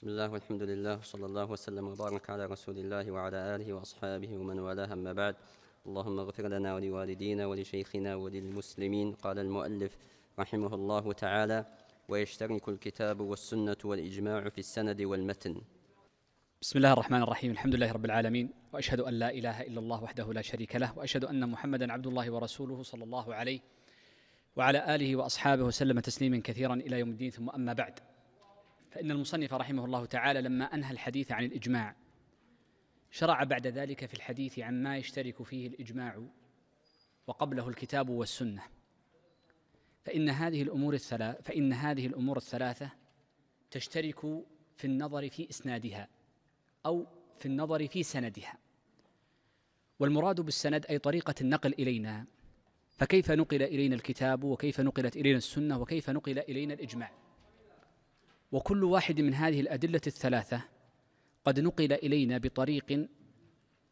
بسم الله والحمد لله وصلى الله وسلم وبارك على رسول الله وعلى آله وأصحابه ومن والاه أما بعد اللهم اغفر لنا ولوالدينا ولشيخنا وللمسلمين قال المؤلف رحمه الله تعالى ويشترك الكتاب والسنة والإجماع في السند والمتن بسم الله الرحمن الرحيم الحمد لله رب العالمين وأشهد أن لا إله إلا الله وحده لا شريك له وأشهد أن محمدا عبد الله ورسوله صلى الله عليه وعلى آله وأصحابه وسلم تسليما كثيرا إلى يوم الدين ثم أما بعد فإن المصنف رحمه الله تعالى لما أنهى الحديث عن الإجماع شرع بعد ذلك في الحديث عن ما يشترك فيه الإجماع وقبله الكتاب والسنة فإن هذه الأمور الثلاث فإن هذه الأمور الثلاثة تشترك في النظر في إسنادها أو في النظر في سندها والمراد بالسند أي طريقة النقل إلينا فكيف نقل إلينا الكتاب وكيف نقلت إلينا السنة وكيف نقل إلينا الإجماع وكل واحد من هذه الأدلة الثلاثة قد نقل إلينا بطريق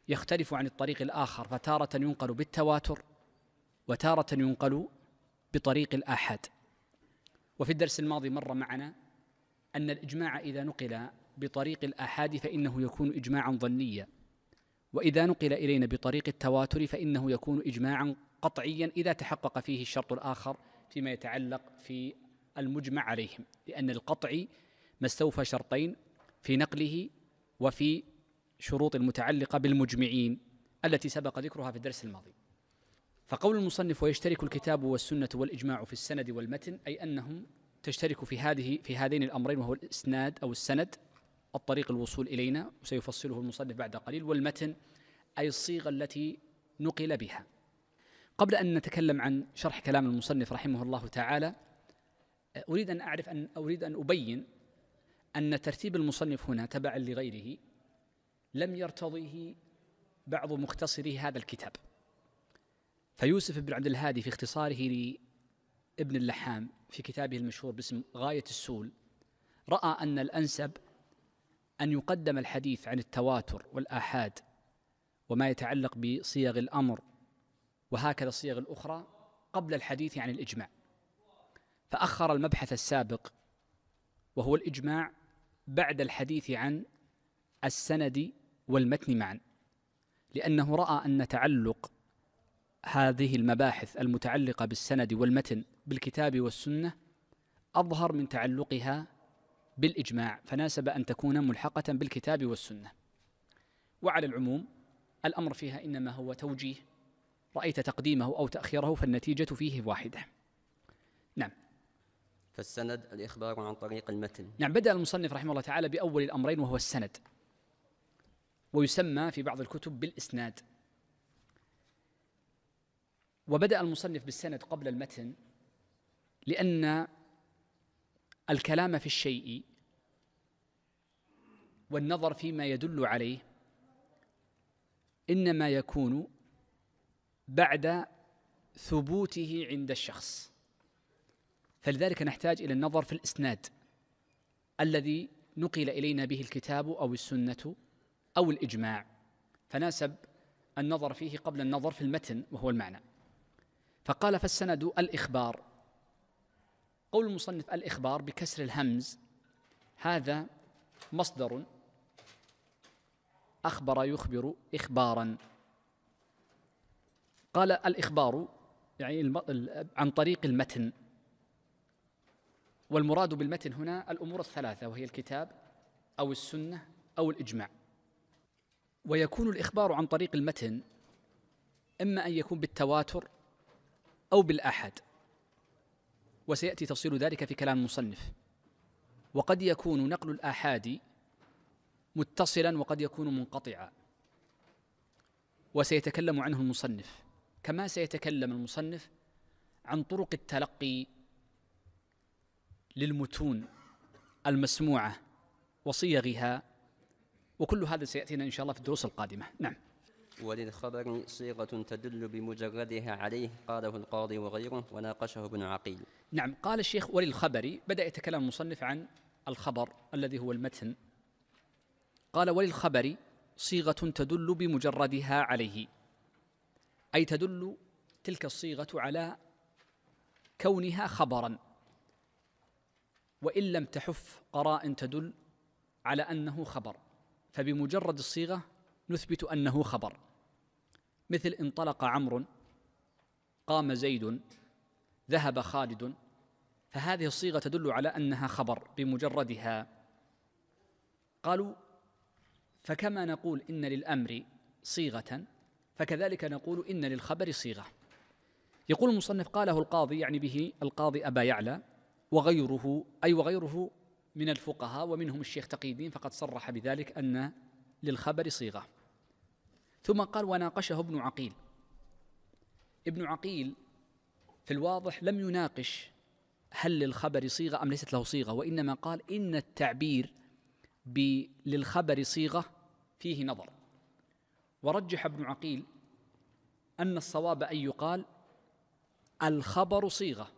يختلف عن الطريق الآخر فتارة ينقل بالتواتر وتارة ينقل بطريق الآحاد وفي الدرس الماضي مر معنا أن الإجماع إذا نقل بطريق الآحاد فإنه يكون إجماعا ظنيا وإذا نقل إلينا بطريق التواتر فإنه يكون إجماعا قطعيا إذا تحقق فيه الشرط الآخر فيما يتعلق في المجمع عليهم لأن القطعي ما استوفى شرطين في نقله وفي شروط المتعلقة بالمجمعين التي سبق ذكرها في الدرس الماضي فقول المصنف ويشترك الكتاب والسنة والإجماع في السند والمتن أي أنهم تشترك في هذه في هذين الأمرين وهو الإسناد أو السند الطريق الوصول إلينا وسيفصله المصنف بعد قليل والمتن أي الصيغة التي نقل بها قبل أن نتكلم عن شرح كلام المصنف رحمه الله تعالى أريد أن أعرف أن أريد أن أبين أن ترتيب المصنف هنا تبعا لغيره لم يرتضيه بعض مختصري هذا الكتاب فيوسف بن عبد الهادي في اختصاره لابن اللحام في كتابه المشهور باسم غاية السول رأى أن الأنسب أن يقدم الحديث عن التواتر والآحاد وما يتعلق بصيغ الأمر وهكذا الصيغ الأخرى قبل الحديث عن الإجماع فأخر المبحث السابق وهو الإجماع بعد الحديث عن السند والمتن معا لأنه رأى أن تعلق هذه المباحث المتعلقة بالسند والمتن بالكتاب والسنة أظهر من تعلقها بالإجماع فناسب أن تكون ملحقة بالكتاب والسنة وعلى العموم الأمر فيها إنما هو توجيه رأيت تقديمه أو تأخيره فالنتيجة فيه واحدة نعم فالسند الإخبار عن طريق المتن نعم بدأ المصنف رحمه الله تعالى بأول الأمرين وهو السند ويسمى في بعض الكتب بالإسناد وبدأ المصنف بالسند قبل المتن لأن الكلام في الشيء والنظر فيما يدل عليه انما يكون بعد ثبوته عند الشخص فلذلك نحتاج إلى النظر في الإسناد الذي نقل إلينا به الكتاب أو السنة أو الإجماع فناسب النظر فيه قبل النظر في المتن وهو المعنى فقال فالسند الإخبار قول المصنف الإخبار بكسر الهمز هذا مصدر أخبر يخبر إخبارا قال الإخبار يعني عن طريق المتن والمراد بالمتن هنا الامور الثلاثه وهي الكتاب او السنه او الاجماع ويكون الاخبار عن طريق المتن اما ان يكون بالتواتر او بالاحد وسياتي تفصيل ذلك في كلام المصنف وقد يكون نقل الاحاد متصلا وقد يكون منقطعا وسيتكلم عنه المصنف كما سيتكلم المصنف عن طرق التلقي للمتون المسموعه وصيغها وكل هذا سياتينا ان شاء الله في الدروس القادمه نعم وللخبر صيغة تدل بمجردها عليه قاله القاضي وغيره وناقشه ابن عقيل نعم قال الشيخ وللخبر بدأ يتكلم المصنف عن الخبر الذي هو المتن قال وللخبر صيغة تدل بمجردها عليه أي تدل تلك الصيغة على كونها خبرا وإن لم تحف قرائن تدل على أنه خبر فبمجرد الصيغة نثبت أنه خبر مثل انطلق عمرو قام زيد ذهب خالد فهذه الصيغة تدل على أنها خبر بمجردها قالوا فكما نقول إن للأمر صيغة فكذلك نقول إن للخبر صيغة يقول المصنف قاله القاضي يعني به القاضي أبا يعلى وغيره أي وغيره من الفقهاء ومنهم الشيخ تقيدين فقد صرح بذلك أن للخبر صيغة ثم قال وناقشه ابن عقيل ابن عقيل في الواضح لم يناقش هل للخبر صيغة أم ليست له صيغة وإنما قال إن التعبير للخبر صيغة فيه نظر ورجح ابن عقيل أن الصواب أن يقال الخبر صيغة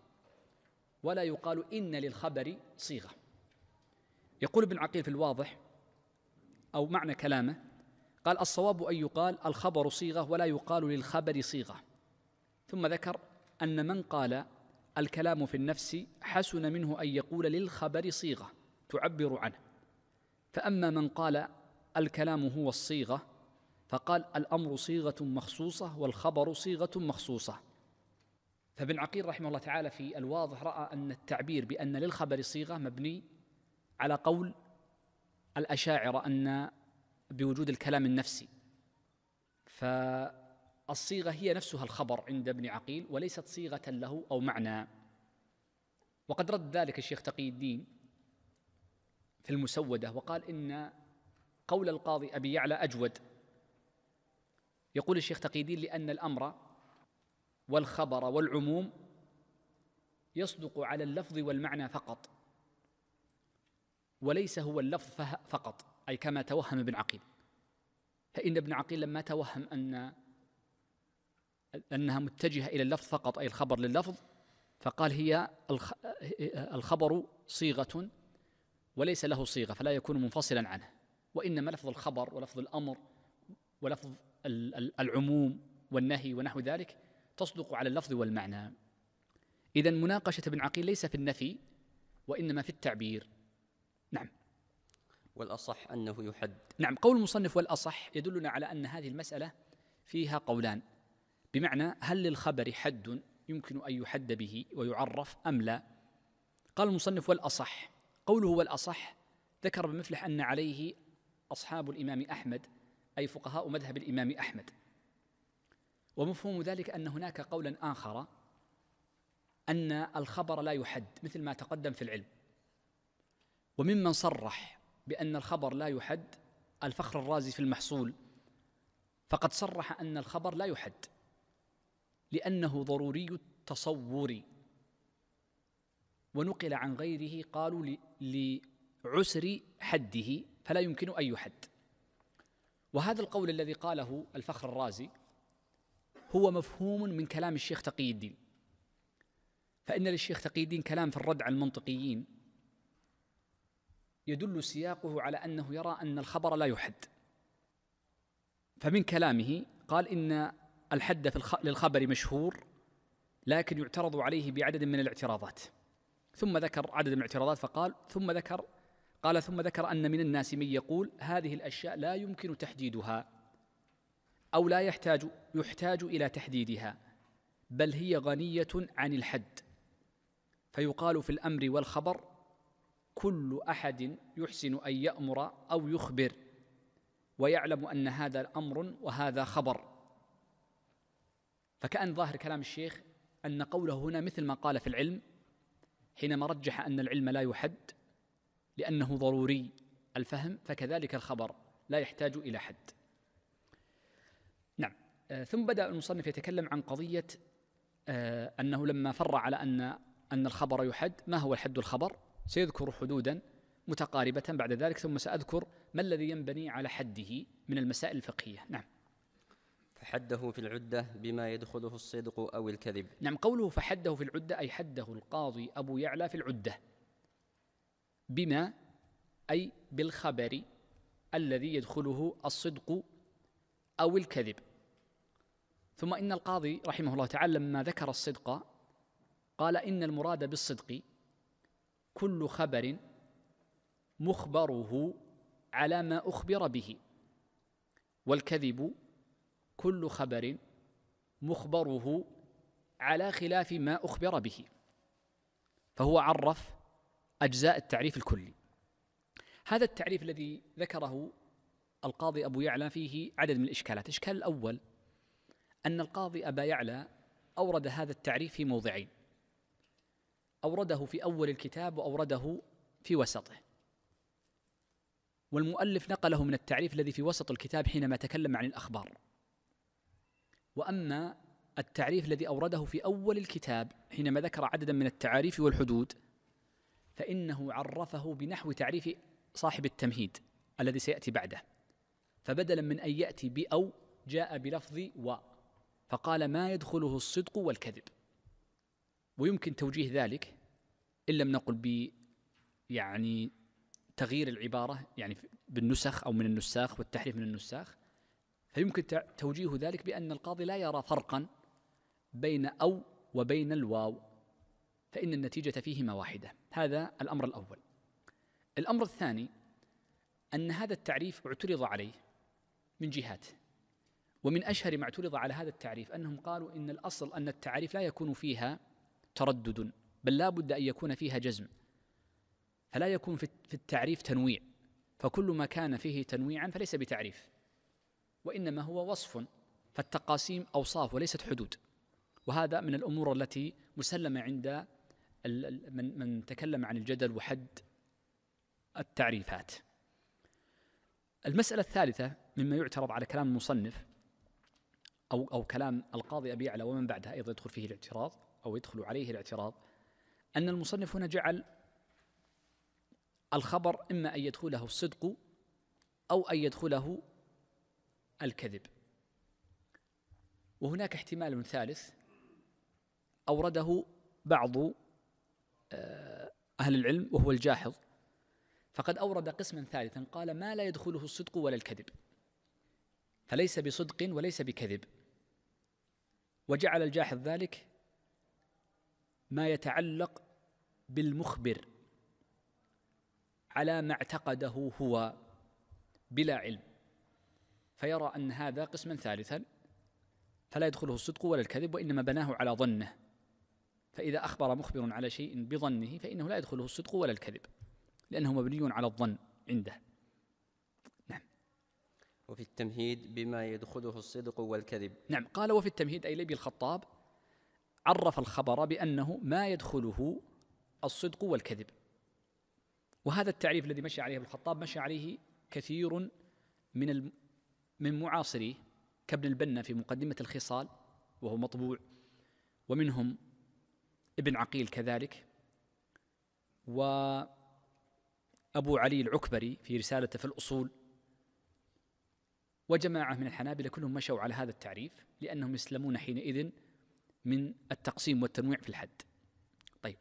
ولا يقال إن للخبر صيغة يقول ابن عقيل في الواضح أو معنى كلامه قال الصواب أن يقال الخبر صيغة ولا يقال للخبر صيغة ثم ذكر أن من قال الكلام في النفس حسن منه أن يقول للخبر صيغة تعبر عنه فأما من قال الكلام هو الصيغة فقال الأمر صيغة مخصوصة والخبر صيغة مخصوصة فابن عقيل رحمه الله تعالى في الواضح راى ان التعبير بان للخبر صيغه مبني على قول الاشاعره ان بوجود الكلام النفسي فالصيغه هي نفسها الخبر عند ابن عقيل وليست صيغه له او معنى وقد رد ذلك الشيخ تقي الدين في المسوده وقال ان قول القاضي ابي يعلى اجود يقول الشيخ تقي الدين لان الامر والخبر والعموم يصدق على اللفظ والمعنى فقط وليس هو اللفظ فقط أي كما توهم ابن عقيل فإن ابن عقيل لما توهم أن أنها متجهة إلى اللفظ فقط أي الخبر لللفظ فقال هي الخبر صيغة وليس له صيغة فلا يكون منفصلا عنه وإنما لفظ الخبر ولفظ الأمر ولفظ العموم والنهي ونحو ذلك تصدق على اللفظ والمعنى إذا مناقشة ابن عقيل ليس في النفي وإنما في التعبير نعم والأصح أنه يحد نعم قول المصنف والأصح يدلنا على أن هذه المسألة فيها قولان بمعنى هل للخبر حد يمكن أن يحد به ويعرف أم لا قال المصنف والأصح قوله والأصح ذكر بمفلح أن عليه أصحاب الإمام أحمد أي فقهاء مذهب الإمام أحمد ومفهوم ذلك أن هناك قولا آخر أن الخبر لا يحد مثل ما تقدم في العلم وممن صرح بأن الخبر لا يحد الفخر الرازي في المحصول فقد صرح أن الخبر لا يحد لأنه ضروري التصور ونقل عن غيره قالوا لعسر حده فلا يمكن أن يحد وهذا القول الذي قاله الفخر الرازي هو مفهوم من كلام الشيخ تقي الدين فإن للشيخ تقي الدين كلام في الرد على المنطقيين يدل سياقه على أنه يرى أن الخبر لا يحد فمن كلامه قال إن الحد للخبر مشهور لكن يعترض عليه بعدد من الاعتراضات ثم ذكر عدد من الاعتراضات فقال ثم ذكر قال ثم ذكر أن من الناس من يقول هذه الأشياء لا يمكن تحديدها أو لا يحتاج يحتاج إلى تحديدها بل هي غنية عن الحد فيقال في الأمر والخبر كل أحد يحسن أن يأمر أو يخبر ويعلم أن هذا أمر وهذا خبر فكأن ظاهر كلام الشيخ أن قوله هنا مثل ما قال في العلم حينما رجح أن العلم لا يحد لأنه ضروري الفهم فكذلك الخبر لا يحتاج إلى حد آه، ثم بدأ المصنف يتكلم عن قضية آه، أنه لما فر على أن أن الخبر يحد ما هو الحد الخبر سيذكر حدودا متقاربة بعد ذلك ثم سأذكر ما الذي ينبني على حده من المسائل الفقهية نعم فحده في العدة بما يدخله الصدق أو الكذب نعم قوله فحده في العدة أي حده القاضي أبو يعلى في العدة بما أي بالخبر الذي يدخله الصدق أو الكذب ثم إن القاضي رحمه الله تعالى لما ذكر الصدق قال إن المراد بالصدق كل خبر مخبره على ما أخبر به والكذب كل خبر مخبره على خلاف ما أخبر به فهو عرف أجزاء التعريف الكلي هذا التعريف الذي ذكره القاضي أبو يعلى فيه عدد من الإشكالات الإشكال الأول أن القاضي أبا يعلى أورد هذا التعريف في موضعين أورده في أول الكتاب وأورده في وسطه والمؤلف نقله من التعريف الذي في وسط الكتاب حينما تكلم عن الأخبار وأما التعريف الذي أورده في أول الكتاب حينما ذكر عددا من التعاريف والحدود فإنه عرفه بنحو تعريف صاحب التمهيد الذي سيأتي بعده فبدلا من أن يأتي بأو جاء بلفظ و فقال ما يدخله الصدق والكذب ويمكن توجيه ذلك إن لم نقل ب يعني تغيير العبارة يعني بالنسخ أو من النساخ والتحريف من النساخ فيمكن توجيه ذلك بأن القاضي لا يرى فرقا بين أو وبين الواو فإن النتيجة فيهما واحدة هذا الأمر الأول الأمر الثاني أن هذا التعريف اعترض عليه من جهات ومن أشهر ما اعترض على هذا التعريف أنهم قالوا إن الأصل أن التعريف لا يكون فيها تردد بل لا بد أن يكون فيها جزم فلا يكون في التعريف تنويع فكل ما كان فيه تنويعا فليس بتعريف وإنما هو وصف فالتقاسيم أوصاف وليست حدود وهذا من الأمور التي مسلمة عند من, من تكلم عن الجدل وحد التعريفات المسألة الثالثة مما يعترض على كلام المصنف أو أو كلام القاضي أبي أعلى ومن بعدها أيضا يدخل فيه الاعتراض أو يدخل عليه الاعتراض أن المصنف هنا جعل الخبر إما أن يدخله الصدق أو أن يدخله الكذب وهناك احتمال ثالث أورده بعض آه، أهل العلم وهو الجاحظ فقد أورد قسما ثالثا قال ما لا يدخله الصدق ولا الكذب فليس بصدق وليس بكذب وجعل الجاحظ ذلك ما يتعلق بالمخبر على ما اعتقده هو بلا علم فيرى ان هذا قسما ثالثا فلا يدخله الصدق ولا الكذب وانما بناه على ظنه فاذا اخبر مخبر على شيء بظنه فانه لا يدخله الصدق ولا الكذب لانه مبني على الظن عنده وفي التمهيد بما يدخله الصدق والكذب نعم قال وفي التمهيد أي لبي الخطاب عرف الخبر بأنه ما يدخله الصدق والكذب وهذا التعريف الذي مشى عليه الخطاب مشى عليه كثير من من معاصريه كابن البنا في مقدمة الخصال وهو مطبوع ومنهم ابن عقيل كذلك وأبو علي العكبري في رسالته في الأصول وجماعة من الحنابلة كلهم مشوا على هذا التعريف لأنهم يسلمون حينئذ من التقسيم والتنويع في الحد طيب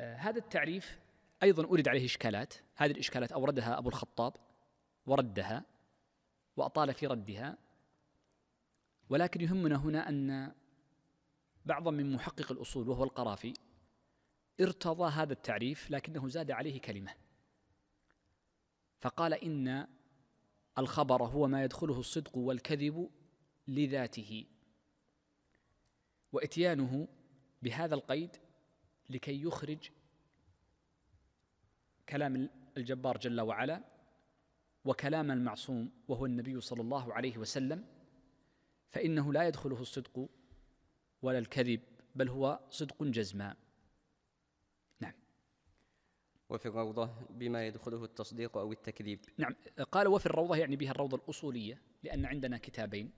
آه هذا التعريف أيضا أورد عليه إشكالات هذه الإشكالات أوردها أبو الخطاب وردها وأطال في ردها ولكن يهمنا هنا أن بعضا من محقق الأصول وهو القرافي ارتضى هذا التعريف لكنه زاد عليه كلمة فقال إن الخبر هو ما يدخله الصدق والكذب لذاته واتيانه بهذا القيد لكي يخرج كلام الجبار جل وعلا وكلام المعصوم وهو النبي صلى الله عليه وسلم فانه لا يدخله الصدق ولا الكذب بل هو صدق جزما وفي الروضة بما يدخله التصديق أو التكذيب نعم قال وفي الروضة يعني بها الروضة الأصولية لأن عندنا كتابين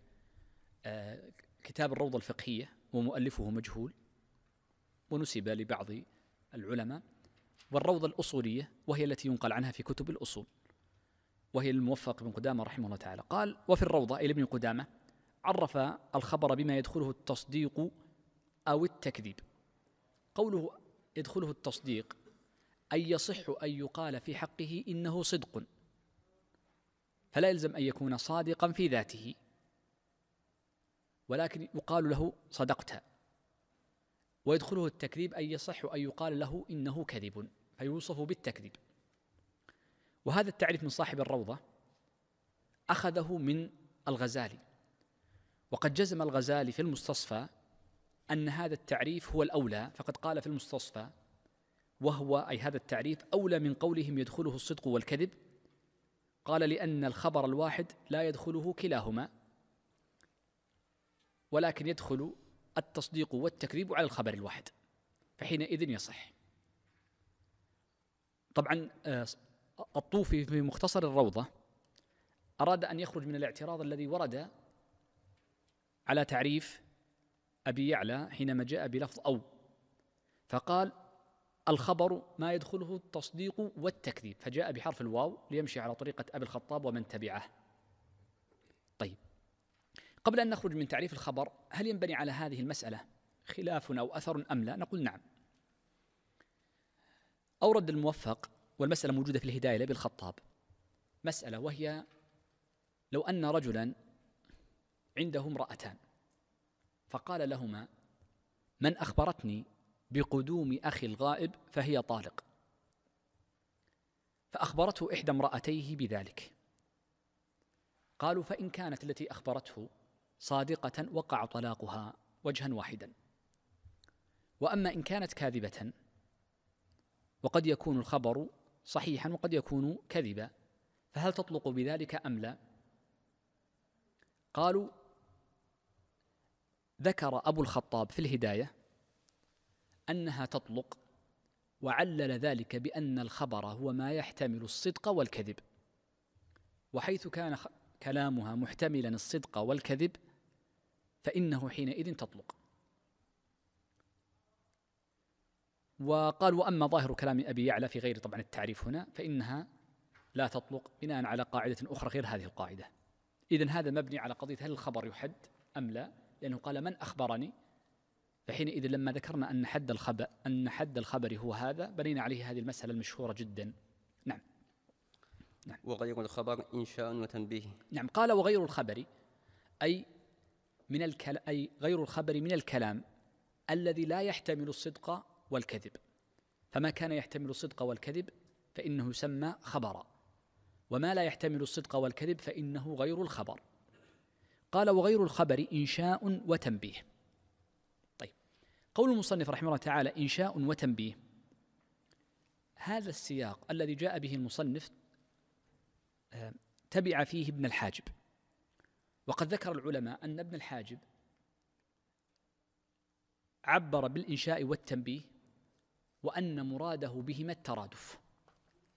آه، كتاب الروضة الفقهية ومؤلفه مجهول ونسب لبعض العلماء والروضة الأصولية وهي التي ينقل عنها في كتب الأصول وهي الموفق بن قدامة رحمه الله تعالى قال وفي الروضة إلى ابن قدامة عرف الخبر بما يدخله التصديق أو التكذيب قوله يدخله التصديق أن يصح أن يقال في حقه إنه صدق فلا يلزم أن يكون صادقا في ذاته ولكن يقال له صدقت ويدخله التكذيب أن يصح أن يقال له إنه كذب فيوصف بالتكذيب وهذا التعريف من صاحب الروضة أخذه من الغزالي وقد جزم الغزالي في المستصفى أن هذا التعريف هو الأولى فقد قال في المستصفى وهو أي هذا التعريف أولى من قولهم يدخله الصدق والكذب قال لأن الخبر الواحد لا يدخله كلاهما ولكن يدخل التصديق والتكذيب على الخبر الواحد فحينئذ يصح طبعا آه، الطوفي في مختصر الروضة أراد أن يخرج من الاعتراض الذي ورد على تعريف أبي يعلى حينما جاء بلفظ أو فقال الخبر ما يدخله التصديق والتكذيب فجاء بحرف الواو ليمشي على طريقة أبي الخطاب ومن تبعه طيب قبل أن نخرج من تعريف الخبر هل ينبني على هذه المسألة خلاف أو أثر أم لا نقول نعم أورد الموفق والمسألة موجودة في الهداية لأبي الخطاب مسألة وهي لو أن رجلا عنده امرأتان فقال لهما من أخبرتني بقدوم اخي الغائب فهي طالق فاخبرته احدى امراتيه بذلك قالوا فان كانت التي اخبرته صادقه وقع طلاقها وجها واحدا واما ان كانت كاذبه وقد يكون الخبر صحيحا وقد يكون كذبا فهل تطلق بذلك ام لا قالوا ذكر ابو الخطاب في الهدايه أنها تطلق وعلل ذلك بأن الخبر هو ما يحتمل الصدق والكذب وحيث كان كلامها محتملا الصدق والكذب فإنه حينئذ تطلق وقال وأما ظاهر كلام أبي يعلى في غير طبعا التعريف هنا فإنها لا تطلق بناء على قاعدة أخرى غير هذه القاعدة إذا هذا مبني على قضية هل الخبر يحد أم لا لأنه قال من أخبرني فحينئذ لما ذكرنا أن حد الخبر أن حد الخبر هو هذا بنينا عليه هذه المسألة المشهورة جدا نعم نعم وغير الخبر إنشاء وتنبيه نعم قال وغير الخبر أي من الكل أي غير الخبر من الكلام الذي لا يحتمل الصدق والكذب فما كان يحتمل الصدق والكذب فإنه يسمى خبرا وما لا يحتمل الصدق والكذب فإنه غير الخبر قال وغير الخبر إنشاء وتنبيه قول المصنف رحمه الله تعالى إنشاء وتنبيه هذا السياق الذي جاء به المصنف آه، تبع فيه ابن الحاجب وقد ذكر العلماء أن ابن الحاجب عبر بالإنشاء والتنبيه وأن مراده بهما الترادف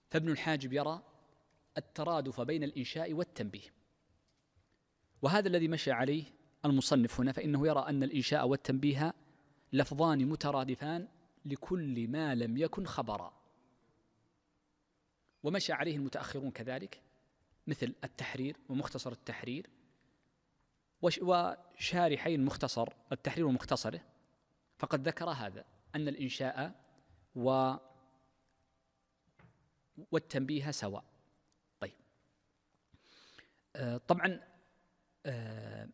فابن الحاجب يرى الترادف بين الإنشاء والتنبيه وهذا الذي مشى عليه المصنف هنا فإنه يرى أن الإنشاء والتنبيه لفظان مترادفان لكل ما لم يكن خبرا ومشى عليه المتأخرون كذلك مثل التحرير ومختصر التحرير وشارحي المختصر التحرير ومختصره فقد ذكر هذا أن الإنشاء و والتنبيه سواء طيب آه، طبعا آه،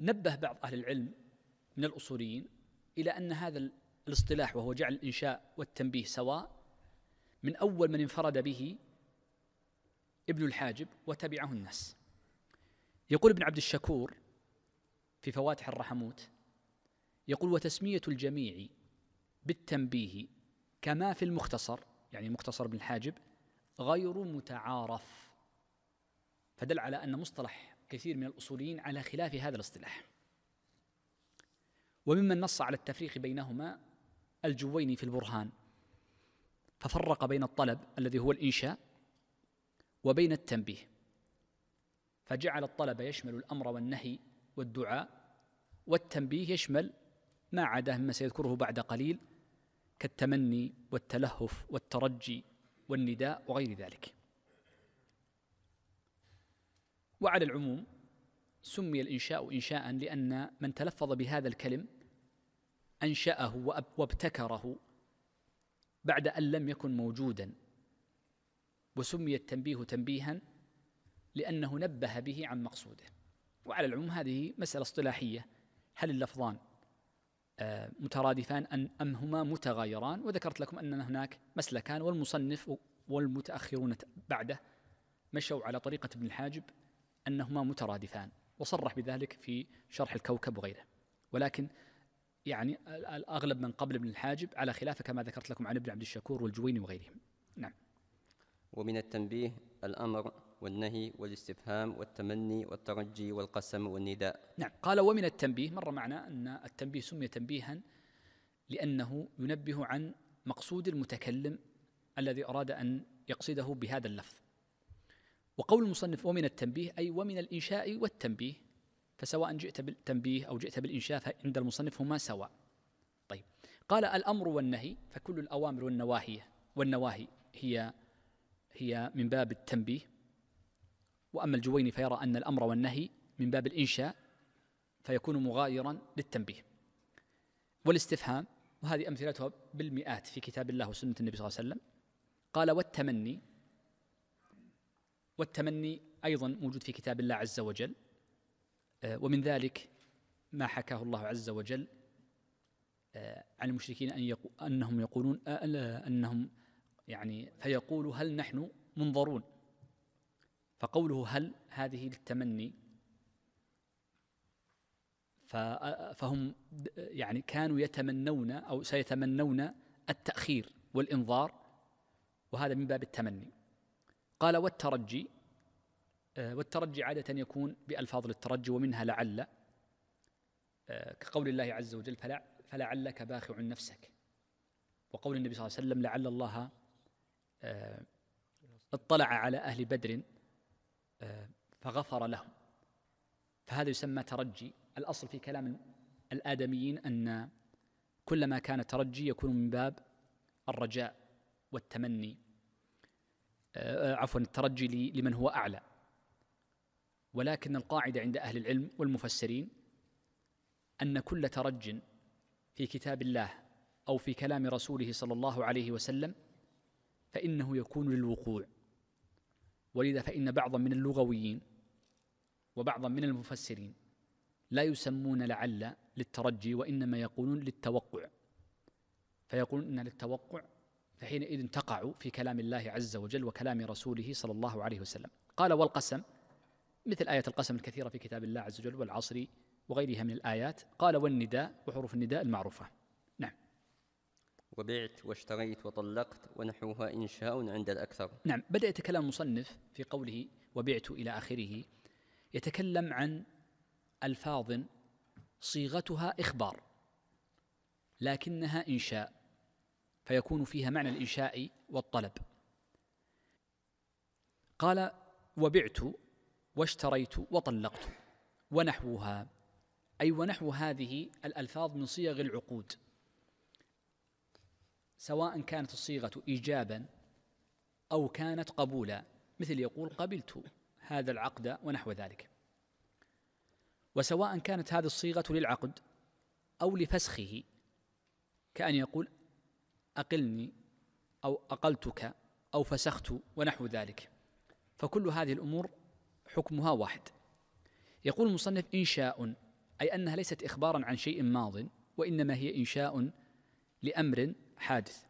نبه بعض أهل العلم من الأصوليين إلى أن هذا الاصطلاح وهو جعل الإنشاء والتنبيه سواء من أول من انفرد به ابن الحاجب وتبعه الناس يقول ابن عبد الشكور في فواتح الرحموت يقول وتسمية الجميع بالتنبيه كما في المختصر يعني المختصر ابن الحاجب غير متعارف فدل على أن مصطلح كثير من الأصوليين على خلاف هذا الاصطلاح وممن نص على التفريق بينهما الجويني في البرهان ففرق بين الطلب الذي هو الإنشاء وبين التنبيه فجعل الطلب يشمل الأمر والنهي والدعاء والتنبيه يشمل ما عداه مما سيذكره بعد قليل كالتمني والتلهف والترجي والنداء وغير ذلك وعلى العموم سمي الإنشاء إنشاء لأن من تلفظ بهذا الكلم أنشأه وابتكره بعد أن لم يكن موجودا وسمي التنبيه تنبيها لأنه نبه به عن مقصوده وعلى العموم هذه مسألة اصطلاحية هل اللفظان آه، مترادفان أم هما متغايران وذكرت لكم أن هناك مسلكان والمصنف والمتأخرون بعده مشوا على طريقة ابن الحاجب أنهما مترادفان وصرح بذلك في شرح الكوكب وغيره ولكن يعني الأغلب من قبل ابن الحاجب على خلاف كما ذكرت لكم عن ابن عبد الشكور والجويني وغيرهم نعم ومن التنبيه الأمر والنهي والاستفهام والتمني والترجي والقسم والنداء نعم قال ومن التنبيه مر معنا أن التنبيه سمي تنبيها لأنه ينبه عن مقصود المتكلم الذي أراد أن يقصده بهذا اللفظ وقول المصنف ومن التنبيه أي ومن الإنشاء والتنبيه فسواء جئت بالتنبيه أو جئت بالإنشاء فعند المصنف هما سواء طيب قال الأمر والنهي فكل الأوامر والنواهي والنواهي هي هي من باب التنبيه وأما الجويني فيرى أن الأمر والنهي من باب الإنشاء فيكون مغايرا للتنبيه والاستفهام وهذه أمثلتها بالمئات في كتاب الله وسنة النبي صلى الله عليه وسلم قال والتمني والتمني أيضا موجود في كتاب الله عز وجل آه، ومن ذلك ما حكاه الله عز وجل آه، عن المشركين أن يقو أنهم يقولون آه، أنهم يعني فيقول هل نحن منظرون فقوله هل هذه للتمني فهم يعني كانوا يتمنون أو سيتمنون التأخير والإنظار وهذا من باب التمني قال والترجي آه، والترجي عادة يكون بألفاظ للترجي ومنها لعل آه، كقول الله عز وجل فلع فلعلك باخع نفسك وقول النبي صلى الله عليه وسلم لعل الله آه، اطلع على أهل بدر فغفر لهم فهذا يسمى ترجي الأصل في كلام الآدميين أن كلما كان ترجي يكون من باب الرجاء والتمني آه، عفوا الترجي لمن هو اعلى ولكن القاعده عند اهل العلم والمفسرين ان كل ترج في كتاب الله او في كلام رسوله صلى الله عليه وسلم فانه يكون للوقوع ولذا فان بعضا من اللغويين وبعضا من المفسرين لا يسمون لعل للترجي وانما يقولون للتوقع فيقولون ان للتوقع فحينئذ تقع في كلام الله عز وجل وكلام رسوله صلى الله عليه وسلم قال والقسم مثل آية القسم الكثيرة في كتاب الله عز وجل والعصر وغيرها من الآيات قال والنداء وحروف النداء المعروفة نعم وبعت واشتريت وطلقت ونحوها إنشاء عند الأكثر نعم بدأ يتكلم المصنف في قوله وبعت إلى آخره يتكلم عن ألفاظ صيغتها إخبار لكنها إنشاء فيكون فيها معنى الإنشاء والطلب قال وبعت واشتريت وطلقت ونحوها أي ونحو هذه الألفاظ من صيغ العقود سواء كانت الصيغة إيجابا أو كانت قبولا مثل يقول قبلت هذا العقد ونحو ذلك وسواء كانت هذه الصيغة للعقد أو لفسخه كأن يقول أقلني أو أقلتك أو فسخت ونحو ذلك فكل هذه الأمور حكمها واحد يقول المصنف إنشاء أي أنها ليست إخبارا عن شيء ماض وإنما هي إنشاء لأمر حادث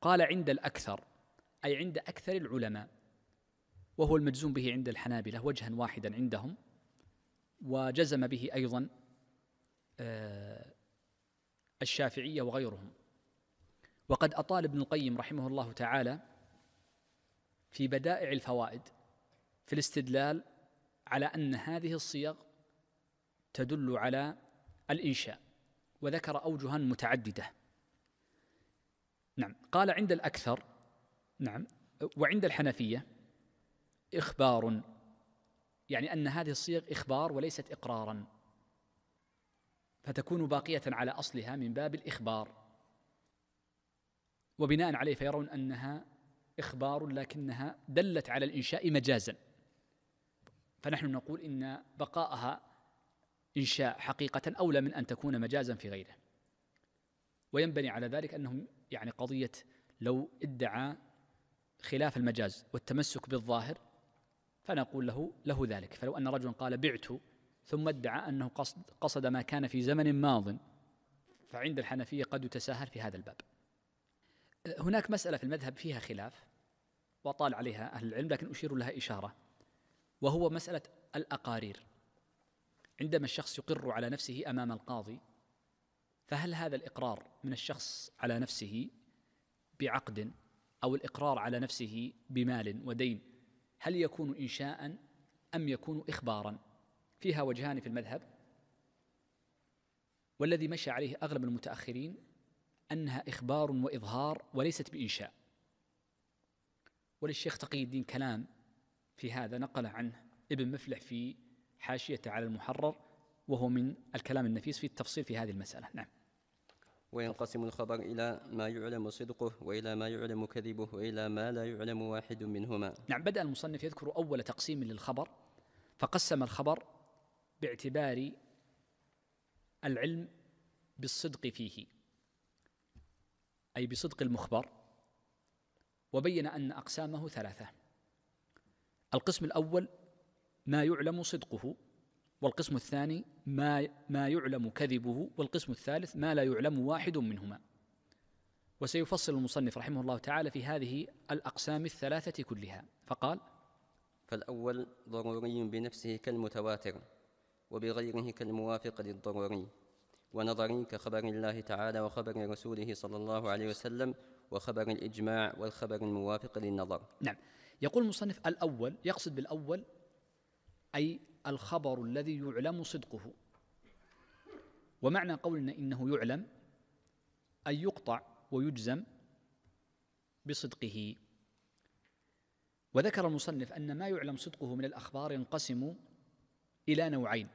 قال عند الأكثر أي عند أكثر العلماء وهو المجزوم به عند الحنابلة وجها واحدا عندهم وجزم به أيضا آه، الشافعية وغيرهم وقد أطال ابن القيم رحمه الله تعالى في بدائع الفوائد في الاستدلال على أن هذه الصيغ تدل على الإنشاء وذكر أوجها متعددة نعم قال عند الأكثر نعم وعند الحنفية إخبار يعني أن هذه الصيغ إخبار وليست إقرارا فتكون باقية على أصلها من باب الإخبار وبناء عليه فيرون أنها إخبار لكنها دلت على الإنشاء مجازا فنحن نقول إن بقاءها إنشاء حقيقة أولى من أن تكون مجازا في غيره وينبني على ذلك أنهم يعني قضية لو ادعى خلاف المجاز والتمسك بالظاهر فنقول له له ذلك فلو أن رجلا قال بعت ثم ادعى أنه قصد, قصد ما كان في زمن ماض فعند الحنفية قد يتساهل في هذا الباب هناك مسألة في المذهب فيها خلاف وطال عليها أهل العلم لكن أشير لها إشارة وهو مسألة الأقارير عندما الشخص يقر على نفسه أمام القاضي فهل هذا الإقرار من الشخص على نفسه بعقد أو الإقرار على نفسه بمال ودين هل يكون إنشاء أم يكون إخبارا فيها وجهان في المذهب والذي مشى عليه أغلب المتأخرين أنها إخبار وإظهار وليست بإنشاء وللشيخ تقي الدين كلام في هذا نقل عنه ابن مفلح في حاشية على المحرر وهو من الكلام النفيس في التفصيل في هذه المسألة نعم وينقسم الخبر إلى ما يعلم صدقه وإلى ما يعلم كذبه وإلى ما لا يعلم واحد منهما نعم بدأ المصنف يذكر أول تقسيم للخبر فقسم الخبر باعتبار العلم بالصدق فيه أي بصدق المخبر وبين أن أقسامه ثلاثة القسم الأول ما يعلم صدقه والقسم الثاني ما ما يعلم كذبه والقسم الثالث ما لا يعلم واحد منهما وسيفصل المصنف رحمه الله تعالى في هذه الأقسام الثلاثة كلها فقال فالأول ضروري بنفسه كالمتواتر وبغيره كالموافق للضروري ونظر كخبر الله تعالى وخبر رسوله صلى الله عليه وسلم وخبر الإجماع والخبر الموافق للنظر نعم يقول المصنف الأول يقصد بالأول أي الخبر الذي يعلم صدقه ومعنى قولنا إنه يعلم أن يقطع ويجزم بصدقه وذكر المصنف أن ما يعلم صدقه من الأخبار ينقسم إلى نوعين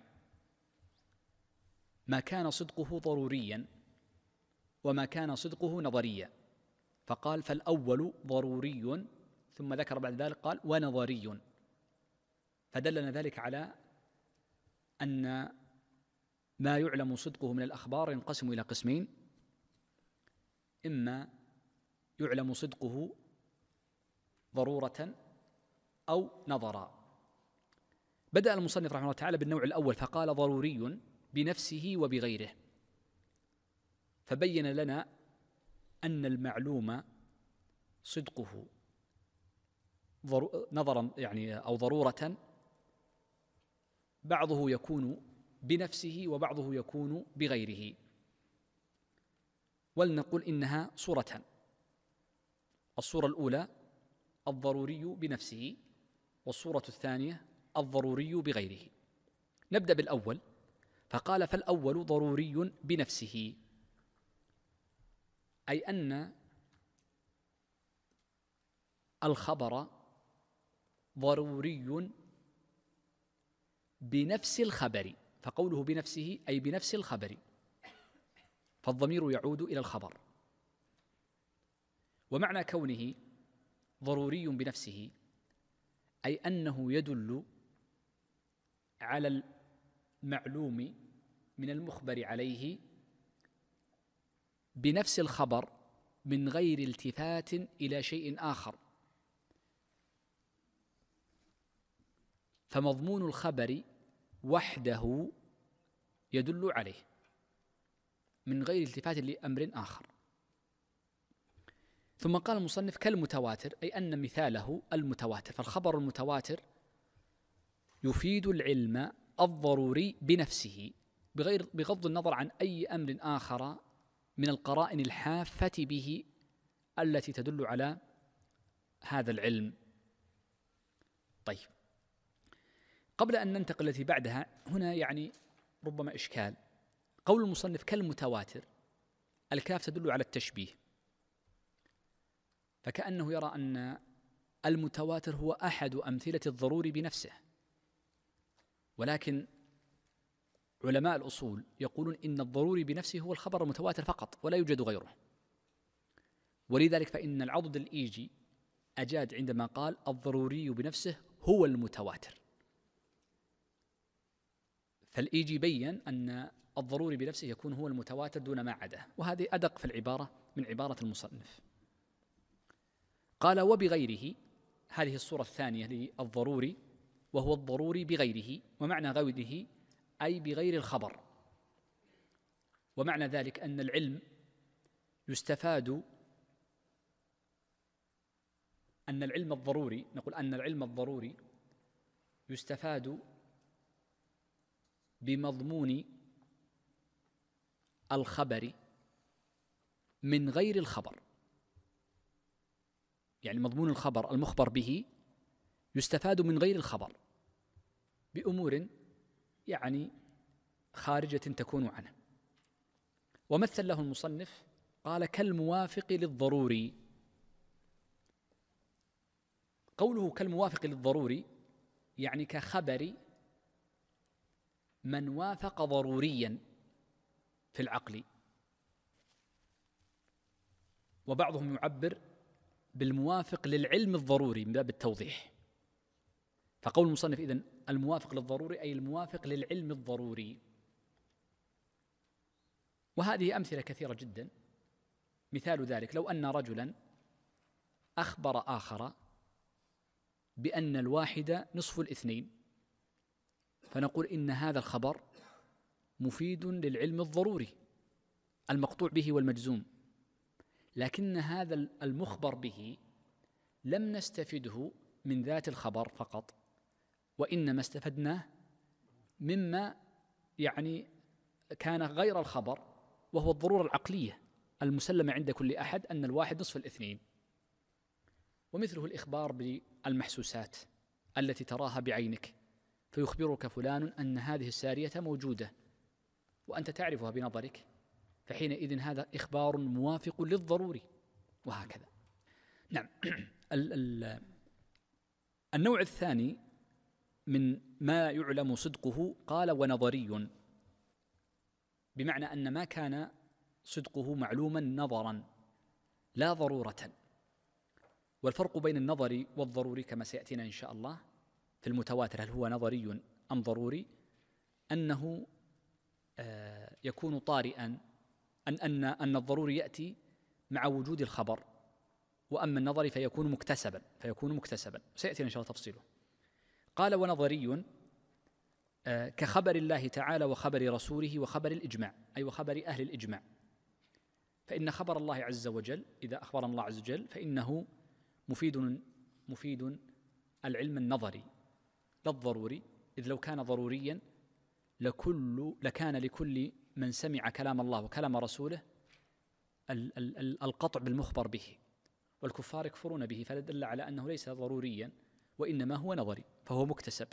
ما كان صدقه ضروريا وما كان صدقه نظريا فقال فالاول ضروري ثم ذكر بعد ذلك قال ونظري فدلنا ذلك على ان ما يعلم صدقه من الاخبار ينقسم الى قسمين اما يعلم صدقه ضروره او نظرا بدا المصنف رحمه الله تعالى بالنوع الاول فقال ضروري بنفسه وبغيره فبين لنا ان المعلوم صدقه نظرا يعني او ضروره بعضه يكون بنفسه وبعضه يكون بغيره ولنقل انها صورتان الصوره الاولى الضروري بنفسه والصوره الثانيه الضروري بغيره نبدا بالاول فقال فالأول ضروري بنفسه أي أن الخبر ضروري بنفس الخبر فقوله بنفسه أي بنفس الخبر فالضمير يعود إلى الخبر ومعنى كونه ضروري بنفسه أي أنه يدل على المعلوم من المخبر عليه بنفس الخبر من غير التفات الى شيء اخر فمضمون الخبر وحده يدل عليه من غير التفات لامر اخر ثم قال المصنف كالمتواتر اي ان مثاله المتواتر فالخبر المتواتر يفيد العلم الضروري بنفسه بغير بغض النظر عن أي أمر آخر من القرائن الحافة به التي تدل على هذا العلم طيب قبل أن ننتقل التي بعدها هنا يعني ربما إشكال قول المصنف كالمتواتر الكاف تدل على التشبيه فكأنه يرى أن المتواتر هو أحد أمثلة الضروري بنفسه ولكن علماء الأصول يقولون إن الضروري بنفسه هو الخبر المتواتر فقط ولا يوجد غيره ولذلك فإن العضد الإيجي أجاد عندما قال الضروري بنفسه هو المتواتر فالإيجي بين أن الضروري بنفسه يكون هو المتواتر دون ما عداه وهذه أدق في العبارة من عبارة المصنف قال وبغيره هذه الصورة الثانية للضروري وهو الضروري بغيره ومعنى غيره أي بغير الخبر ومعنى ذلك أن العلم يستفاد أن العلم الضروري نقول أن العلم الضروري يستفاد بمضمون الخبر من غير الخبر يعني مضمون الخبر المخبر به يستفاد من غير الخبر بأمور يعني خارجة تكون عنه ومثل له المصنف قال كالموافق للضروري قوله كالموافق للضروري يعني كخبر من وافق ضروريا في العقل وبعضهم يعبر بالموافق للعلم الضروري من باب التوضيح فقول المصنف إذن الموافق للضروري أي الموافق للعلم الضروري وهذه أمثلة كثيرة جدا مثال ذلك لو أن رجلا أخبر آخر بأن الواحد نصف الاثنين فنقول إن هذا الخبر مفيد للعلم الضروري المقطوع به والمجزوم لكن هذا المخبر به لم نستفده من ذات الخبر فقط وإنما استفدناه مما يعني كان غير الخبر وهو الضرورة العقلية المسلمة عند كل أحد أن الواحد نصف الاثنين ومثله الإخبار بالمحسوسات التي تراها بعينك فيخبرك فلان أن هذه السارية موجودة وأنت تعرفها بنظرك فحينئذ هذا إخبار موافق للضروري وهكذا نعم النوع الثاني من ما يعلم صدقه قال ونظري بمعنى ان ما كان صدقه معلوما نظرا لا ضروره والفرق بين النظري والضروري كما سياتينا ان شاء الله في المتواتر هل هو نظري ام ضروري انه آه، يكون طارئا ان ان ان الضروري ياتي مع وجود الخبر واما النظري فيكون مكتسبا فيكون مكتسبا سياتينا ان شاء الله تفصيله قال ونظري آه، كخبر الله تعالى وخبر رسوله وخبر الإجماع أي وخبر أهل الإجماع فإن خبر الله عز وجل إذا أخبرنا الله عز وجل فإنه مفيد مفيد العلم النظري لا الضروري إذ لو كان ضروريا لكل لكان لكل من سمع كلام الله وكلام رسوله القطع بالمخبر به والكفار يكفرون به فدل على أنه ليس ضروريا وإنما هو نظري فهو مكتسب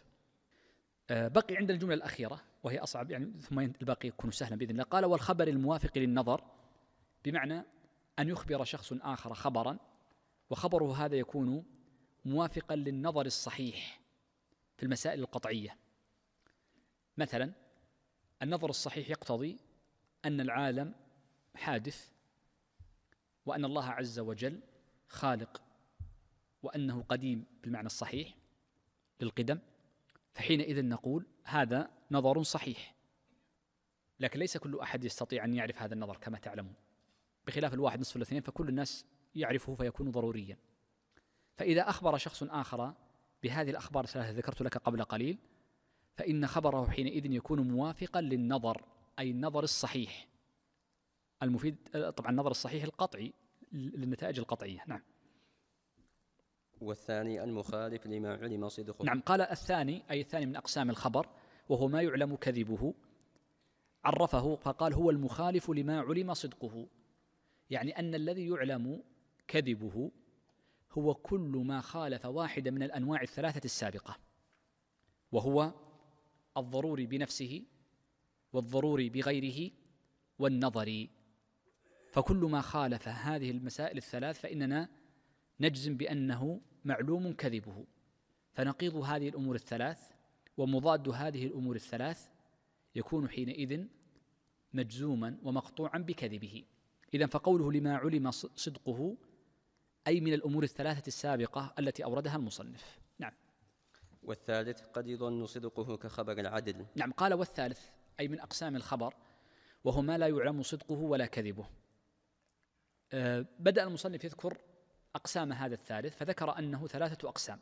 آه، بقي عندنا الجملة الأخيرة وهي أصعب يعني ثم الباقي يكون سهلا بإذن الله قال والخبر الموافق للنظر بمعنى أن يخبر شخص آخر خبرا وخبره هذا يكون موافقا للنظر الصحيح في المسائل القطعية مثلا النظر الصحيح يقتضي أن العالم حادث وأن الله عز وجل خالق وأنه قديم بالمعنى الصحيح للقدم فحينئذ نقول هذا نظر صحيح لكن ليس كل أحد يستطيع أن يعرف هذا النظر كما تعلمون بخلاف الواحد نصف الاثنين فكل الناس يعرفه فيكون ضروريا فإذا أخبر شخص آخر بهذه الأخبار الثلاثة ذكرت لك قبل قليل فإن خبره حينئذ يكون موافقا للنظر أي النظر الصحيح المفيد طبعا النظر الصحيح القطعي للنتائج القطعية نعم والثاني المخالف لما علم صدقه نعم قال الثاني أي الثاني من أقسام الخبر وهو ما يعلم كذبه عرفه فقال هو المخالف لما علم صدقه يعني أن الذي يعلم كذبه هو كل ما خالف واحدة من الأنواع الثلاثة السابقة وهو الضروري بنفسه والضروري بغيره والنظري فكل ما خالف هذه المسائل الثلاث فإننا نجزم بأنه معلوم كذبه فنقيض هذه الامور الثلاث ومضاد هذه الامور الثلاث يكون حينئذ مجزوما ومقطوعا بكذبه اذا فقوله لما علم صدقه اي من الامور الثلاثه السابقه التي اوردها المصنف نعم والثالث قد يظن صدقه كخبر العدل نعم قال والثالث اي من اقسام الخبر وهو ما لا يعلم صدقه ولا كذبه أه، بدا المصنف يذكر أقسام هذا الثالث فذكر أنه ثلاثة أقسام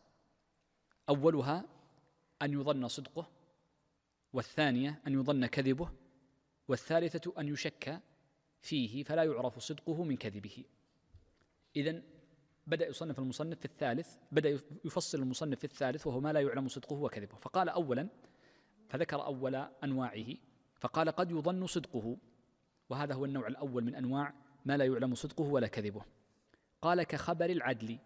أولها أن يظن صدقه والثانية أن يظن كذبه والثالثة أن يشك فيه فلا يعرف صدقه من كذبه إذا بدأ يصنف المصنف في الثالث بدأ يفصل المصنف في الثالث وهو ما لا يعلم صدقه وكذبه فقال أولا فذكر أول أنواعه فقال قد يظن صدقه وهذا هو النوع الأول من أنواع ما لا يعلم صدقه ولا كذبه قال كخبر العدل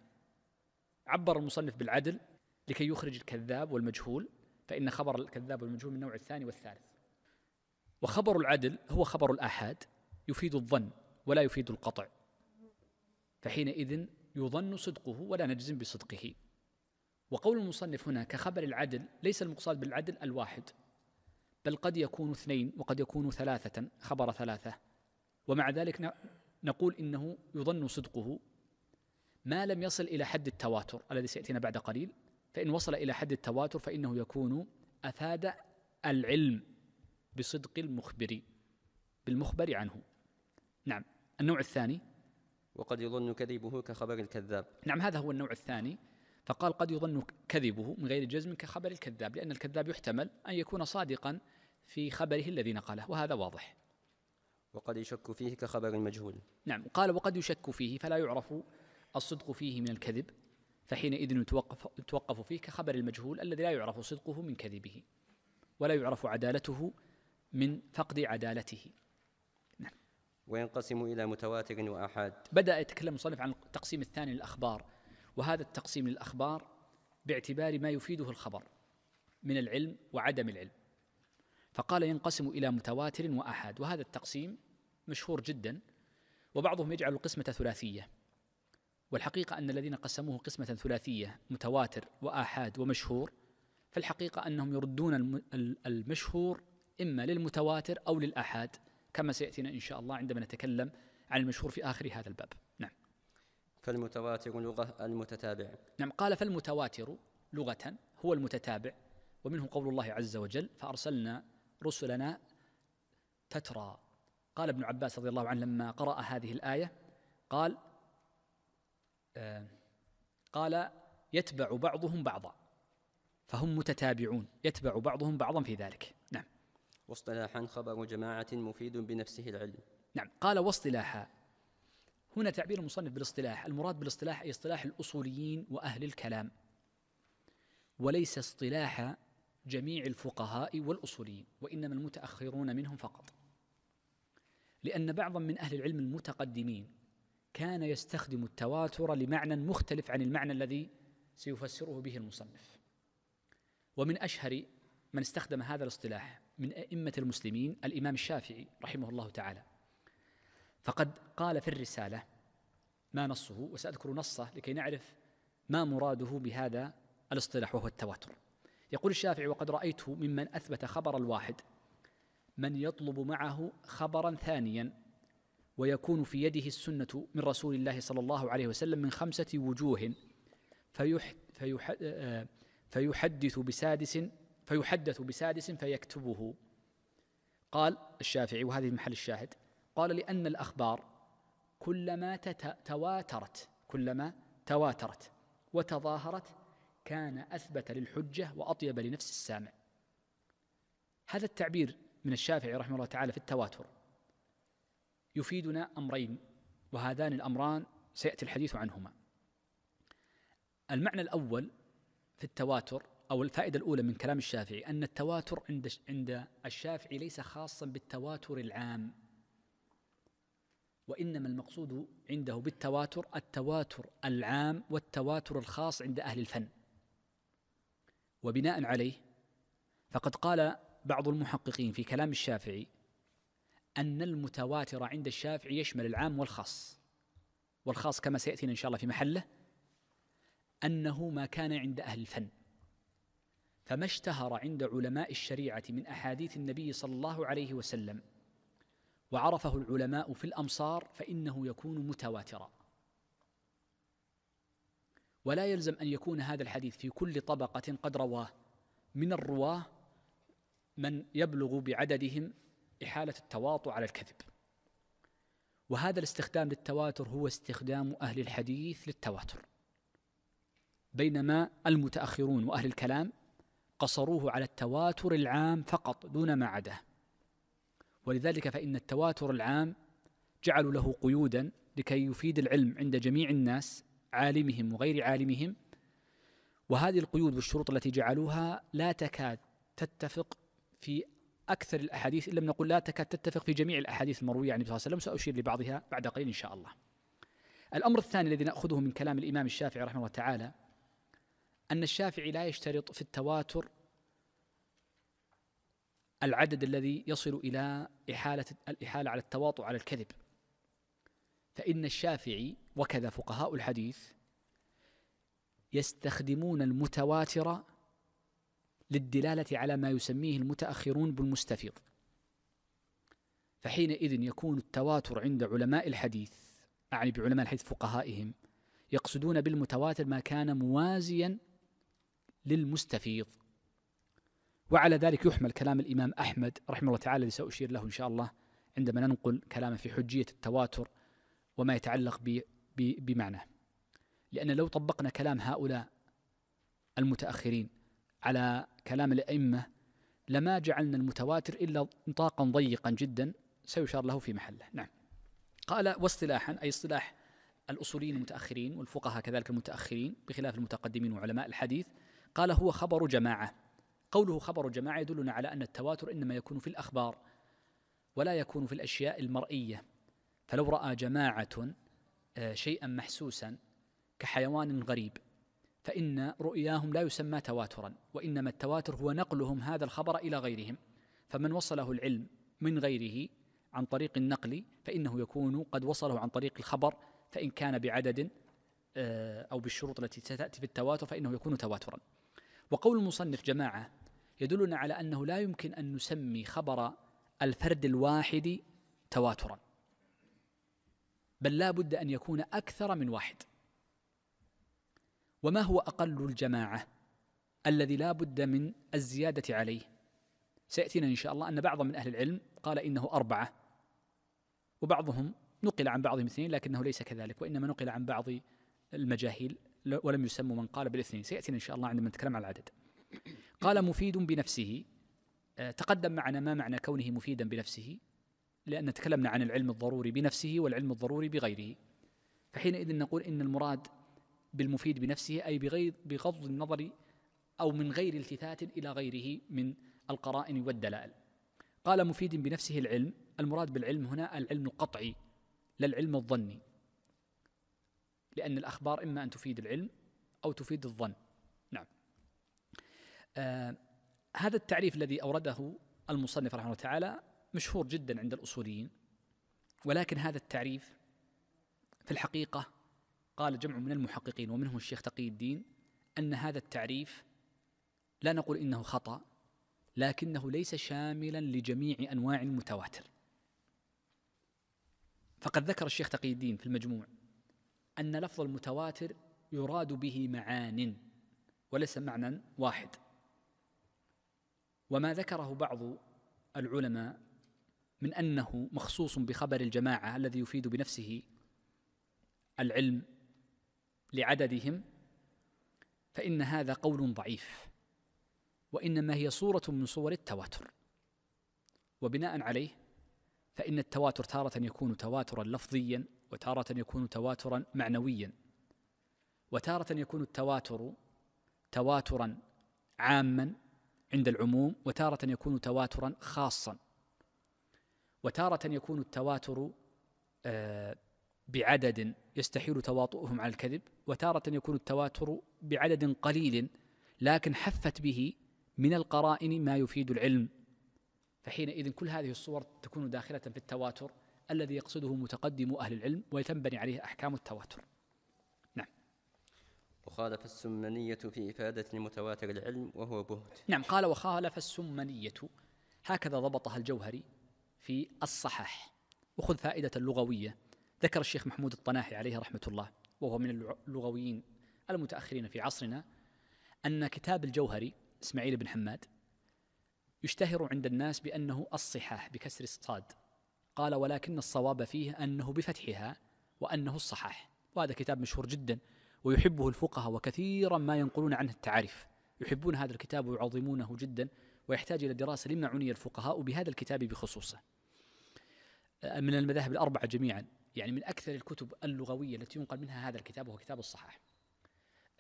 عبر المصنف بالعدل لكي يخرج الكذاب والمجهول فإن خبر الكذاب والمجهول من النوع الثاني والثالث وخبر العدل هو خبر الآحاد يفيد الظن ولا يفيد القطع فحينئذ يظن صدقه ولا نجزم بصدقه وقول المصنف هنا كخبر العدل ليس المقصود بالعدل الواحد بل قد يكون اثنين وقد يكون ثلاثة خبر ثلاثة ومع ذلك نقول إنه يظن صدقه ما لم يصل الى حد التواتر الذي سياتينا بعد قليل فان وصل الى حد التواتر فانه يكون افاد العلم بصدق المخبر بالمخبر عنه نعم النوع الثاني وقد يظن كذبه كخبر الكذاب نعم هذا هو النوع الثاني فقال قد يظن كذبه من غير جزم كخبر الكذاب لأن الكذاب يحتمل أن يكون صادقا في خبره الذي نقله وهذا واضح وقد يشك فيه كخبر المجهول نعم قال وقد يشك فيه فلا يعرف الصدق فيه من الكذب فحينئذ يتوقف, يتوقف فيه كخبر المجهول الذي لا يعرف صدقه من كذبه ولا يعرف عدالته من فقد عدالته نعم. وينقسم إلى متواتر وأحاد بدأ يتكلم المصنف عن التقسيم الثاني للأخبار وهذا التقسيم للأخبار باعتبار ما يفيده الخبر من العلم وعدم العلم فقال ينقسم إلى متواتر وأحاد وهذا التقسيم مشهور جدا وبعضهم يجعل القسمة ثلاثية والحقيقة أن الذين قسموه قسمة ثلاثية متواتر وآحاد ومشهور فالحقيقة أنهم يردون المشهور إما للمتواتر أو للآحاد كما سيأتينا إن شاء الله عندما نتكلم عن المشهور في آخر هذا الباب نعم فالمتواتر لغة المتتابع نعم قال فالمتواتر لغة هو المتتابع ومنه قول الله عز وجل فأرسلنا رسلنا تترى قال ابن عباس رضي الله عنه لما قرأ هذه الآية قال قال يتبع بعضهم بعضا فهم متتابعون يتبع بعضهم بعضا في ذلك نعم واصطلاحا خبر جماعة مفيد بنفسه العلم نعم قال واصطلاحا هنا تعبير المصنف بالاصطلاح المراد بالاصطلاح أي اصطلاح الأصوليين وأهل الكلام وليس اصطلاح جميع الفقهاء والأصوليين وإنما المتأخرون منهم فقط لأن بعضا من أهل العلم المتقدمين كان يستخدم التواتر لمعنى مختلف عن المعنى الذي سيفسره به المصنف ومن أشهر من استخدم هذا الاصطلاح من أئمة المسلمين الإمام الشافعي رحمه الله تعالى فقد قال في الرسالة ما نصه وسأذكر نصه لكي نعرف ما مراده بهذا الاصطلاح وهو التواتر يقول الشافعي وقد رأيته ممن أثبت خبر الواحد من يطلب معه خبرا ثانيا ويكون في يده السنة من رسول الله صلى الله عليه وسلم من خمسة وجوه فيح فيح آه، فيحدث بسادس فيحدث بسادس فيكتبه قال الشافعي وهذه محل الشاهد قال لأن الأخبار كلما تواترت كلما تواترت وتظاهرت كان أثبت للحجة وأطيب لنفس السامع هذا التعبير من الشافعي رحمه الله تعالى في التواتر يفيدنا امرين وهذان الامران سياتي الحديث عنهما المعنى الاول في التواتر او الفائده الاولى من كلام الشافعي ان التواتر عند عند الشافعي ليس خاصا بالتواتر العام وانما المقصود عنده بالتواتر التواتر العام والتواتر الخاص عند اهل الفن وبناء عليه فقد قال بعض المحققين في كلام الشافعي أن المتواتر عند الشافعي يشمل العام والخاص والخاص كما سيأتينا إن شاء الله في محله أنه ما كان عند أهل الفن فما اشتهر عند علماء الشريعة من أحاديث النبي صلى الله عليه وسلم وعرفه العلماء في الأمصار فإنه يكون متواترا ولا يلزم أن يكون هذا الحديث في كل طبقة قد رواه من الرواه من يبلغ بعددهم إحالة التواطؤ على الكذب وهذا الاستخدام للتواتر هو استخدام أهل الحديث للتواتر بينما المتأخرون وأهل الكلام قصروه على التواتر العام فقط دون ما عداه ولذلك فإن التواتر العام جعلوا له قيودا لكي يفيد العلم عند جميع الناس عالمهم وغير عالمهم وهذه القيود والشروط التي جعلوها لا تكاد تتفق في أكثر الأحاديث إن لم نقل لا تكاد تتفق في جميع الأحاديث المروية عن النبي صلى الله عليه وسلم سأشير لبعضها بعد قليل إن شاء الله الأمر الثاني الذي نأخذه من كلام الإمام الشافعي رحمه الله تعالى أن الشافعي لا يشترط في التواتر العدد الذي يصل إلى إحالة الإحالة على التواطؤ على الكذب فإن الشافعي وكذا فقهاء الحديث يستخدمون المتواتر للدلالة على ما يسميه المتأخرون بالمستفيض فحينئذ يكون التواتر عند علماء الحديث أعني بعلماء الحديث فقهائهم يقصدون بالمتواتر ما كان موازيا للمستفيض وعلى ذلك يحمل كلام الإمام أحمد رحمه الله تعالى الذي سأشير له إن شاء الله عندما ننقل كلامه في حجية التواتر وما يتعلق بمعناه لأن لو طبقنا كلام هؤلاء المتأخرين على كلام الأئمة لما جعلنا المتواتر إلا نطاقا ضيقا جدا سيشار له في محله نعم قال واصطلاحا أي اصطلاح الأصوليين المتأخرين والفقهاء كذلك المتأخرين بخلاف المتقدمين وعلماء الحديث قال هو خبر جماعة قوله خبر جماعة يدلنا على أن التواتر إنما يكون في الأخبار ولا يكون في الأشياء المرئية فلو رأى جماعة آه، شيئا محسوسا كحيوان غريب فإن رؤياهم لا يسمى تواترا وإنما التواتر هو نقلهم هذا الخبر إلى غيرهم فمن وصله العلم من غيره عن طريق النقل فإنه يكون قد وصله عن طريق الخبر فإن كان بعدد آه، أو بالشروط التي ستأتي في التواتر فإنه يكون تواترا وقول المصنف جماعة يدلنا على أنه لا يمكن أن نسمي خبر الفرد الواحد تواترا بل لا بد أن يكون أكثر من واحد وما هو أقل الجماعة الذي لا بد من الزيادة عليه سيأتينا إن شاء الله أن بعض من أهل العلم قال إنه أربعة وبعضهم نقل عن بعضهم اثنين لكنه ليس كذلك وإنما نقل عن بعض المجاهيل ولم يسموا من قال بالاثنين سيأتينا إن شاء الله عندما نتكلم عن العدد قال مفيد بنفسه آه، تقدم معنا ما معنى كونه مفيدا بنفسه لأن تكلمنا عن العلم الضروري بنفسه والعلم الضروري بغيره فحينئذ نقول إن المراد بالمفيد بنفسه أي بغير بغض النظر أو من غير التفات إلى غيره من القرائن والدلائل قال مفيد بنفسه العلم المراد بالعلم هنا العلم القطعي لا العلم الظني لأن الأخبار إما أن تفيد العلم أو تفيد الظن نعم آه هذا التعريف الذي أورده المصنف رحمه الله تعالى مشهور جدا عند الأصوليين ولكن هذا التعريف في الحقيقة قال جمع من المحققين ومنهم الشيخ تقي الدين أن هذا التعريف لا نقول إنه خطأ لكنه ليس شاملا لجميع أنواع المتواتر فقد ذكر الشيخ تقي الدين في المجموع أن لفظ المتواتر يراد به معان وليس معنى واحد وما ذكره بعض العلماء من انه مخصوص بخبر الجماعه الذي يفيد بنفسه العلم لعددهم فإن هذا قول ضعيف وإنما هي صورة من صور التواتر وبناء عليه فإن التواتر تارة يكون تواترا لفظيا وتارة يكون تواترا معنويا وتارة يكون التواتر تواترا عاما عند العموم وتارة يكون تواترا خاصا وتارة يكون التواتر آه بعدد يستحيل تواطؤهم على الكذب وتارة يكون التواتر بعدد قليل لكن حفت به من القرائن ما يفيد العلم فحينئذ كل هذه الصور تكون داخلة في التواتر الذي يقصده متقدم أهل العلم وتنبني عليه أحكام التواتر نعم وخالف السمنية في إفادة متواتر العلم وهو بهت نعم قال وخالف السمنية هكذا ضبطها الجوهري في الصحاح وخذ فائدة اللغوية ذكر الشيخ محمود الطناحي عليه رحمه الله وهو من اللغويين المتاخرين في عصرنا ان كتاب الجوهري اسماعيل بن حماد يشتهر عند الناس بانه الصحاح بكسر الصاد قال ولكن الصواب فيه انه بفتحها وانه الصحاح وهذا كتاب مشهور جدا ويحبه الفقهاء وكثيرا ما ينقلون عنه التعاريف يحبون هذا الكتاب ويعظمونه جدا ويحتاج الى دراسه لما عني الفقهاء بهذا الكتاب بخصوصه من المذاهب الاربعه جميعا يعني من أكثر الكتب اللغوية التي ينقل منها هذا الكتاب وهو كتاب الصحاح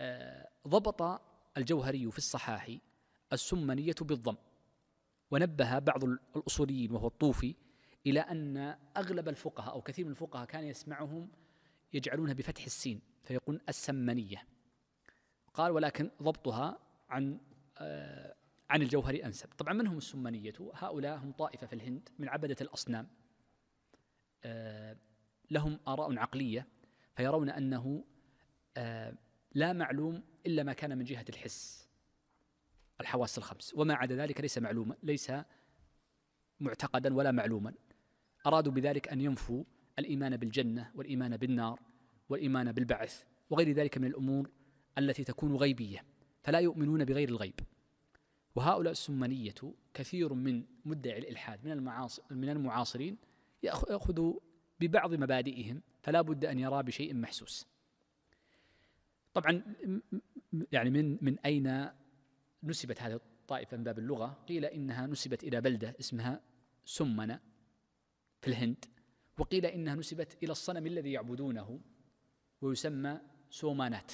آه، ضبط الجوهري في الصحاح السمنية بالضم ونبه بعض الأصوليين وهو الطوفي إلى أن أغلب الفقهاء أو كثير من الفقهاء كان يسمعهم يجعلونها بفتح السين فيقول السمنية قال ولكن ضبطها عن آه، عن الجوهري أنسب طبعا من هم السمنية هؤلاء هم طائفة في الهند من عبدة الأصنام آه، لهم آراء عقلية فيرون أنه آه، لا معلوم إلا ما كان من جهة الحس الحواس الخمس وما عدا ذلك ليس معلوما ليس معتقدا ولا معلوما أرادوا بذلك أن ينفوا الإيمان بالجنة والإيمان بالنار والإيمان بالبعث وغير ذلك من الأمور التي تكون غيبية فلا يؤمنون بغير الغيب وهؤلاء السمنية كثير من مدعي الإلحاد من المعاصر من المعاصرين يأخذوا ببعض مبادئهم فلا بد أن يرى بشيء محسوس طبعا يعني من من أين نسبت هذه الطائفة من باب اللغة قيل إنها نسبت إلى بلدة اسمها سمنة في الهند وقيل إنها نسبت إلى الصنم الذي يعبدونه ويسمى سومانات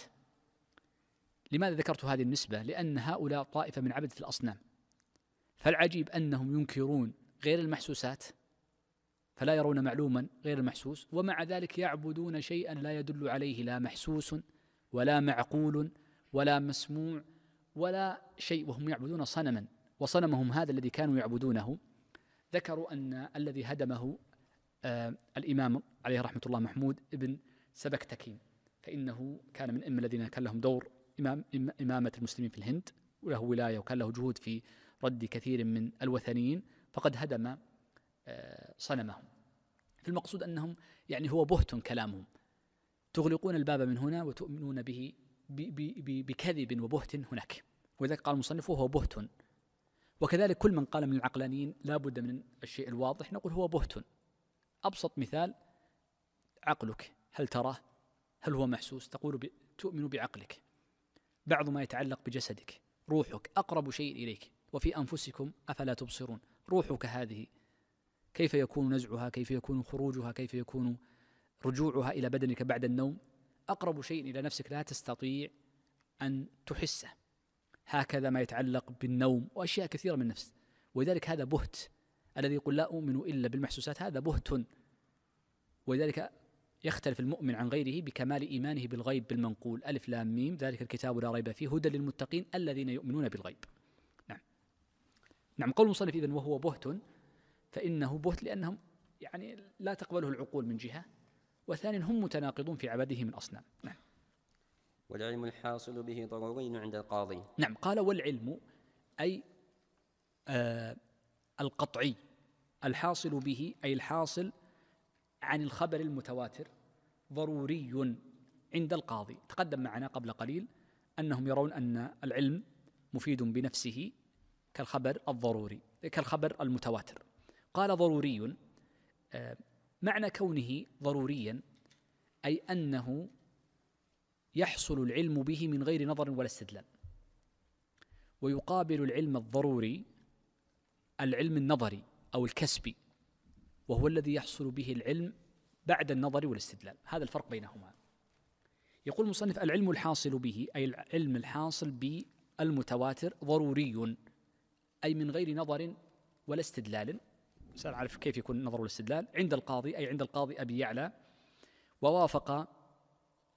لماذا ذكرت هذه النسبة؟ لأن هؤلاء طائفة من عبدة الأصنام فالعجيب أنهم ينكرون غير المحسوسات فلا يرون معلوما غير المحسوس ومع ذلك يعبدون شيئا لا يدل عليه لا محسوس ولا معقول ولا مسموع ولا شيء وهم يعبدون صنما وصنمهم هذا الذي كانوا يعبدونه ذكروا ان الذي هدمه آه الامام عليه رحمه الله محمود ابن سبكتكين فانه كان من ائمه الذين كان لهم دور امام امامه المسلمين في الهند وله ولايه وكان له جهود في رد كثير من الوثنيين فقد هدم آه صنمهم فالمقصود أنهم يعني هو بهت كلامهم تغلقون الباب من هنا وتؤمنون به بكذب وبهت هناك ولذلك قال المصنف هو بهت وكذلك كل من قال من العقلانيين لا بد من الشيء الواضح نقول هو بهت أبسط مثال عقلك هل تراه هل هو محسوس تقول ب... تؤمن بعقلك بعض ما يتعلق بجسدك روحك أقرب شيء إليك وفي أنفسكم أفلا تبصرون روحك هذه كيف يكون نزعها كيف يكون خروجها كيف يكون رجوعها إلى بدنك بعد النوم أقرب شيء إلى نفسك لا تستطيع أن تحسه هكذا ما يتعلق بالنوم وأشياء كثيرة من النفس ولذلك هذا بهت الذي يقول لا أؤمن إلا بالمحسوسات هذا بهت ولذلك يختلف المؤمن عن غيره بكمال إيمانه بالغيب بالمنقول ألف لام ميم ذلك الكتاب لا ريب فيه هدى للمتقين الذين يؤمنون بالغيب نعم نعم قول المصنف إذن وهو بهت فإنه بهت لأنهم يعني لا تقبله العقول من جهة وثانيا هم متناقضون في عبادهم من أصنام نعم والعلم الحاصل به ضروري عند القاضي نعم قال والعلم أي آه القطعي الحاصل به أي الحاصل عن الخبر المتواتر ضروري عند القاضي تقدم معنا قبل قليل أنهم يرون أن العلم مفيد بنفسه كالخبر الضروري كالخبر المتواتر قال ضروري آه، معنى كونه ضروريا اي انه يحصل العلم به من غير نظر ولا استدلال ويقابل العلم الضروري العلم النظري او الكسبي وهو الذي يحصل به العلم بعد النظر والاستدلال هذا الفرق بينهما يقول المصنف العلم الحاصل به اي العلم الحاصل بالمتواتر ضروري اي من غير نظر ولا استدلال سنعرف كيف يكون النظر والاستدلال عند القاضي أي عند القاضي أبي يعلى ووافق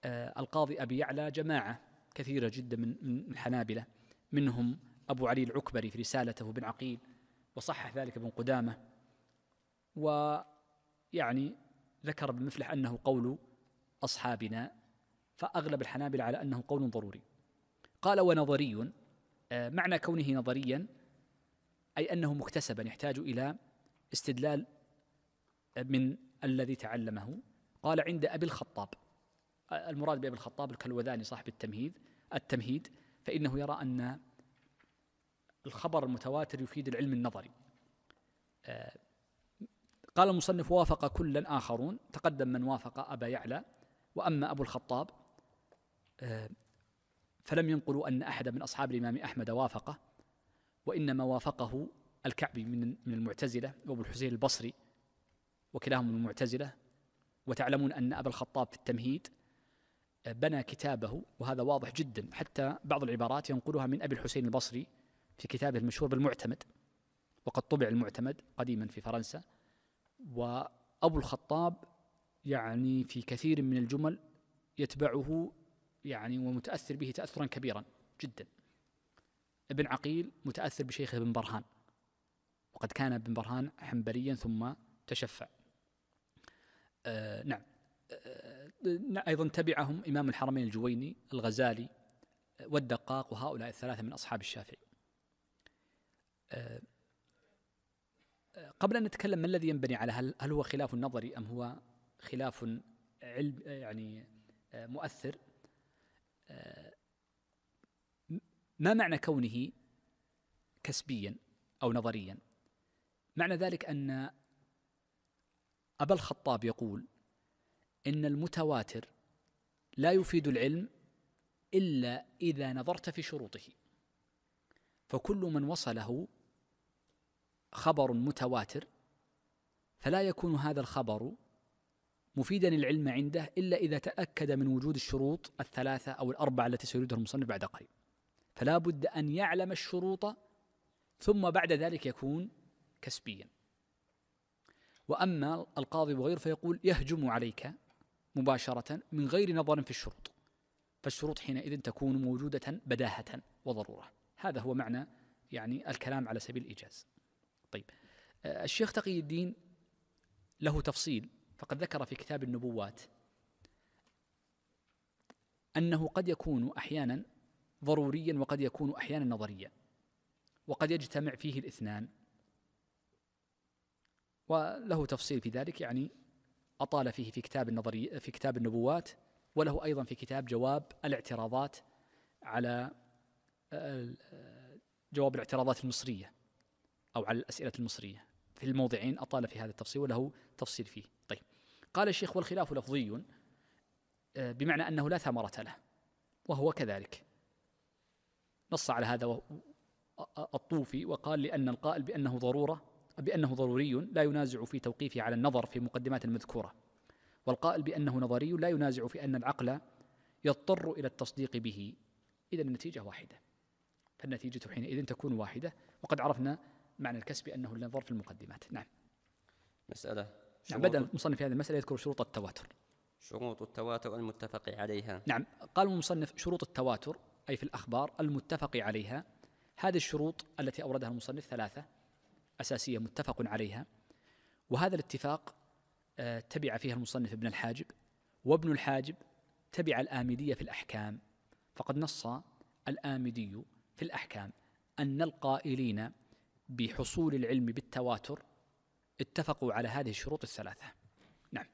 آه، القاضي أبي يعلى جماعة كثيرة جدا من الحنابلة منهم أبو علي العكبري في رسالته بن عقيل وصحح ذلك ابن قدامة ويعني ذكر ابن مفلح أنه قول أصحابنا فأغلب الحنابلة على أنه قول ضروري قال ونظري آه، معنى كونه نظريا أي أنه مكتسبا يحتاج إلى استدلال من الذي تعلمه قال عند أبي الخطاب المراد بأبي الخطاب الكلوذاني صاحب التمهيد التمهيد فإنه يرى أن الخبر المتواتر يفيد العلم النظري آه، قال المصنف وافق كلا آخرون تقدم من وافق أبا يعلى وأما أبو الخطاب آه، فلم ينقلوا أن أحد من أصحاب الإمام أحمد وافقه وإنما وافقه الكعبي من من المعتزله وابو الحسين البصري وكلاهما من المعتزله وتعلمون ان ابا الخطاب في التمهيد آه، بنى كتابه وهذا واضح جدا حتى بعض العبارات ينقلها من ابي الحسين البصري في كتابه المشهور بالمعتمد وقد طبع المعتمد قديما في فرنسا وابو الخطاب يعني في كثير من الجمل يتبعه يعني ومتاثر به تاثرا كبيرا جدا ابن عقيل متاثر بشيخه ابن برهان وقد كان ابن برهان حنبليا ثم تشفع آه نعم آه،, آه أيضا تبعهم إمام الحرمين الجويني الغزالي والدقاق وهؤلاء الثلاثة من أصحاب الشافعي آه, آه، قبل أن نتكلم ما الذي ينبني على هل, هل هو خلاف نظري أم هو خلاف علم يعني آه، مؤثر ما معنى كونه كسبيا أو نظريا معنى ذلك أن أبا الخطاب يقول إن المتواتر لا يفيد العلم إلا إذا نظرت في شروطه فكل من وصله خبر متواتر فلا يكون هذا الخبر مفيدا العلم عنده إلا إذا تأكد من وجود الشروط الثلاثة أو الأربعة التي سيريدها المصنف بعد قليل فلا بد أن يعلم الشروط ثم بعد ذلك يكون كسبيا وأما القاضي وغير فيقول يهجم عليك مباشرة من غير نظر في الشروط فالشروط حينئذ تكون موجودة بداهة وضرورة هذا هو معنى يعني الكلام على سبيل الإيجاز طيب آه، الشيخ تقي الدين له تفصيل فقد ذكر في كتاب النبوات أنه قد يكون أحيانا ضروريا وقد يكون أحيانا نظريا وقد يجتمع فيه الاثنان وله تفصيل في ذلك يعني أطال فيه في كتاب النظري في كتاب النبوات وله أيضا في كتاب جواب الاعتراضات على آه، آه، جواب الاعتراضات المصرية أو على الأسئلة المصرية في الموضعين أطال في هذا التفصيل وله تفصيل فيه طيب قال الشيخ والخلاف لفظي آه، بمعنى أنه لا ثمرة له وهو كذلك نص على هذا الطوفي وقال لأن القائل بأنه ضرورة بأنه ضروري لا ينازع في توقيفه على النظر في مقدمات المذكورة والقائل بأنه نظري لا ينازع في أن العقل يضطر إلى التصديق به إذا النتيجة واحدة فالنتيجة حينئذ تكون واحدة وقد عرفنا معنى الكسب أنه النظر في المقدمات نعم مسألة نعم بدأ المصنف في هذه المسألة يذكر شروط التواتر شروط التواتر المتفق عليها نعم قال المصنف شروط التواتر أي في الأخبار المتفق عليها هذه الشروط التي أوردها المصنف ثلاثة أساسية متفق عليها وهذا الاتفاق آه، تبع فيها المصنف ابن الحاجب وابن الحاجب تبع الآمدية في الأحكام فقد نص الآمدي في الأحكام أن القائلين بحصول العلم بالتواتر اتفقوا على هذه الشروط الثلاثة نعم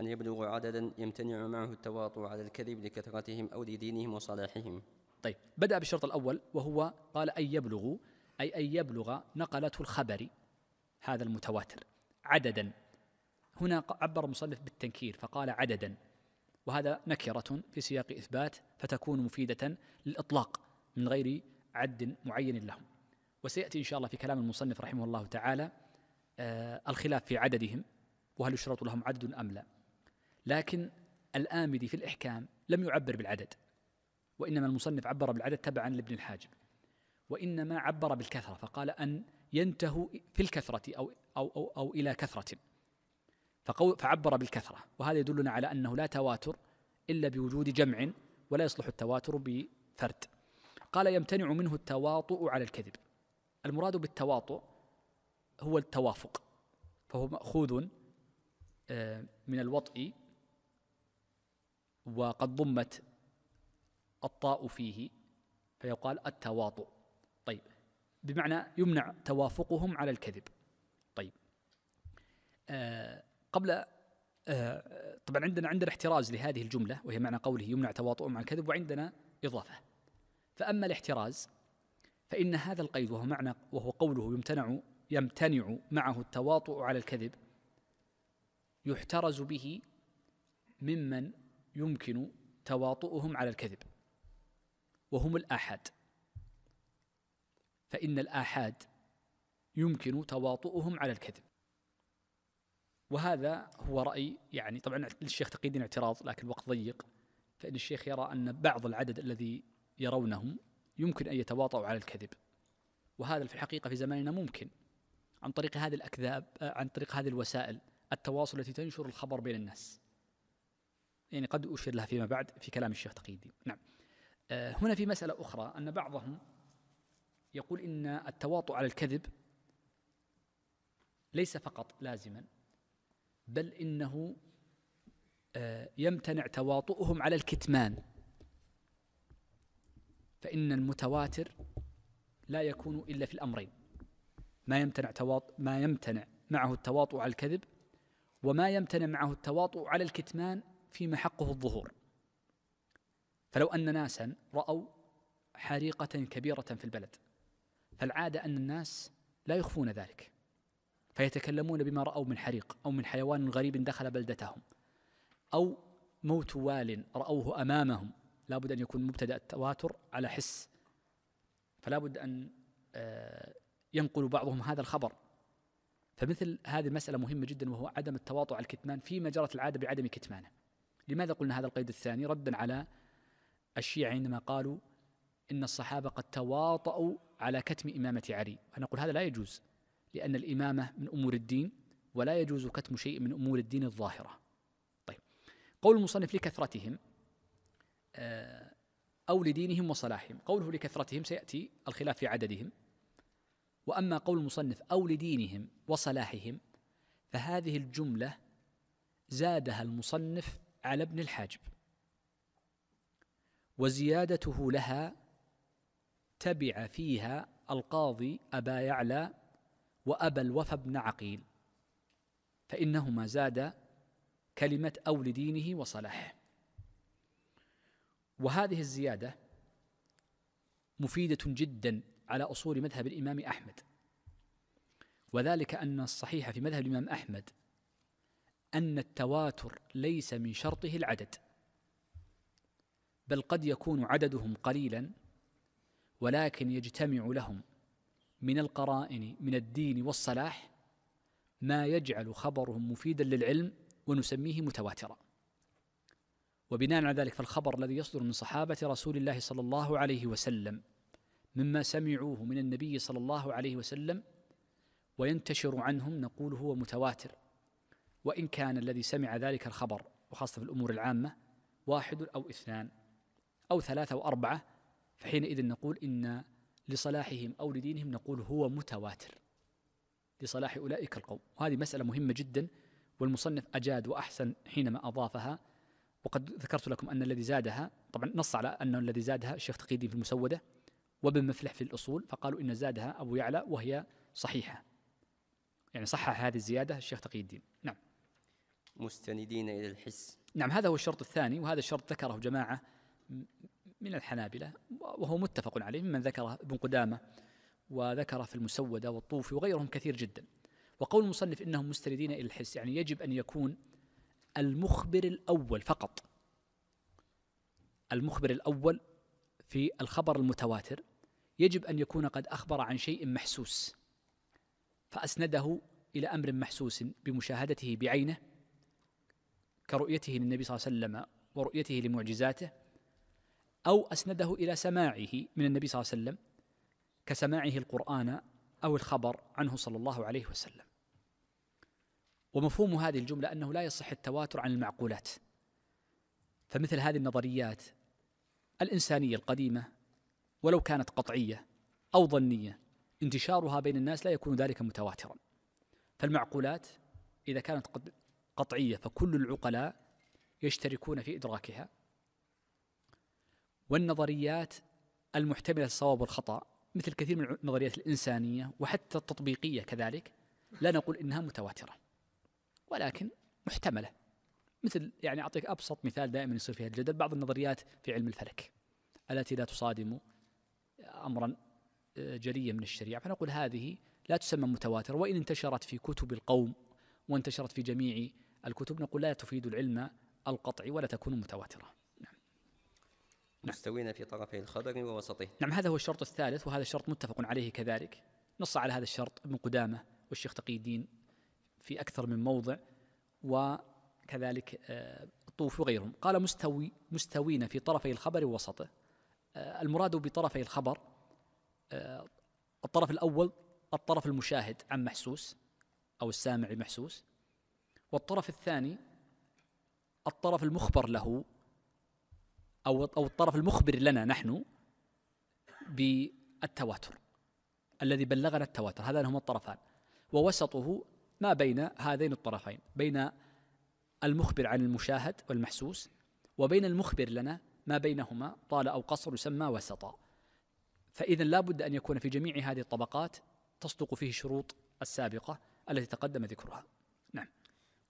أن يبلغوا عددا يمتنع معه التواطؤ على الكذب لكثرتهم أو لدينهم وصلاحهم طيب بدأ بالشرط الأول وهو قال أن يبلغوا أي أن يبلغ نقلته الخبر هذا المتواتر عددا هنا عبر المصنف بالتنكير فقال عددا وهذا نكرة في سياق إثبات فتكون مفيدة للإطلاق من غير عد معين لهم وسيأتي إن شاء الله في كلام المصنف رحمه الله تعالى آه الخلاف في عددهم وهل يشترط لهم عدد أم لا لكن الآمدي في الإحكام لم يعبر بالعدد وإنما المصنف عبر بالعدد تبعا لابن الحاجب وإنما عبر بالكثرة فقال أن ينتهوا في الكثرة أو أو أو, أو إلى كثرة فقو فعبر بالكثرة وهذا يدلنا على أنه لا تواتر إلا بوجود جمع ولا يصلح التواتر بفرد قال يمتنع منه التواطؤ على الكذب المراد بالتواطؤ هو التوافق فهو مأخوذ آه، من الوطء وقد ضمت الطاء فيه فيقال التواطؤ بمعنى يمنع توافقهم على الكذب طيب آه قبل آه طبعا عندنا عندنا احتراز لهذه الجملة وهي معنى قوله يمنع تواطؤهم على الكذب وعندنا إضافة فأما الاحتراز فإن هذا القيد وهو معنى وهو قوله يمتنع يمتنع معه التواطؤ على الكذب يحترز به ممن يمكن تواطؤهم على الكذب وهم الآحاد فإن الآحاد يمكن تواطؤهم على الكذب وهذا هو رأي يعني طبعا للشيخ تقيدين اعتراض لكن الوقت ضيق فإن الشيخ يرى أن بعض العدد الذي يرونهم يمكن أن يتواطؤوا على الكذب وهذا في الحقيقة في زماننا ممكن عن طريق هذه الأكذاب عن طريق هذه الوسائل التواصل التي تنشر الخبر بين الناس يعني قد أشير لها فيما بعد في كلام الشيخ تقيدي نعم آه، هنا في مسألة أخرى أن بعضهم يقول إن التواطؤ على الكذب ليس فقط لازما بل إنه آه، يمتنع تواطؤهم على الكتمان فإن المتواتر لا يكون إلا في الأمرين ما يمتنع تواطؤ ما يمتنع معه التواطؤ على الكذب وما يمتنع معه التواطؤ على الكتمان فيما حقه الظهور فلو أن ناسا رأوا حريقة كبيرة في البلد فالعاده ان الناس لا يخفون ذلك فيتكلمون بما راوا من حريق او من حيوان غريب دخل بلدتهم او موت وال راوه امامهم لا بد ان يكون مبتدا التواتر على حس فلا بد ان آه، ينقل بعضهم هذا الخبر فمثل هذه المسألة مهمة جدا وهو عدم التواطؤ على الكتمان فيما جرت العادة بعدم كتمانه لماذا قلنا هذا القيد الثاني ردا على الشيعة عندما قالوا إن الصحابة قد تواطؤوا على كتم إمامة علي أنا أقول هذا لا يجوز لأن الإمامة من أمور الدين ولا يجوز كتم شيء من أمور الدين الظاهرة طيب قول المصنف لكثرتهم آه، أو لدينهم وصلاحهم قوله لكثرتهم سيأتي الخلاف في عددهم وأما قول المصنف أو لدينهم وصلاحهم فهذه الجملة زادها المصنف على ابن الحاجب وزيادته لها تبع فيها القاضي أبا يعلى وأبا الوفى بن عقيل فإنهما زاد كلمة أول دينه وصلاحه وهذه الزيادة مفيدة جدا على أصول مذهب الإمام أحمد وذلك أن الصحيح في مذهب الإمام أحمد أن التواتر ليس من شرطه العدد بل قد يكون عددهم قليلا ولكن يجتمع لهم من القرائن من الدين والصلاح ما يجعل خبرهم مفيدا للعلم ونسميه متواترا وبناء على ذلك فالخبر الذي يصدر من صحابة رسول الله صلى الله عليه وسلم مما سمعوه من النبي صلى الله عليه وسلم وينتشر عنهم نقول هو متواتر وإن كان الذي سمع ذلك الخبر وخاصة في الأمور العامة واحد أو اثنان أو ثلاثة أو أربعة فحينئذ نقول إن لصلاحهم أو لدينهم نقول هو متواتر لصلاح أولئك القوم وهذه مسألة مهمة جدا والمصنف أجاد وأحسن حينما أضافها وقد ذكرت لكم أن الذي زادها طبعا نص على أن الذي زادها الشيخ تقي الدين في المسودة وابن مفلح في الأصول فقالوا إن زادها أبو يعلى وهي صحيحة يعني صحح هذه الزيادة الشيخ تقي الدين نعم مستندين إلى الحس نعم هذا هو الشرط الثاني وهذا الشرط ذكره جماعة من الحنابلة وهو متفق عليه ممن ذكره ابن قدامة وذكره في المسودة والطوفي وغيرهم كثير جدا وقول المصنف إنهم مستندين إلى الحس يعني يجب أن يكون المخبر الأول فقط المخبر الأول في الخبر المتواتر يجب أن يكون قد أخبر عن شيء محسوس فأسنده إلى أمر محسوس بمشاهدته بعينه كرؤيته للنبي صلى الله عليه وسلم ورؤيته لمعجزاته أو أسنده إلى سماعه من النبي صلى الله عليه وسلم كسماعه القرآن أو الخبر عنه صلى الله عليه وسلم ومفهوم هذه الجملة أنه لا يصح التواتر عن المعقولات فمثل هذه النظريات الإنسانية القديمة ولو كانت قطعية أو ظنية انتشارها بين الناس لا يكون ذلك متواترا فالمعقولات إذا كانت قطعية فكل العقلاء يشتركون في إدراكها والنظريات المحتملة الصواب والخطأ مثل كثير من النظريات الإنسانية وحتى التطبيقية كذلك لا نقول إنها متواترة ولكن محتملة مثل يعني أعطيك أبسط مثال دائما يصير فيها الجدل بعض النظريات في علم الفلك التي لا تصادم أمرا آه، جليا من الشريعة فنقول هذه لا تسمى متواترة وإن انتشرت في كتب القوم وانتشرت في جميع الكتب نقول لا تفيد العلم القطعي ولا تكون متواترة نعم. مستوين في طرفي الخبر ووسطه نعم هذا هو الشرط الثالث وهذا الشرط متفق عليه كذلك نص على هذا الشرط ابن قدامة والشيخ تقي الدين في أكثر من موضع وكذلك آه، الطوف وغيرهم قال مستوي مستوين في طرفي الخبر ووسطه آه، المراد بطرفي الخبر آه، الطرف الأول الطرف المشاهد عن محسوس أو السامع لمحسوس والطرف الثاني الطرف المخبر له او او الطرف المخبر لنا نحن بالتواتر الذي بلغنا التواتر هذان هما الطرفان ووسطه ما بين هذين الطرفين بين المخبر عن المشاهد والمحسوس وبين المخبر لنا ما بينهما طال او قصر يسمى وسطا فاذا لا بد ان يكون في جميع هذه الطبقات تصدق فيه الشروط السابقه التي تقدم ذكرها نعم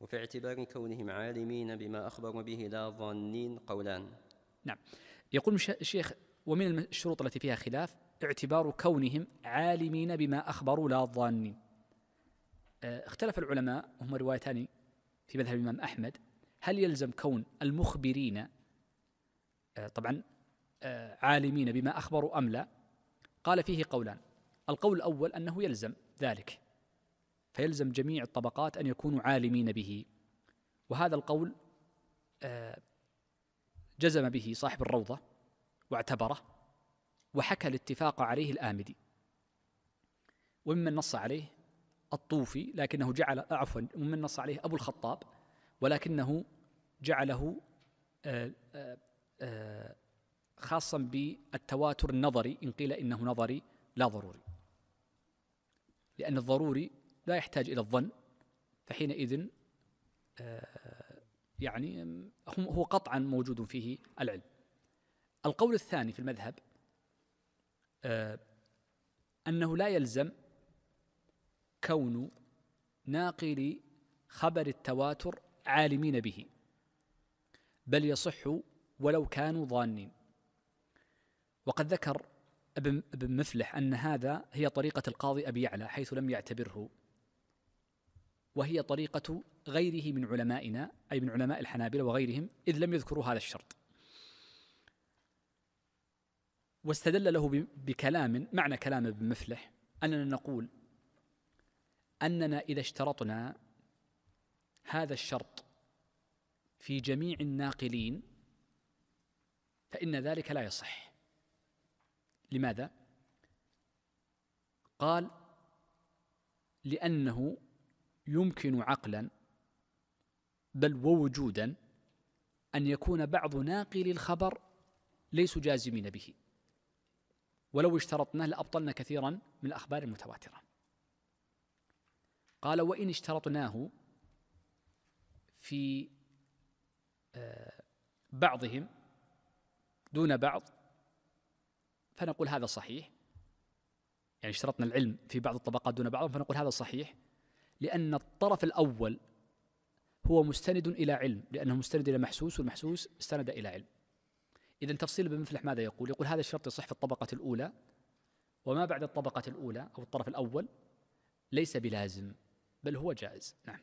وفي اعتبار كونهم عالمين بما اخبر به لا ظانين قولان نعم يقول الشيخ ومن الشروط التي فيها خلاف اعتبار كونهم عالمين بما أخبروا لا ضانين آه، اختلف العلماء وهم روايتان في مذهب الإمام أحمد هل يلزم كون المخبرين آه، طبعا آه، عالمين بما أخبروا أم لا قال فيه قولان القول الأول أنه يلزم ذلك فيلزم جميع الطبقات أن يكونوا عالمين به وهذا القول جزم به صاحب الروضة واعتبره وحكى الاتفاق عليه الآمدي وممن نص عليه الطوفي لكنه جعل عفوا ممن نص عليه أبو الخطاب ولكنه جعله آه، آه، آه، خاصا بالتواتر النظري إن قيل إنه نظري لا ضروري لأن الضروري لا يحتاج إلى الظن فحينئذ يعني هو قطعا موجود فيه العلم القول الثاني في المذهب أه، أنه لا يلزم كون ناقلي خبر التواتر عالمين به بل يصح ولو كانوا ظانين وقد ذكر ابن مفلح أن هذا هي طريقة القاضي أبي يعلى حيث لم يعتبره وهي طريقة غيره من علمائنا أي من علماء الحنابلة وغيرهم إذ لم يذكروا هذا الشرط واستدل له بكلام معنى كلام ابن مفلح أننا نقول أننا إذا اشترطنا هذا الشرط في جميع الناقلين فإن ذلك لا يصح لماذا؟ قال لأنه يمكن عقلا بل ووجودا أن يكون بعض ناقل الخبر ليسوا جازمين به ولو اشترطناه لأبطلنا كثيرا من الأخبار المتواترة قال وإن اشترطناه في آه، بعضهم دون بعض فنقول هذا صحيح يعني اشترطنا العلم في بعض الطبقات دون بعض فنقول هذا صحيح لأن الطرف الأول هو مستند إلى علم لأنه مستند إلى محسوس والمحسوس استند إلى علم إذا تفصيل بن مفلح ماذا يقول يقول هذا الشرط يصح في الطبقة الأولى وما بعد الطبقة الأولى أو الطرف الأول ليس بلازم بل هو جائز نعم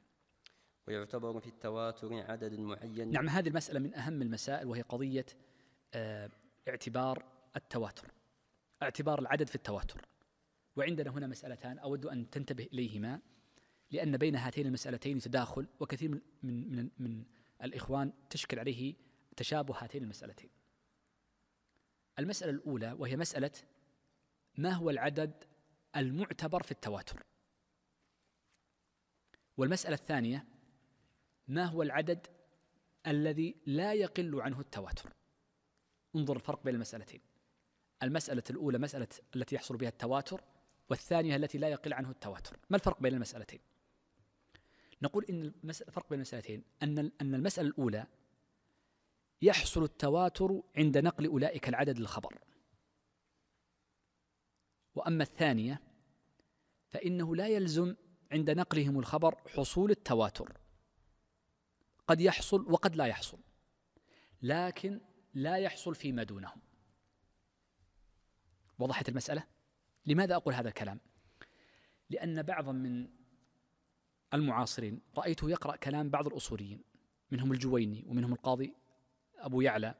ويعتبر في التواتر عدد معين نعم هذه المسألة من أهم المسائل وهي قضية اه اعتبار التواتر اعتبار العدد في التواتر وعندنا هنا مسألتان أود أن تنتبه إليهما لأن بين هاتين المسألتين تداخل وكثير من من من الإخوان تشكل عليه تشابه هاتين المسألتين. المسألة الأولى وهي مسألة ما هو العدد المعتبر في التواتر؟ والمسألة الثانية ما هو العدد الذي لا يقل عنه التواتر؟ انظر الفرق بين المسألتين. المسألة الأولى مسألة التي يحصل بها التواتر والثانية التي لا يقل عنه التواتر، ما الفرق بين المسألتين؟ نقول إن الفرق بين المسألتين أن أن المسألة الأولى يحصل التواتر عند نقل أولئك العدد للخبر وأما الثانية فإنه لا يلزم عند نقلهم الخبر حصول التواتر قد يحصل وقد لا يحصل لكن لا يحصل فيما دونهم وضحت المسألة لماذا أقول هذا الكلام لأن بعضا من المعاصرين رأيته يقرأ كلام بعض الأصوليين منهم الجويني ومنهم القاضي أبو يعلى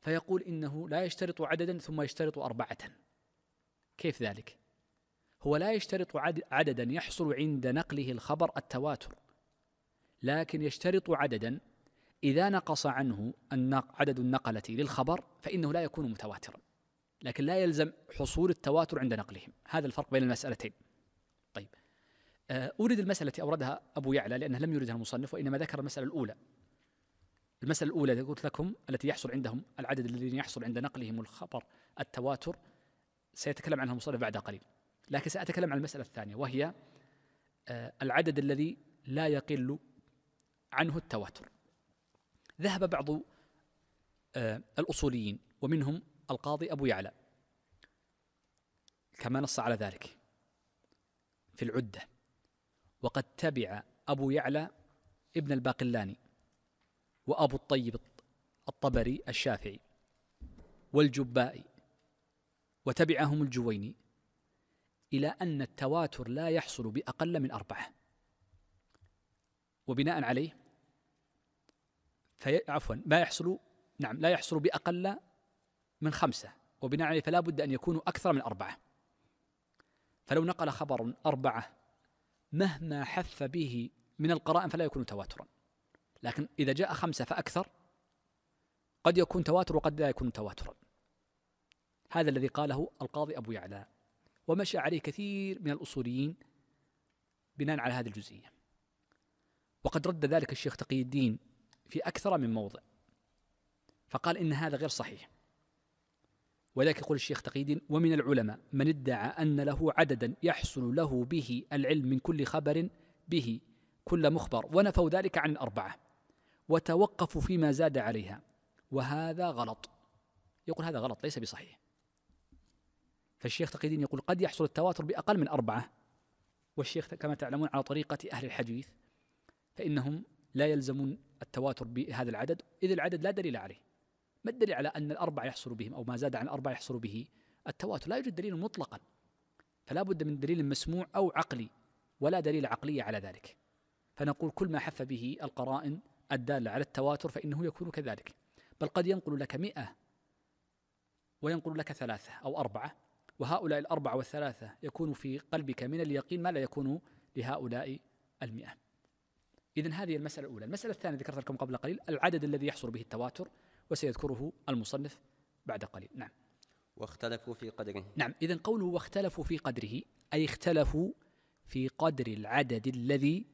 فيقول إنه لا يشترط عددا ثم يشترط أربعة كيف ذلك؟ هو لا يشترط عددا يحصل عند نقله الخبر التواتر لكن يشترط عددا إذا نقص عنه عدد النقلة للخبر فإنه لا يكون متواترا لكن لا يلزم حصول التواتر عند نقلهم هذا الفرق بين المسألتين آه، أورد المسألة التي أوردها أبو يعلى لأنه لم يردها المصنف وإنما ذكر المسألة الأولى المسألة الأولى التي قلت لكم التي يحصل عندهم العدد الذين يحصل عند نقلهم الخبر التواتر سيتكلم عنها المصنف بعد قليل لكن سأتكلم عن المسألة الثانية وهي آه، العدد الذي لا يقل عنه التواتر ذهب بعض آه، الأصوليين ومنهم القاضي أبو يعلى كما نص على ذلك في العده وقد تبع أبو يعلى ابن الباقلاني وأبو الطيب الطبري الشافعي والجبائي وتبعهم الجويني إلى أن التواتر لا يحصل بأقل من أربعة وبناء عليه في عفوا ما يحصل نعم لا يحصل بأقل من خمسة وبناء عليه فلا بد أن يكونوا أكثر من أربعة فلو نقل خبر أربعة مهما حث به من القرائن فلا يكون تواترا لكن إذا جاء خمسة فأكثر قد يكون تواتر وقد لا يكون تواترا هذا الذي قاله القاضي أبو يعلى ومشى عليه كثير من الأصوليين بناء على هذه الجزئية وقد رد ذلك الشيخ تقي الدين في أكثر من موضع فقال إن هذا غير صحيح ولكن يقول الشيخ تقييد ومن العلماء من ادعى أن له عددا يحصل له به العلم من كل خبر به كل مخبر ونفوا ذلك عن الأربعة وتوقفوا فيما زاد عليها وهذا غلط يقول هذا غلط ليس بصحيح فالشيخ تقييدين يقول قد يحصل التواتر بأقل من أربعة والشيخ كما تعلمون على طريقة أهل الحديث فإنهم لا يلزمون التواتر بهذا العدد إذ العدد لا دليل عليه ما الدليل على أن الأربعة يحصل بهم أو ما زاد عن الأربعة يحصل به التواتر لا يوجد دليل مطلقا فلا بد من دليل مسموع أو عقلي ولا دليل عقلي على ذلك فنقول كل ما حف به القرائن الدالة على التواتر فإنه يكون كذلك بل قد ينقل لك مئة وينقل لك ثلاثة أو أربعة وهؤلاء الأربعة والثلاثة يكون في قلبك من اليقين ما لا يكون لهؤلاء المئة إذا هذه المسألة الأولى المسألة الثانية ذكرت لكم قبل قليل العدد الذي يحصل به التواتر وسيذكره المصنف بعد قليل نعم واختلفوا في قدره نعم إذا قوله واختلفوا في قدره أي اختلفوا في قدر العدد الذي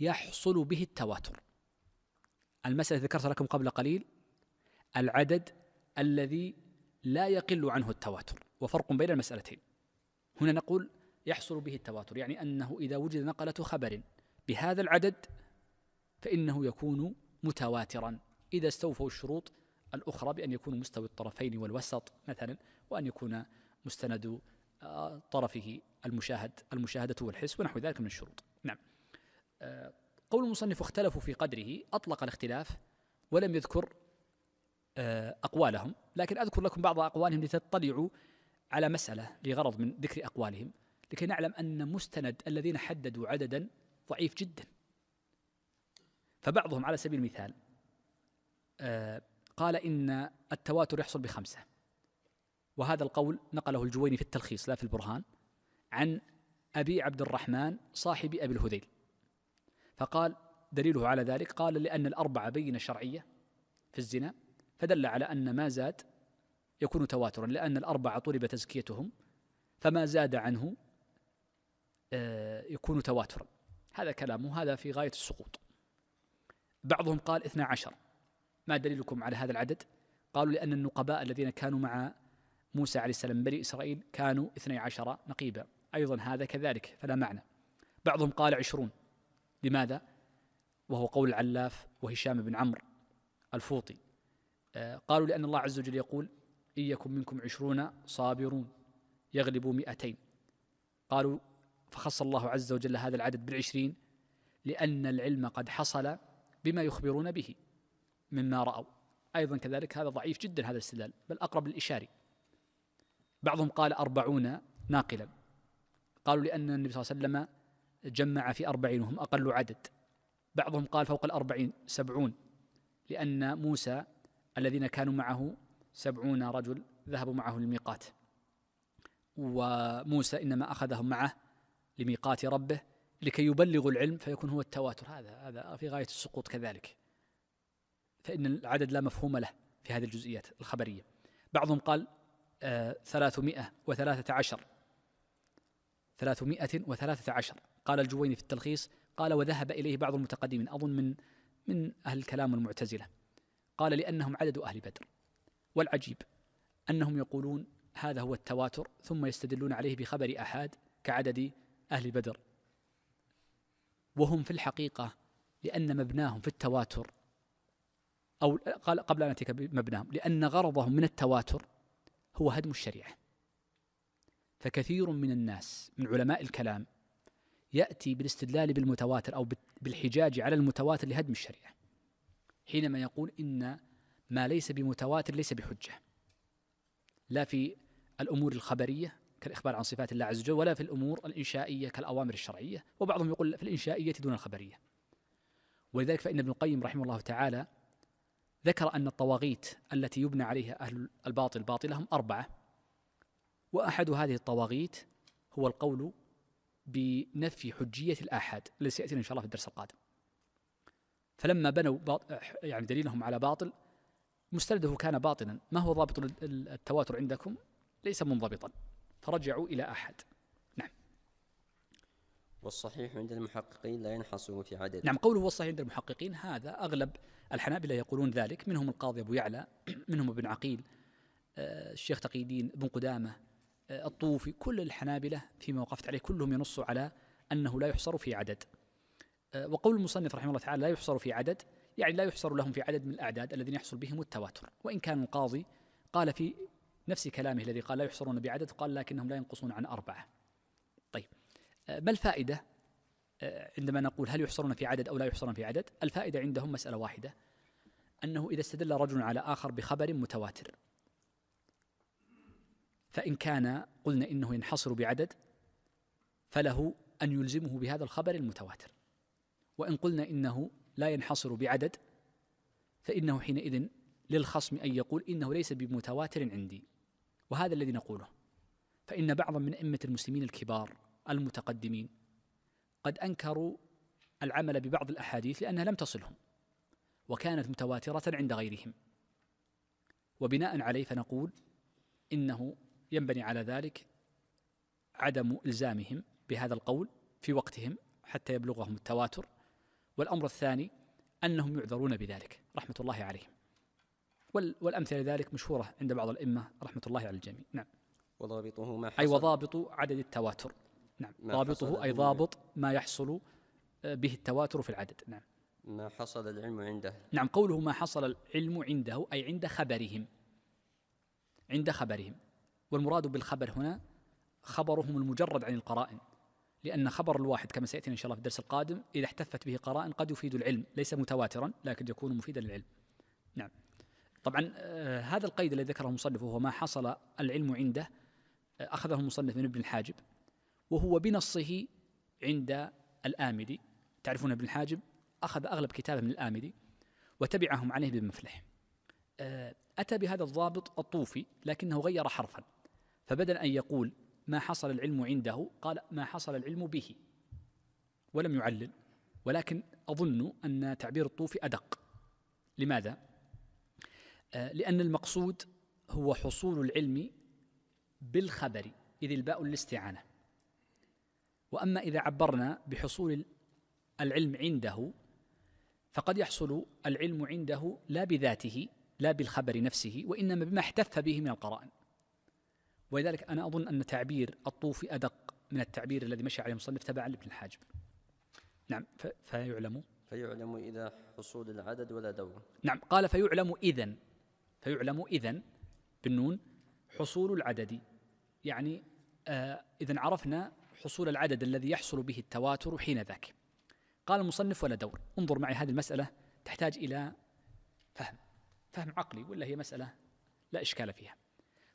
يحصل به التواتر المسألة ذكرت لكم قبل قليل العدد الذي لا يقل عنه التواتر وفرق بين المسألتين هنا نقول يحصل به التواتر يعني أنه إذا وجد نقلة خبر بهذا العدد فإنه يكون متواترا إذا استوفوا الشروط الأخرى بأن يكون مستوي الطرفين والوسط مثلا وأن يكون مستند آه، طرفه المشاهد المشاهدة والحس ونحو ذلك من الشروط نعم آه، قول المصنف اختلفوا في قدره أطلق الاختلاف ولم يذكر آه، أقوالهم لكن أذكر لكم بعض أقوالهم لتطلعوا على مسألة لغرض من ذكر أقوالهم لكي نعلم أن مستند الذين حددوا عددا ضعيف جدا فبعضهم على سبيل المثال قال إن التواتر يحصل بخمسة وهذا القول نقله الجويني في التلخيص لا في البرهان عن أبي عبد الرحمن صاحب أبي الهذيل فقال دليله على ذلك قال لأن الأربعة بينة شرعية في الزنا فدل على أن ما زاد يكون تواترا لأن الأربعة طلب تزكيتهم فما زاد عنه آه، يكون تواترا هذا كلامه هذا في غاية السقوط بعضهم قال اثنا عشر ما دليلكم على هذا العدد قالوا لأن النقباء الذين كانوا مع موسى عليه السلام بني إسرائيل كانوا 12 نقيبا أيضا هذا كذلك فلا معنى بعضهم قال عشرون لماذا؟ وهو قول العلاف وهشام بن عمرو الفوطي آه، قالوا لأن الله عز وجل يقول إن يكن منكم عشرون صابرون يغلبوا مئتين قالوا فخص الله عز وجل هذا العدد بالعشرين لأن العلم قد حصل بما يخبرون به مما رأوا أيضا كذلك هذا ضعيف جدا هذا الاستدلال بل أقرب للإشاري بعضهم قال أربعون ناقلا قالوا لأن النبي صلى الله عليه وسلم جمع في أربعين وهم أقل عدد بعضهم قال فوق الأربعين سبعون لأن موسى الذين كانوا معه سبعون رجل ذهبوا معه للميقات وموسى إنما أخذهم معه لميقات ربه لكي يبلغوا العلم فيكون هو التواتر هذا هذا في غاية السقوط كذلك فإن العدد لا مفهوم له في هذه الجزئيات الخبرية بعضهم قال آه، ثلاثمائة وثلاثة عشر ثلاثمائة وثلاثة عشر قال الجويني في التلخيص قال وذهب إليه بعض المتقدمين أظن من من أهل الكلام والمعتزلة قال لأنهم عدد أهل بدر والعجيب أنهم يقولون هذا هو التواتر ثم يستدلون عليه بخبر أحد كعدد أهل بدر وهم في الحقيقة لأن مبناهم في التواتر أو قال قبل أن أتيك بمبناهم لأن غرضهم من التواتر هو هدم الشريعة فكثير من الناس من علماء الكلام يأتي بالاستدلال بالمتواتر أو بالحجاج على المتواتر لهدم الشريعة حينما يقول إن ما ليس بمتواتر ليس بحجة لا في الأمور الخبرية كالإخبار عن صفات الله عز وجل ولا في الأمور الإنشائية كالأوامر الشرعية وبعضهم يقول في الإنشائية دون الخبرية ولذلك فإن ابن القيم رحمه الله تعالى ذكر أن الطواغيت التي يبنى عليها أهل الباطل باطلة هم أربعة وأحد هذه الطواغيت هو القول بنفي حجية الآحاد الذي سيأتينا إن شاء الله في الدرس القادم فلما بنوا يعني دليلهم على باطل مستنده كان باطلا ما هو ضابط التواتر عندكم ليس منضبطا فرجعوا إلى أحد والصحيح عند المحققين لا ينحصر في عدد نعم قوله والصحيح عند المحققين هذا أغلب الحنابلة يقولون ذلك منهم القاضي أبو يعلى منهم ابن عقيل آه، الشيخ تقيدين ابن قدامة آه، الطوفي كل الحنابلة فيما وقفت عليه كلهم ينصوا على أنه لا يحصر في عدد آه، وقول المصنف رحمه الله تعالى لا يحصر في عدد يعني لا يحصر لهم في عدد من الأعداد الذين يحصل بهم التواتر وإن كان القاضي قال في نفس كلامه الذي قال لا يحصرون بعدد قال لكنهم لا ينقصون عن أربعة طيب ما الفائدة آه، عندما نقول هل يحصرون في عدد أو لا يحصرون في عدد الفائدة عندهم مسألة واحدة أنه إذا استدل رجل على آخر بخبر متواتر فإن كان قلنا إنه ينحصر بعدد فله أن يلزمه بهذا الخبر المتواتر وإن قلنا إنه لا ينحصر بعدد فإنه حينئذ للخصم أن يقول إنه ليس بمتواتر عندي وهذا الذي نقوله فإن بعضا من أئمة المسلمين الكبار المتقدمين قد أنكروا العمل ببعض الأحاديث لأنها لم تصلهم وكانت متواترة عند غيرهم وبناء عليه فنقول إنه ينبني على ذلك عدم إلزامهم بهذا القول في وقتهم حتى يبلغهم التواتر والأمر الثاني أنهم يعذرون بذلك رحمة الله عليهم والأمثلة لذلك مشهورة عند بعض الأئمة رحمة الله على الجميع نعم وضابطه ما حصل أي وضابط عدد التواتر نعم ضابطه أي ضابط ما يحصل آه، به التواتر في العدد نعم ما حصل العلم عنده نعم قوله ما حصل العلم عنده أي عند خبرهم عند خبرهم والمراد بالخبر هنا خبرهم المجرد عن القرائن لأن خبر الواحد كما سيأتينا إن شاء الله في الدرس القادم إذا احتفت به قرائن قد يفيد العلم ليس متواترا لكن يكون مفيدا للعلم نعم طبعا آه هذا القيد الذي ذكره المصنف وهو ما حصل العلم عنده آه أخذه المصنف من ابن الحاجب وهو بنصه عند الآمدي تعرفون ابن الحاجب أخذ أغلب كتابه من الآمدي وتبعهم عليه بمفلح آه، أتى بهذا الضابط الطوفي لكنه غير حرفا فبدل أن يقول ما حصل العلم عنده قال ما حصل العلم به ولم يعلل ولكن أظن أن تعبير الطوفي أدق لماذا؟ آه، لأن المقصود هو حصول العلم بالخبر إذ الباء الاستعانة واما اذا عبرنا بحصول العلم عنده فقد يحصل العلم عنده لا بذاته لا بالخبر نفسه وانما بما احتف به من القرائن ولذلك انا اظن ان تعبير الطوفي ادق من التعبير الذي مشى عليه المصنف تبعا لابن الحاجب نعم فيعلم فيعلم إذا حصول العدد ولا دور نعم قال فيعلم إذا فيعلم إذا بالنون حصول العدد يعني آه إذا عرفنا حصول العدد الذي يحصل به التواتر حين ذاك قال المصنف ولا دور انظر معي هذه المسألة تحتاج إلى فهم فهم عقلي ولا هي مسألة لا إشكال فيها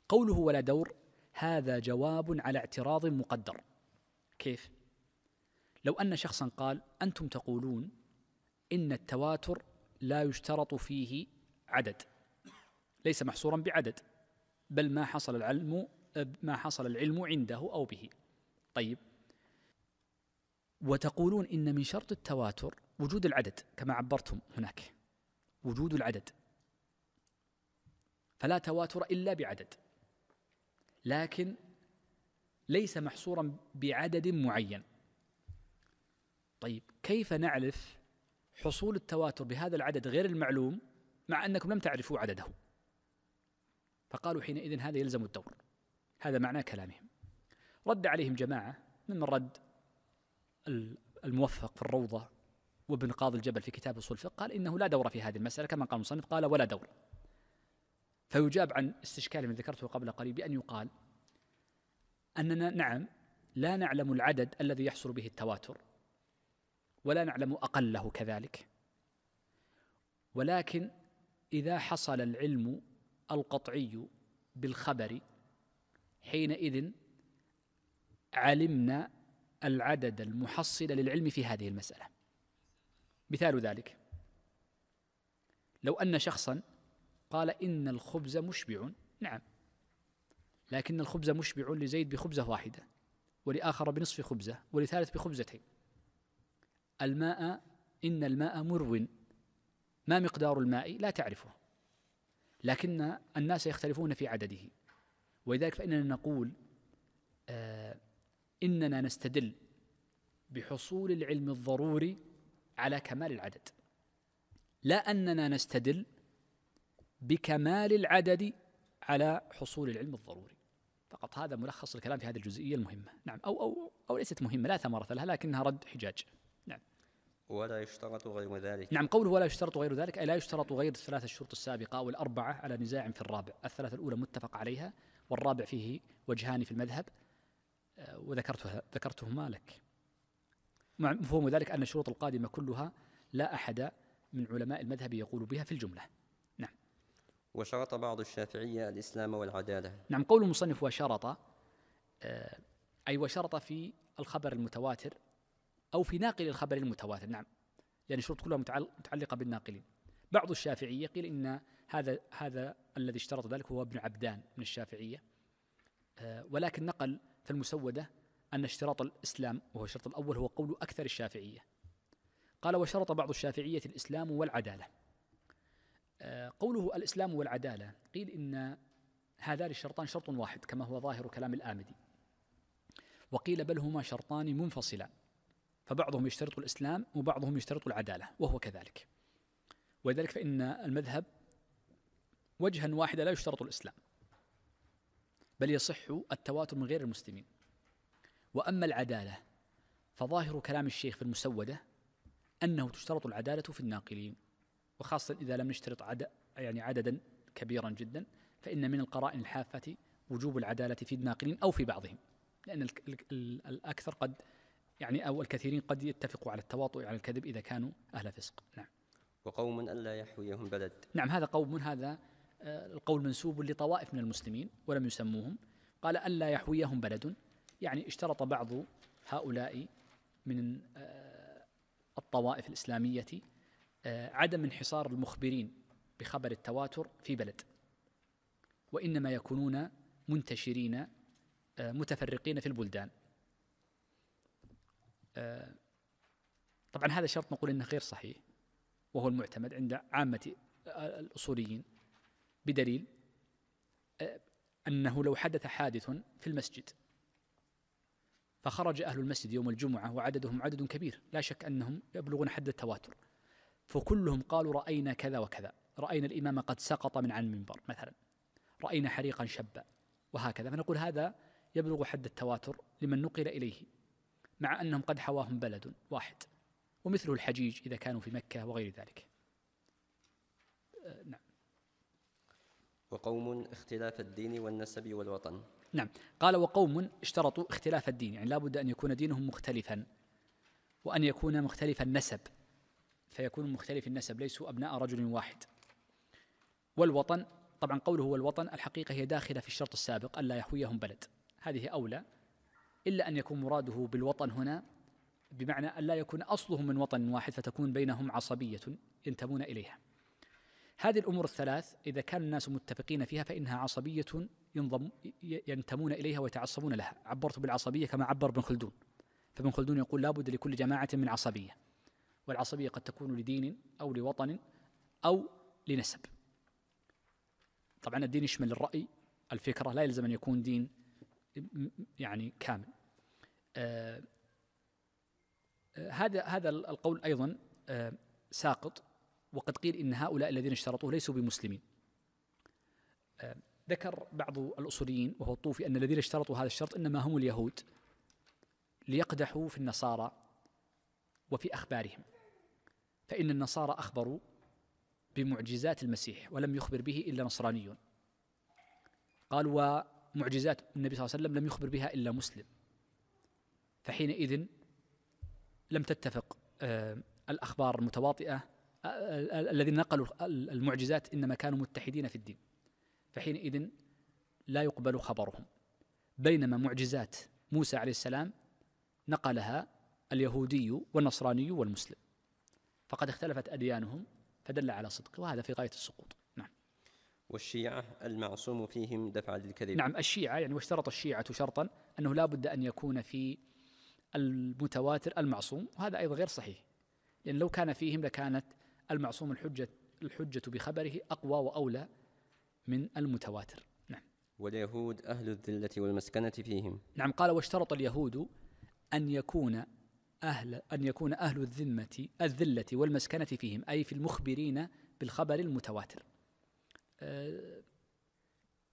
قوله ولا دور هذا جواب على اعتراض مقدر كيف لو أن شخصا قال أنتم تقولون إن التواتر لا يشترط فيه عدد ليس محصورا بعدد بل ما حصل العلم ما حصل العلم عنده أو به طيب وتقولون ان من شرط التواتر وجود العدد كما عبرتم هناك وجود العدد فلا تواتر الا بعدد لكن ليس محصورا بعدد معين طيب كيف نعرف حصول التواتر بهذا العدد غير المعلوم مع انكم لم تعرفوا عدده فقالوا حينئذ هذا يلزم الدور هذا معنى كلامهم رد عليهم جماعة ممن رد الموفق في الروضة وابن قاضي الجبل في كتاب أصول الفقه قال إنه لا دور في هذه المسألة كما قال المصنف قال ولا دور فيجاب عن استشكال من ذكرته قبل قليل بأن يقال أننا نعم لا نعلم العدد الذي يحصل به التواتر ولا نعلم أقله كذلك ولكن إذا حصل العلم القطعي بالخبر حينئذ علمنا العدد المحصل للعلم في هذه المسألة مثال ذلك لو أن شخصا قال إن الخبز مشبع نعم لكن الخبز مشبع لزيد بخبزة واحدة ولآخر بنصف خبزة ولثالث بخبزتين الماء إن الماء مرو ما مقدار الماء لا تعرفه لكن الناس يختلفون في عدده ولذلك فإننا نقول آه إننا نستدل بحصول العلم الضروري على كمال العدد لا أننا نستدل بكمال العدد على حصول العلم الضروري فقط هذا ملخص الكلام في هذه الجزئية المهمة نعم أو, أو, أو ليست مهمة لا ثمرة لها لكنها رد حجاج نعم ولا يشترط غير ذلك نعم قوله ولا يشترط غير ذلك أي لا يشترط غير الثلاثة الشروط السابقة أو الأربعة على نزاع في الرابع الثلاثة الأولى متفق عليها والرابع فيه وجهان في المذهب وذكرتها ذكرتهما لك مع مفهوم ذلك أن الشروط القادمة كلها لا أحد من علماء المذهب يقول بها في الجملة نعم وشرط بعض الشافعية الإسلام والعدالة نعم قول المصنف وشرط آه، أي وشرط في الخبر المتواتر أو في ناقل الخبر المتواتر نعم يعني الشروط كلها متعلقة بالناقلين بعض الشافعية قيل إن هذا هذا الذي اشترط ذلك هو ابن عبدان من الشافعية آه، ولكن نقل فالمسودة أن اشتراط الإسلام وهو الشرط الأول هو قول أكثر الشافعية قال وشرط بعض الشافعية الإسلام والعدالة آه، قوله الإسلام والعدالة قيل إن هذان الشرطان شرط واحد كما هو ظاهر كلام الآمدي وقيل بل هما شرطان منفصلان فبعضهم يشترط الإسلام وبعضهم يشترط العدالة وهو كذلك ولذلك فإن المذهب وجها واحدا لا يشترط الإسلام بل يصح التواتر من غير المسلمين وأما العدالة فظاهر كلام الشيخ في المسودة أنه تشترط العدالة في الناقلين وخاصة إذا لم نشترط عد يعني عددا كبيرا جدا فإن من القرائن الحافة وجوب العدالة في الناقلين أو في بعضهم لأن الأكثر قد يعني أو الكثيرين قد يتفقوا على التواطؤ على الكذب إذا كانوا أهل فسق نعم وقوم ألا يحويهم بلد نعم هذا قوم هذا آه، القول منسوب لطوائف من المسلمين ولم يسموهم قال ألا يحويهم بلد يعني اشترط بعض هؤلاء من آه، الطوائف الإسلامية آه، عدم انحصار المخبرين بخبر التواتر في بلد وإنما يكونون منتشرين متفرقين في البلدان طبعا هذا الشرط نقول انه غير صحيح وهو المعتمد عند عامه الاصوليين بدليل آه، أنه لو حدث حادث في المسجد فخرج أهل المسجد يوم الجمعة وعددهم عدد كبير لا شك أنهم يبلغون حد التواتر فكلهم قالوا رأينا كذا وكذا رأينا الإمام قد سقط من عن المنبر مثلا رأينا حريقا شبا وهكذا فنقول هذا يبلغ حد التواتر لمن نقل إليه مع أنهم قد حواهم بلد واحد ومثله الحجيج إذا كانوا في مكة وغير ذلك آه، نعم وقوم اختلاف الدين والنسب والوطن نعم قال وقوم اشترطوا اختلاف الدين يعني لابد أن يكون دينهم مختلفا وأن يكون مختلف النسب فيكون مختلف النسب ليسوا أبناء رجل واحد والوطن طبعا قوله هو الوطن الحقيقة هي داخلة في الشرط السابق ألا يحويهم بلد هذه أولى إلا أن يكون مراده بالوطن هنا بمعنى ألا يكون أصلهم من وطن واحد فتكون بينهم عصبية ينتمون إليها هذه الأمور الثلاث إذا كان الناس متفقين فيها فإنها عصبية ينضم ينتمون إليها ويتعصبون لها عبرت بالعصبية كما عبر ابن خلدون فابن خلدون يقول لابد لكل جماعة من عصبية والعصبية قد تكون لدين أو لوطن أو لنسب طبعا الدين يشمل الرأي الفكرة لا يلزم أن يكون دين يعني كامل آه،, آه هذا هذا القول أيضا آه ساقط وقد قيل إن هؤلاء الذين اشترطوه ليسوا بمسلمين آه، ذكر بعض الأصوليين وهو الطوفي أن الذين اشترطوا هذا الشرط إنما هم اليهود ليقدحوا في النصارى وفي أخبارهم فإن النصارى أخبروا بمعجزات المسيح ولم يخبر به إلا نصراني قال ومعجزات النبي صلى الله عليه وسلم لم يخبر بها إلا مسلم فحينئذ لم تتفق آه، الأخبار المتواطئة الذين نقلوا المعجزات انما كانوا متحدين في الدين فحينئذ لا يقبل خبرهم بينما معجزات موسى عليه السلام نقلها اليهودي والنصراني والمسلم فقد اختلفت اديانهم فدل على صدق وهذا في غايه السقوط نعم والشيعه المعصوم فيهم دفع للكذب نعم الشيعه يعني واشترط الشيعه شرطا انه لا بد ان يكون في المتواتر المعصوم وهذا ايضا غير صحيح لان لو كان فيهم لكانت المعصوم الحجة الحجة بخبره أقوى وأولى من المتواتر نعم واليهود أهل الذلة والمسكنة فيهم نعم قال واشترط اليهود أن يكون أهل أن يكون أهل الذمة الذلة والمسكنة فيهم أي في المخبرين بالخبر المتواتر آه،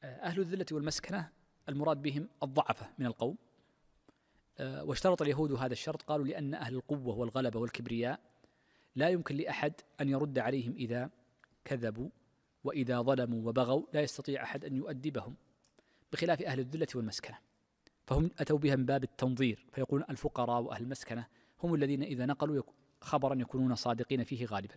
أهل الذلة والمسكنة المراد بهم الضعفة من القوم آه، واشترط اليهود هذا الشرط قالوا لأن أهل القوة والغلبة والكبرياء لا يمكن لأحد أن يرد عليهم إذا كذبوا وإذا ظلموا وبغوا لا يستطيع أحد أن يؤدبهم بخلاف أهل الذلة والمسكنة فهم أتوا بها من باب التنظير فيقولون الفقراء وأهل المسكنة هم الذين إذا نقلوا خبرا يكونون صادقين فيه غالبا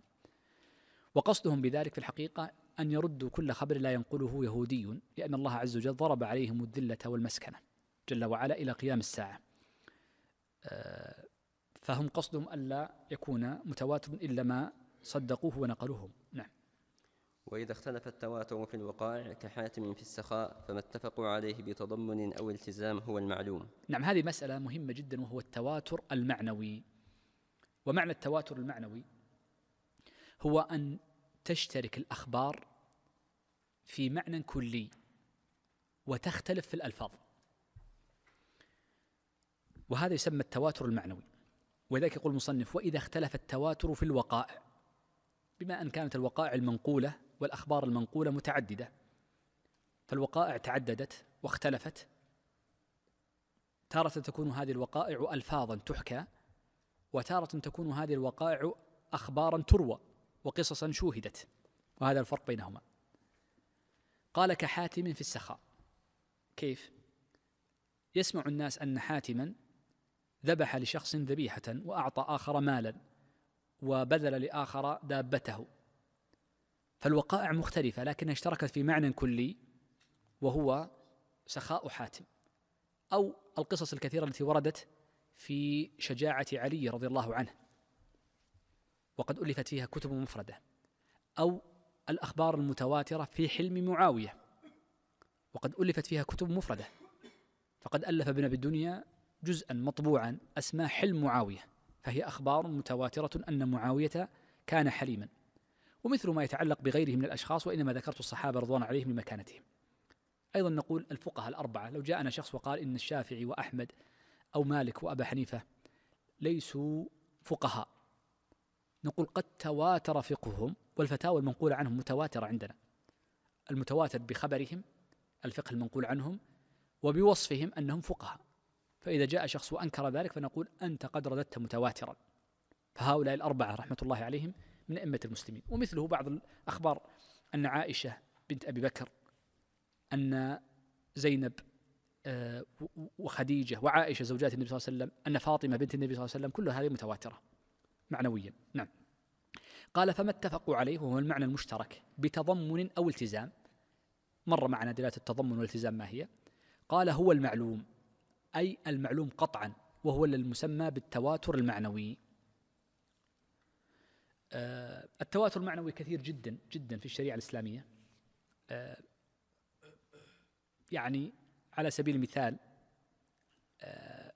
وقصدهم بذلك في الحقيقة أن يردوا كل خبر لا ينقله يهودي لأن الله عز وجل ضرب عليهم الذلة والمسكنة جل وعلا إلى قيام الساعة أه فهم قصدهم ألا يكون متواتر إلا ما صدقوه ونقلوه نعم وإذا اختلف التواتر في الوقائع كحاتم في السخاء فما اتفقوا عليه بتضمن أو التزام هو المعلوم نعم هذه مسألة مهمة جدا وهو التواتر المعنوي ومعنى التواتر المعنوي هو أن تشترك الأخبار في معنى كلي وتختلف في الألفاظ وهذا يسمى التواتر المعنوي ولذلك يقول المصنف وإذا اختلف التواتر في الوقائع بما أن كانت الوقائع المنقولة والأخبار المنقولة متعددة فالوقائع تعددت واختلفت تارة تكون هذه الوقائع ألفاظا تحكى وتارة تكون هذه الوقائع أخبارا تروى وقصصا شوهدت وهذا الفرق بينهما قال كحاتم في السخاء كيف يسمع الناس أن حاتما ذبح لشخص ذبيحة وأعطى آخر مالا وبذل لآخر دابته فالوقائع مختلفة لكنها اشتركت في معنى كلي وهو سخاء حاتم أو القصص الكثيرة التي وردت في شجاعة علي رضي الله عنه وقد ألفت فيها كتب مفردة أو الأخبار المتواترة في حلم معاوية وقد ألفت فيها كتب مفردة فقد ألف ابن أبي الدنيا جزءا مطبوعا اسماه حلم معاويه فهي اخبار متواتره ان معاويه كان حليما ومثل ما يتعلق بغيره من الاشخاص وانما ذكرت الصحابه رضوان عليهم لمكانتهم ايضا نقول الفقهاء الاربعه لو جاءنا شخص وقال ان الشافعي واحمد او مالك وابا حنيفه ليسوا فقهاء نقول قد تواتر فقههم والفتاوى المنقوله عنهم متواتره عندنا المتواتر بخبرهم الفقه المنقول عنهم وبوصفهم انهم فقهاء فإذا جاء شخص وأنكر ذلك فنقول أنت قد رددت متواترا فهؤلاء الأربعة رحمة الله عليهم من أئمة المسلمين ومثله بعض الأخبار أن عائشة بنت أبي بكر أن زينب آه، وخديجة وعائشة زوجات النبي صلى الله عليه وسلم أن فاطمة بنت النبي صلى الله عليه وسلم كل هذه متواترة معنويا نعم قال فما اتفقوا عليه وهو المعنى المشترك بتضمن أو التزام مر معنا دلالة التضمن والالتزام ما هي قال هو المعلوم أي المعلوم قطعا وهو المسمى بالتواتر المعنوي آه، التواتر المعنوي كثير جدا جدا في الشريعة الإسلامية آه، يعني على سبيل المثال آه،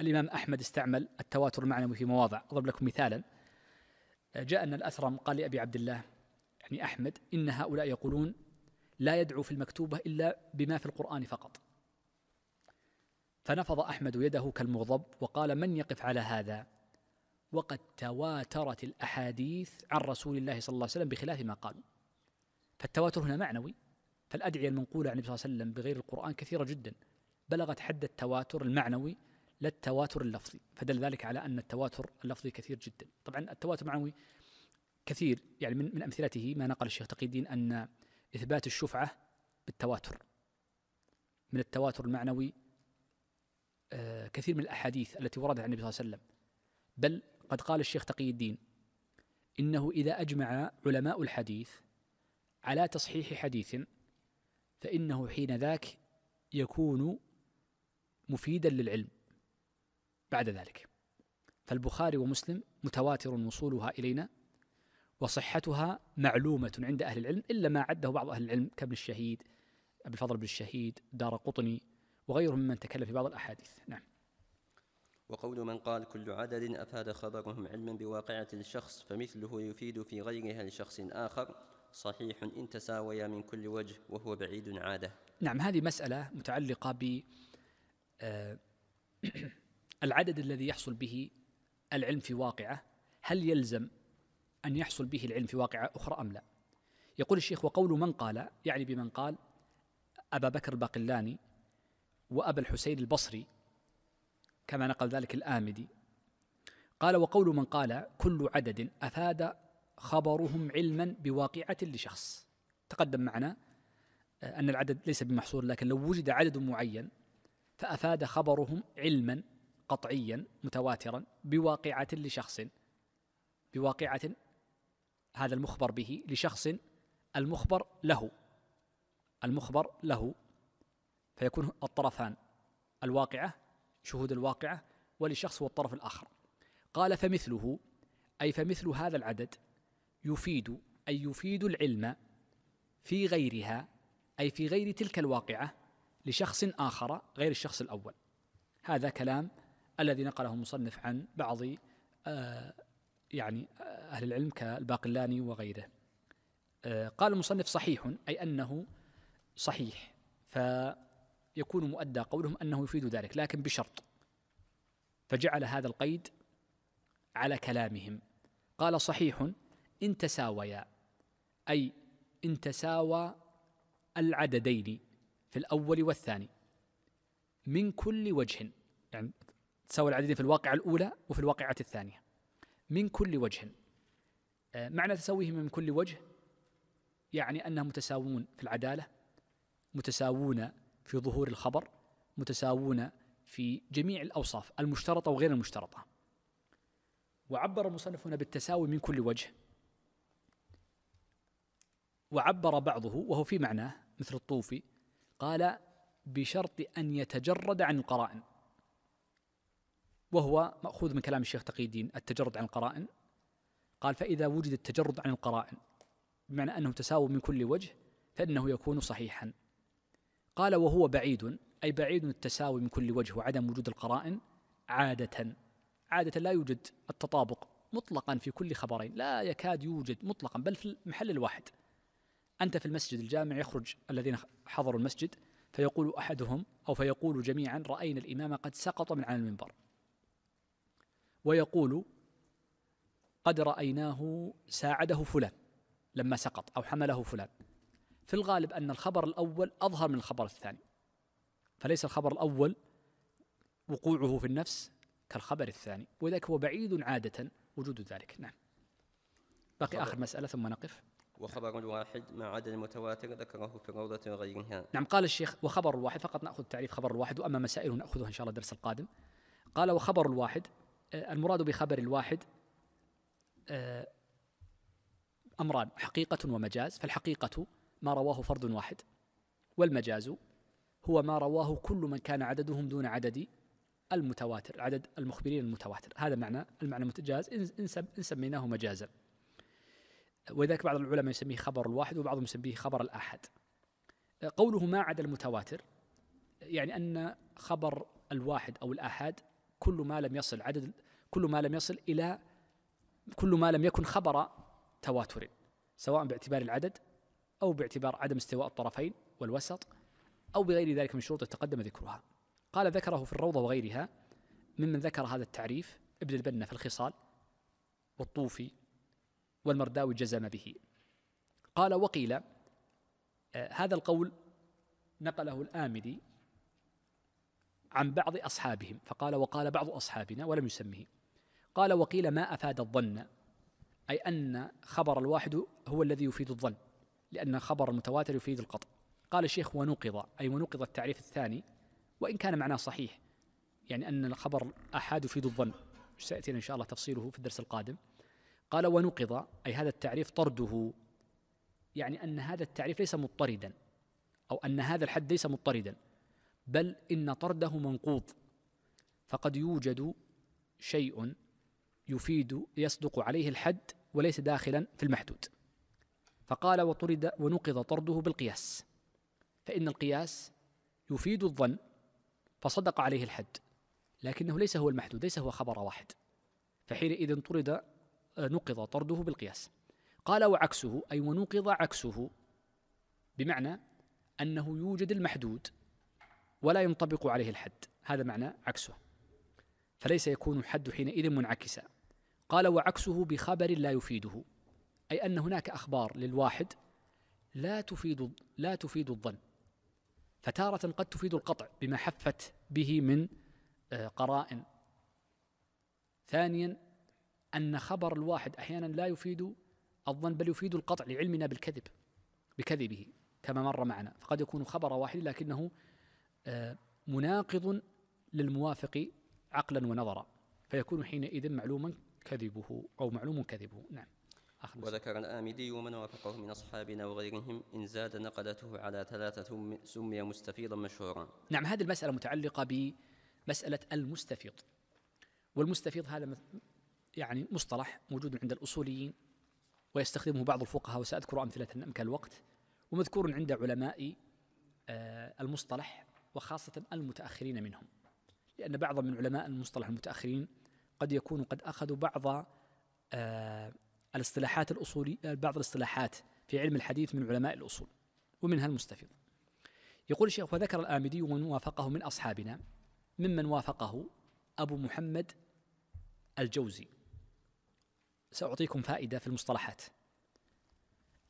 الإمام أحمد استعمل التواتر المعنوي في مواضع أضرب لكم مثالا جاء أن الأثرم قال لأبي عبد الله يعني أحمد إن هؤلاء يقولون لا يدعو في المكتوبة إلا بما في القرآن فقط فنفض احمد يده كالمغضب وقال من يقف على هذا وقد تواترت الاحاديث عن رسول الله صلى الله عليه وسلم بخلاف ما قالوا فالتواتر هنا معنوي فالادعيه المنقوله عن النبي صلى الله عليه وسلم بغير القران كثيره جدا بلغت حد التواتر المعنوي لا التواتر اللفظي فدل ذلك على ان التواتر اللفظي كثير جدا طبعا التواتر المعنوي كثير يعني من من امثلته ما نقل الشيخ تقي الدين ان اثبات الشفعه بالتواتر من التواتر المعنوي كثير من الأحاديث التي وردت عن النبي صلى الله عليه وسلم بل قد قال الشيخ تقي الدين إنه إذا أجمع علماء الحديث على تصحيح حديث فإنه حين ذاك يكون مفيدا للعلم بعد ذلك فالبخاري ومسلم متواتر وصولها إلينا وصحتها معلومة عند أهل العلم إلا ما عده بعض أهل العلم كابن الشهيد أبي الفضل بن الشهيد دار قطني وغيرهم ممن تكلم في بعض الأحاديث نعم وقول من قال كل عدد أفاد خبرهم علما بواقعة الشخص فمثله يفيد في غيرها لشخص آخر صحيح إن تساويا من كل وجه وهو بعيد عادة نعم هذه مسألة متعلقة ب آه، العدد الذي يحصل به العلم في واقعة هل يلزم أن يحصل به العلم في واقعة أخرى أم لا يقول الشيخ وقول من قال يعني بمن قال أبا بكر الباقلاني وأبا الحسين البصري كما نقل ذلك الآمدي قال وقول من قال كل عدد أفاد خبرهم علما بواقعة لشخص تقدم معنا آه، أن العدد ليس بمحصور لكن لو وجد عدد معين فأفاد خبرهم علما قطعيا متواترا بواقعة لشخص بواقعة هذا المخبر به لشخص المخبر له المخبر له فيكون الطرفان الواقعة شهود الواقعة ولشخص هو الطرف الآخر قال فمثله أي فمثل هذا العدد يفيد أي يفيد العلم في غيرها أي في غير تلك الواقعة لشخص آخر غير الشخص الأول هذا كلام الذي نقله المصنف عن بعض آه، يعني آه، أهل العلم كالباقلاني وغيره آه، قال المصنف صحيح أي أنه صحيح ف يكون مؤدى قولهم أنه يفيد ذلك لكن بشرط فجعل هذا القيد على كلامهم قال صحيح إن تساويا أي إن تساوى العددين في الأول والثاني من كل وجه يعني تساوي العددين في الواقعة الأولى وفي الواقعة الثانية من كل وجه آه، معنى تساويهم من كل وجه يعني أنهم متساوون في العدالة متساوون في ظهور الخبر متساوون في جميع الأوصاف المشترطة وغير المشترطة وعبر المصنف هنا بالتساوي من كل وجه وعبر بعضه وهو في معناه مثل الطوفي قال بشرط أن يتجرد عن القرائن وهو مأخوذ من كلام الشيخ تقي الدين التجرد عن القرائن قال فإذا وجد التجرد عن القرائن بمعنى أنه تساوي من كل وجه فإنه يكون صحيحا قال وهو بعيد أي بعيد التساوي من كل وجه وعدم وجود القرائن عادة عادة لا يوجد التطابق مطلقا في كل خبرين لا يكاد يوجد مطلقا بل في المحل الواحد أنت في المسجد الجامع يخرج الذين حضروا المسجد فيقول أحدهم أو فيقول جميعا رأينا الإمام قد سقط من على المنبر ويقول قد رأيناه ساعده فلان لما سقط أو حمله فلان في الغالب أن الخبر الأول أظهر من الخبر الثاني فليس الخبر الأول وقوعه في النفس كالخبر الثاني وذلك هو بعيد عادة وجود ذلك نعم بقي آخر مسألة ثم نقف وخبر الواحد مع عدد المتواتر ذكره في روضة غيرها نعم قال الشيخ وخبر الواحد فقط نأخذ تعريف خبر الواحد وأما مسائل نأخذها إن شاء الله الدرس القادم قال وخبر الواحد آه، المراد بخبر الواحد آه، أمران حقيقة ومجاز فالحقيقة ما رواه فرد واحد والمجاز هو ما رواه كل من كان عددهم دون عدد المتواتر عدد المخبرين المتواتر هذا معنى المعنى المتجاز إن سميناه مجازا ولذلك بعض العلماء يسميه خبر الواحد وبعضهم يسميه خبر الآحد قوله ما عدا المتواتر يعني أن خبر الواحد أو الآحاد كل ما لم يصل عدد كل ما لم يصل إلى كل ما لم يكن خبر تواتر سواء باعتبار العدد أو باعتبار عدم استواء الطرفين والوسط أو بغير ذلك من شروط تقدم ذكرها قال ذكره في الروضة وغيرها ممن ذكر هذا التعريف ابن البنا في الخصال والطوفي والمرداوي جزم به قال وقيل آه، هذا القول نقله الآمدي عن بعض أصحابهم فقال وقال بعض أصحابنا ولم يسمه قال وقيل ما أفاد الظن أي أن خبر الواحد هو الذي يفيد الظن لأن خبر المتواتر يفيد القطع قال الشيخ ونقض أي ونقض التعريف الثاني وإن كان معناه صحيح يعني أن الخبر أحاد يفيد الظن سيأتينا إن شاء الله تفصيله في الدرس القادم قال ونقض أي هذا التعريف طرده يعني أن هذا التعريف ليس مضطردا أو أن هذا الحد ليس مضطردا بل إن طرده منقوض فقد يوجد شيء يفيد يصدق عليه الحد وليس داخلا في المحدود فقال وطرد ونقض طرده بالقياس فإن القياس يفيد الظن فصدق عليه الحد لكنه ليس هو المحدود ليس هو خبر واحد فحينئذ طرد آه، نقض طرده بالقياس قال وعكسه أي ونقض عكسه بمعنى أنه يوجد المحدود ولا ينطبق عليه الحد هذا معنى عكسه فليس يكون الحد حينئذ منعكسا قال وعكسه بخبر لا يفيده أي أن هناك أخبار للواحد لا تفيد لا تفيد الظن فتارة قد تفيد القطع بما حفت به من آه، قرائن ثانيا أن خبر الواحد أحيانا لا يفيد الظن بل يفيد القطع لعلمنا بالكذب بكذبه كما مر معنا فقد يكون خبر واحد لكنه آه، مناقض للموافق عقلا ونظرا فيكون حينئذ معلوما كذبه أو معلوم كذبه نعم وذكر الآمدي ومن وافقه من أصحابنا وغيرهم إن زاد نقلته على ثلاثة سمي مستفيضا مشهورا نعم هذه المسألة متعلقة بمسألة المستفيض والمستفيض هذا يعني مصطلح موجود عند الأصوليين ويستخدمه بعض الفقهاء وسأذكر أمثلة إن أمكن الوقت ومذكور عند علماء آه، المصطلح وخاصة المتأخرين منهم لأن بعض من علماء المصطلح المتأخرين قد يكون قد أخذوا بعض آه، الاصطلاحات الأصولي بعض الاصطلاحات في علم الحديث من علماء الأصول ومنها المستفيض يقول الشيخ وذكر الآمدي ومن وافقه من أصحابنا ممن وافقه أبو محمد الجوزي سأعطيكم فائدة في المصطلحات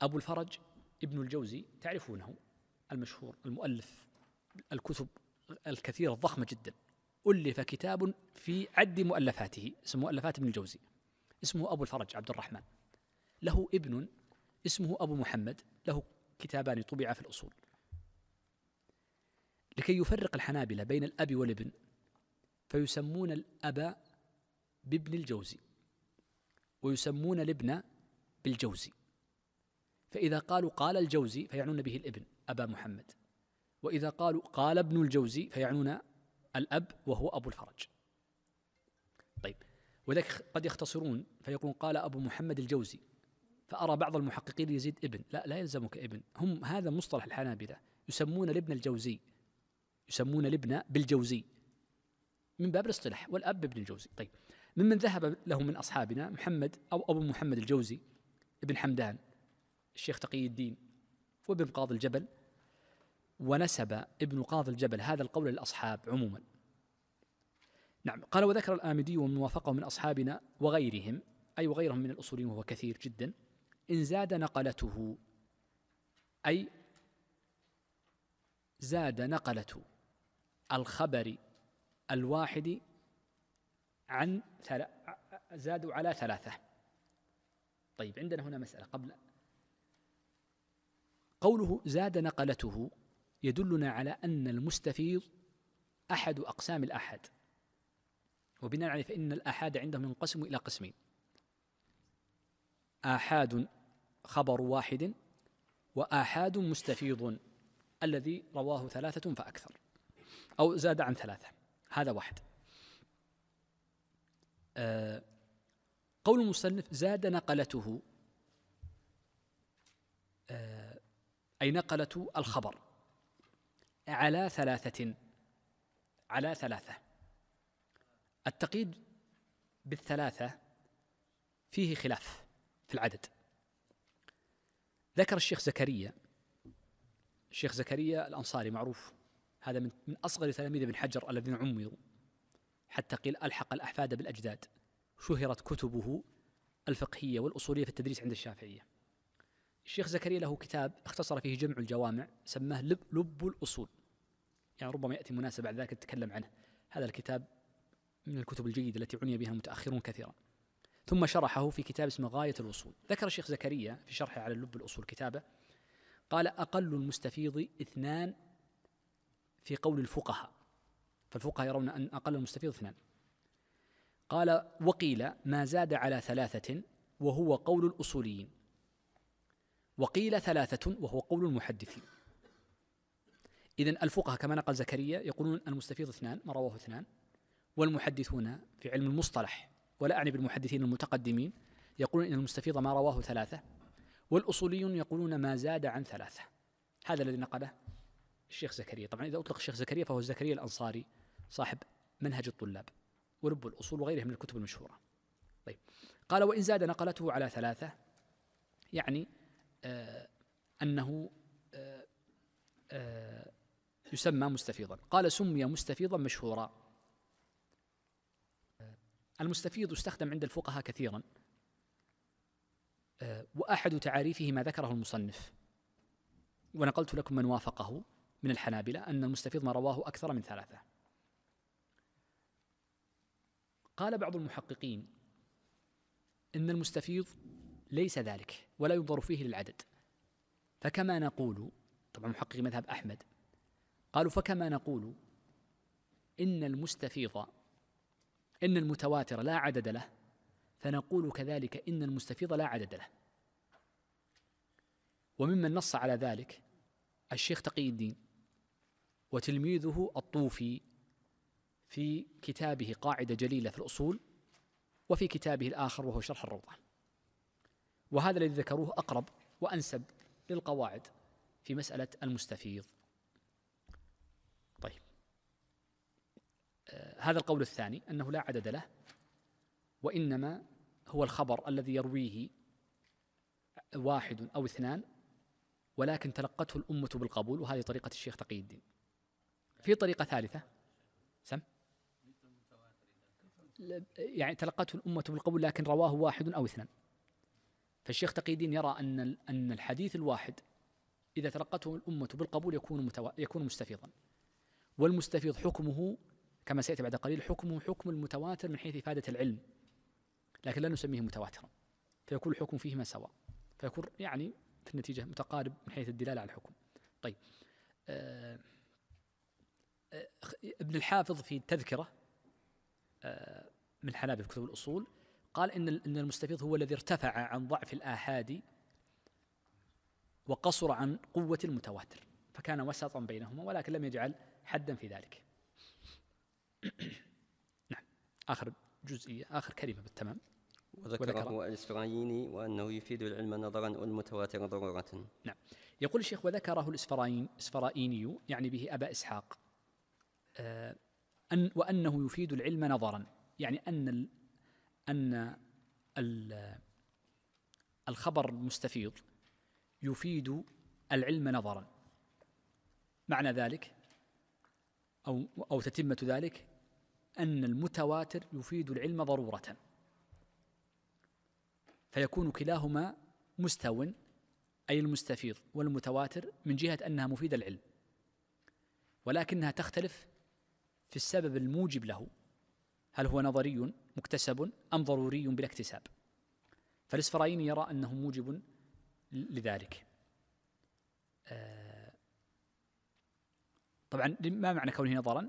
أبو الفرج ابن الجوزي تعرفونه المشهور المؤلف الكتب الكثيرة الضخمة جدا ألف كتاب في عد مؤلفاته اسمه مؤلفات ابن الجوزي اسمه أبو الفرج عبد الرحمن له ابن اسمه أبو محمد له كتابان طبعا في الأصول لكي يفرق الحنابلة بين الأب والابن فيسمون الأب بابن الجوزي ويسمون الابن بالجوزي فإذا قالوا قال الجوزي فيعنون به الابن أبا محمد وإذا قالوا قال ابن الجوزي فيعنون الأب وهو أبو الفرج طيب ولذلك قد يختصرون فيقولون قال أبو محمد الجوزي فأرى بعض المحققين يزيد ابن لا لا يلزمك ابن هم هذا مصطلح الحنابلة يسمون الابن الجوزي يسمون الابن بالجوزي من باب الاصطلاح والأب ابن الجوزي طيب ممن ذهب له من أصحابنا محمد أو أبو محمد الجوزي ابن حمدان الشيخ تقي الدين وابن قاضي الجبل ونسب ابن قاضي الجبل هذا القول للأصحاب عموما نعم قال وذكر الآمدي ومن وافقه من أصحابنا وغيرهم أي وغيرهم من الأصوليين وهو كثير جدا إن زاد نقلته أي زاد نقلة الخبر الواحد عن ثل... زادوا على ثلاثة طيب عندنا هنا مسألة قبل قوله زاد نقلته يدلنا على أن المستفيض أحد أقسام الأحد وبناء عليه فإن الآحاد عندهم ينقسم إلى قسمين آحاد خبر واحد وآحاد مستفيض الذي رواه ثلاثة فأكثر أو زاد عن ثلاثة هذا واحد آه، قول المصنف زاد نقلته آه، أي نقلة الخبر على ثلاثة على ثلاثة التقييد بالثلاثة فيه خلاف في العدد ذكر الشيخ زكريا الشيخ زكريا الأنصاري معروف هذا من من أصغر تلاميذ ابن حجر الذين عمروا حتى قيل ألحق الأحفاد بالأجداد شهرت كتبه الفقهية والأصولية في التدريس عند الشافعية الشيخ زكريا له كتاب اختصر فيه جمع الجوامع سماه لب, لب الأصول يعني ربما يأتي مناسبة بعد ذلك نتكلم عنه هذا الكتاب من الكتب الجيدة التي عني بها المتأخرون كثيرا ثم شرحه في كتاب اسمه غاية الوصول ذكر الشيخ زكريا في شرحه على اللب الأصول كتابه قال أقل المستفيض اثنان في قول الفقهاء فالفقهاء يرون أن أقل المستفيض اثنان قال وقيل ما زاد على ثلاثة وهو قول الأصوليين وقيل ثلاثة وهو قول المحدثين إذن الفقهاء كما نقل زكريا يقولون المستفيض اثنان ما رواه اثنان والمحدثون في علم المصطلح ولا أعني بالمحدثين المتقدمين يقولون إن المستفيض ما رواه ثلاثة والأصوليون يقولون ما زاد عن ثلاثة هذا الذي نقله الشيخ زكريا طبعا إذا أطلق الشيخ زكريا فهو زكريا الأنصاري صاحب منهج الطلاب ولب الأصول وغيرها من الكتب المشهورة طيب قال وإن زاد نقلته على ثلاثة يعني آه أنه آه آه يسمى مستفيضا قال سمي مستفيضا مشهورا المستفيض يستخدم عند الفقهاء كثيرا آه، وأحد تعاريفه ما ذكره المصنف ونقلت لكم من وافقه من الحنابلة أن المستفيض ما رواه أكثر من ثلاثة قال بعض المحققين إن المستفيض ليس ذلك ولا ينظر فيه للعدد فكما نقول طبعا محقق مذهب أحمد قالوا فكما نقول إن المستفيض إن المتواتر لا عدد له فنقول كذلك إن المستفيض لا عدد له وممن نص على ذلك الشيخ تقي الدين وتلميذه الطوفي في كتابه قاعدة جليلة في الأصول وفي كتابه الآخر وهو شرح الروضة وهذا الذي ذكروه أقرب وأنسب للقواعد في مسألة المستفيض هذا القول الثاني أنه لا عدد له وإنما هو الخبر الذي يرويه واحد أو اثنان ولكن تلقته الأمة بالقبول وهذه طريقة الشيخ تقي الدين في طريقة ثالثة سم يعني تلقته الأمة بالقبول لكن رواه واحد أو اثنان فالشيخ تقي الدين يرى أن أن الحديث الواحد إذا تلقته الأمة بالقبول يكون يكون مستفيضا والمستفيض حكمه كما سيأتي بعد قليل حكمه حكم المتواتر من حيث إفادة العلم لكن لا نسميه متواترا فيكون الحكم فيهما سواء فيكون يعني في النتيجة متقارب من حيث الدلالة على الحكم طيب آه آه ابن الحافظ في التذكرة آه من حلابة في كتب الأصول قال إن إن المستفيض هو الذي ارتفع عن ضعف الآحاد وقصر عن قوة المتواتر فكان وسطا بينهما ولكن لم يجعل حدا في ذلك نعم آخر جزئية آخر كلمة بالتمام وذكره الإسفرايني وأنه يفيد العلم نظرا والمتواتر ضرورة نعم يقول الشيخ وذكره الإسفراين اسفرايني يعني به أبا إسحاق آه، أن وأنه يفيد العلم نظرا يعني أن الـ أن الـ الخبر المستفيض يفيد العلم نظرا معنى ذلك أو أو تتمة ذلك أن المتواتر يفيد العلم ضرورة فيكون كلاهما مستو أي المستفيض والمتواتر من جهة أنها مفيدة العلم ولكنها تختلف في السبب الموجب له هل هو نظري مكتسب أم ضروري بلا اكتساب فالإسفرايين يرى أنه موجب لذلك آه، طبعا ما معنى كونه نظرا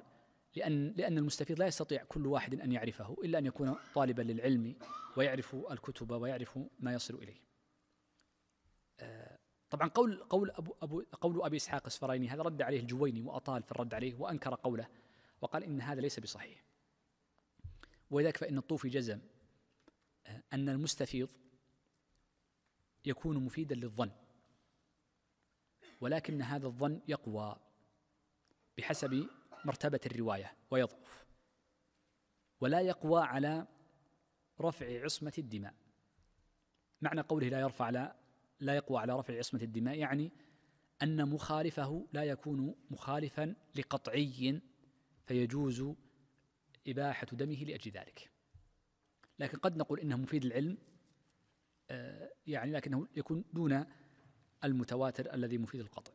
لأن لأن المستفيض لا يستطيع كل واحد أن يعرفه إلا أن يكون طالبا للعلم ويعرف الكتب ويعرف ما يصل إليه. آه، طبعا قول قول أبو, أبو قول أبي إسحاق السفريني هذا رد عليه الجويني وأطال في الرد عليه وأنكر قوله وقال إن هذا ليس بصحيح. ولذلك فإن الطوفي جزم آه، أن المستفيض يكون مفيدا للظن ولكن هذا الظن يقوى بحسب مرتبة الرواية ويضعف ولا يقوى على رفع عصمة الدماء معنى قوله لا يرفع لا لا يقوى على رفع عصمة الدماء يعني أن مخالفه لا يكون مخالفا لقطعي فيجوز إباحة دمه لأجل ذلك لكن قد نقول إنه مفيد العلم آه، يعني لكنه يكون دون المتواتر الذي مفيد القطع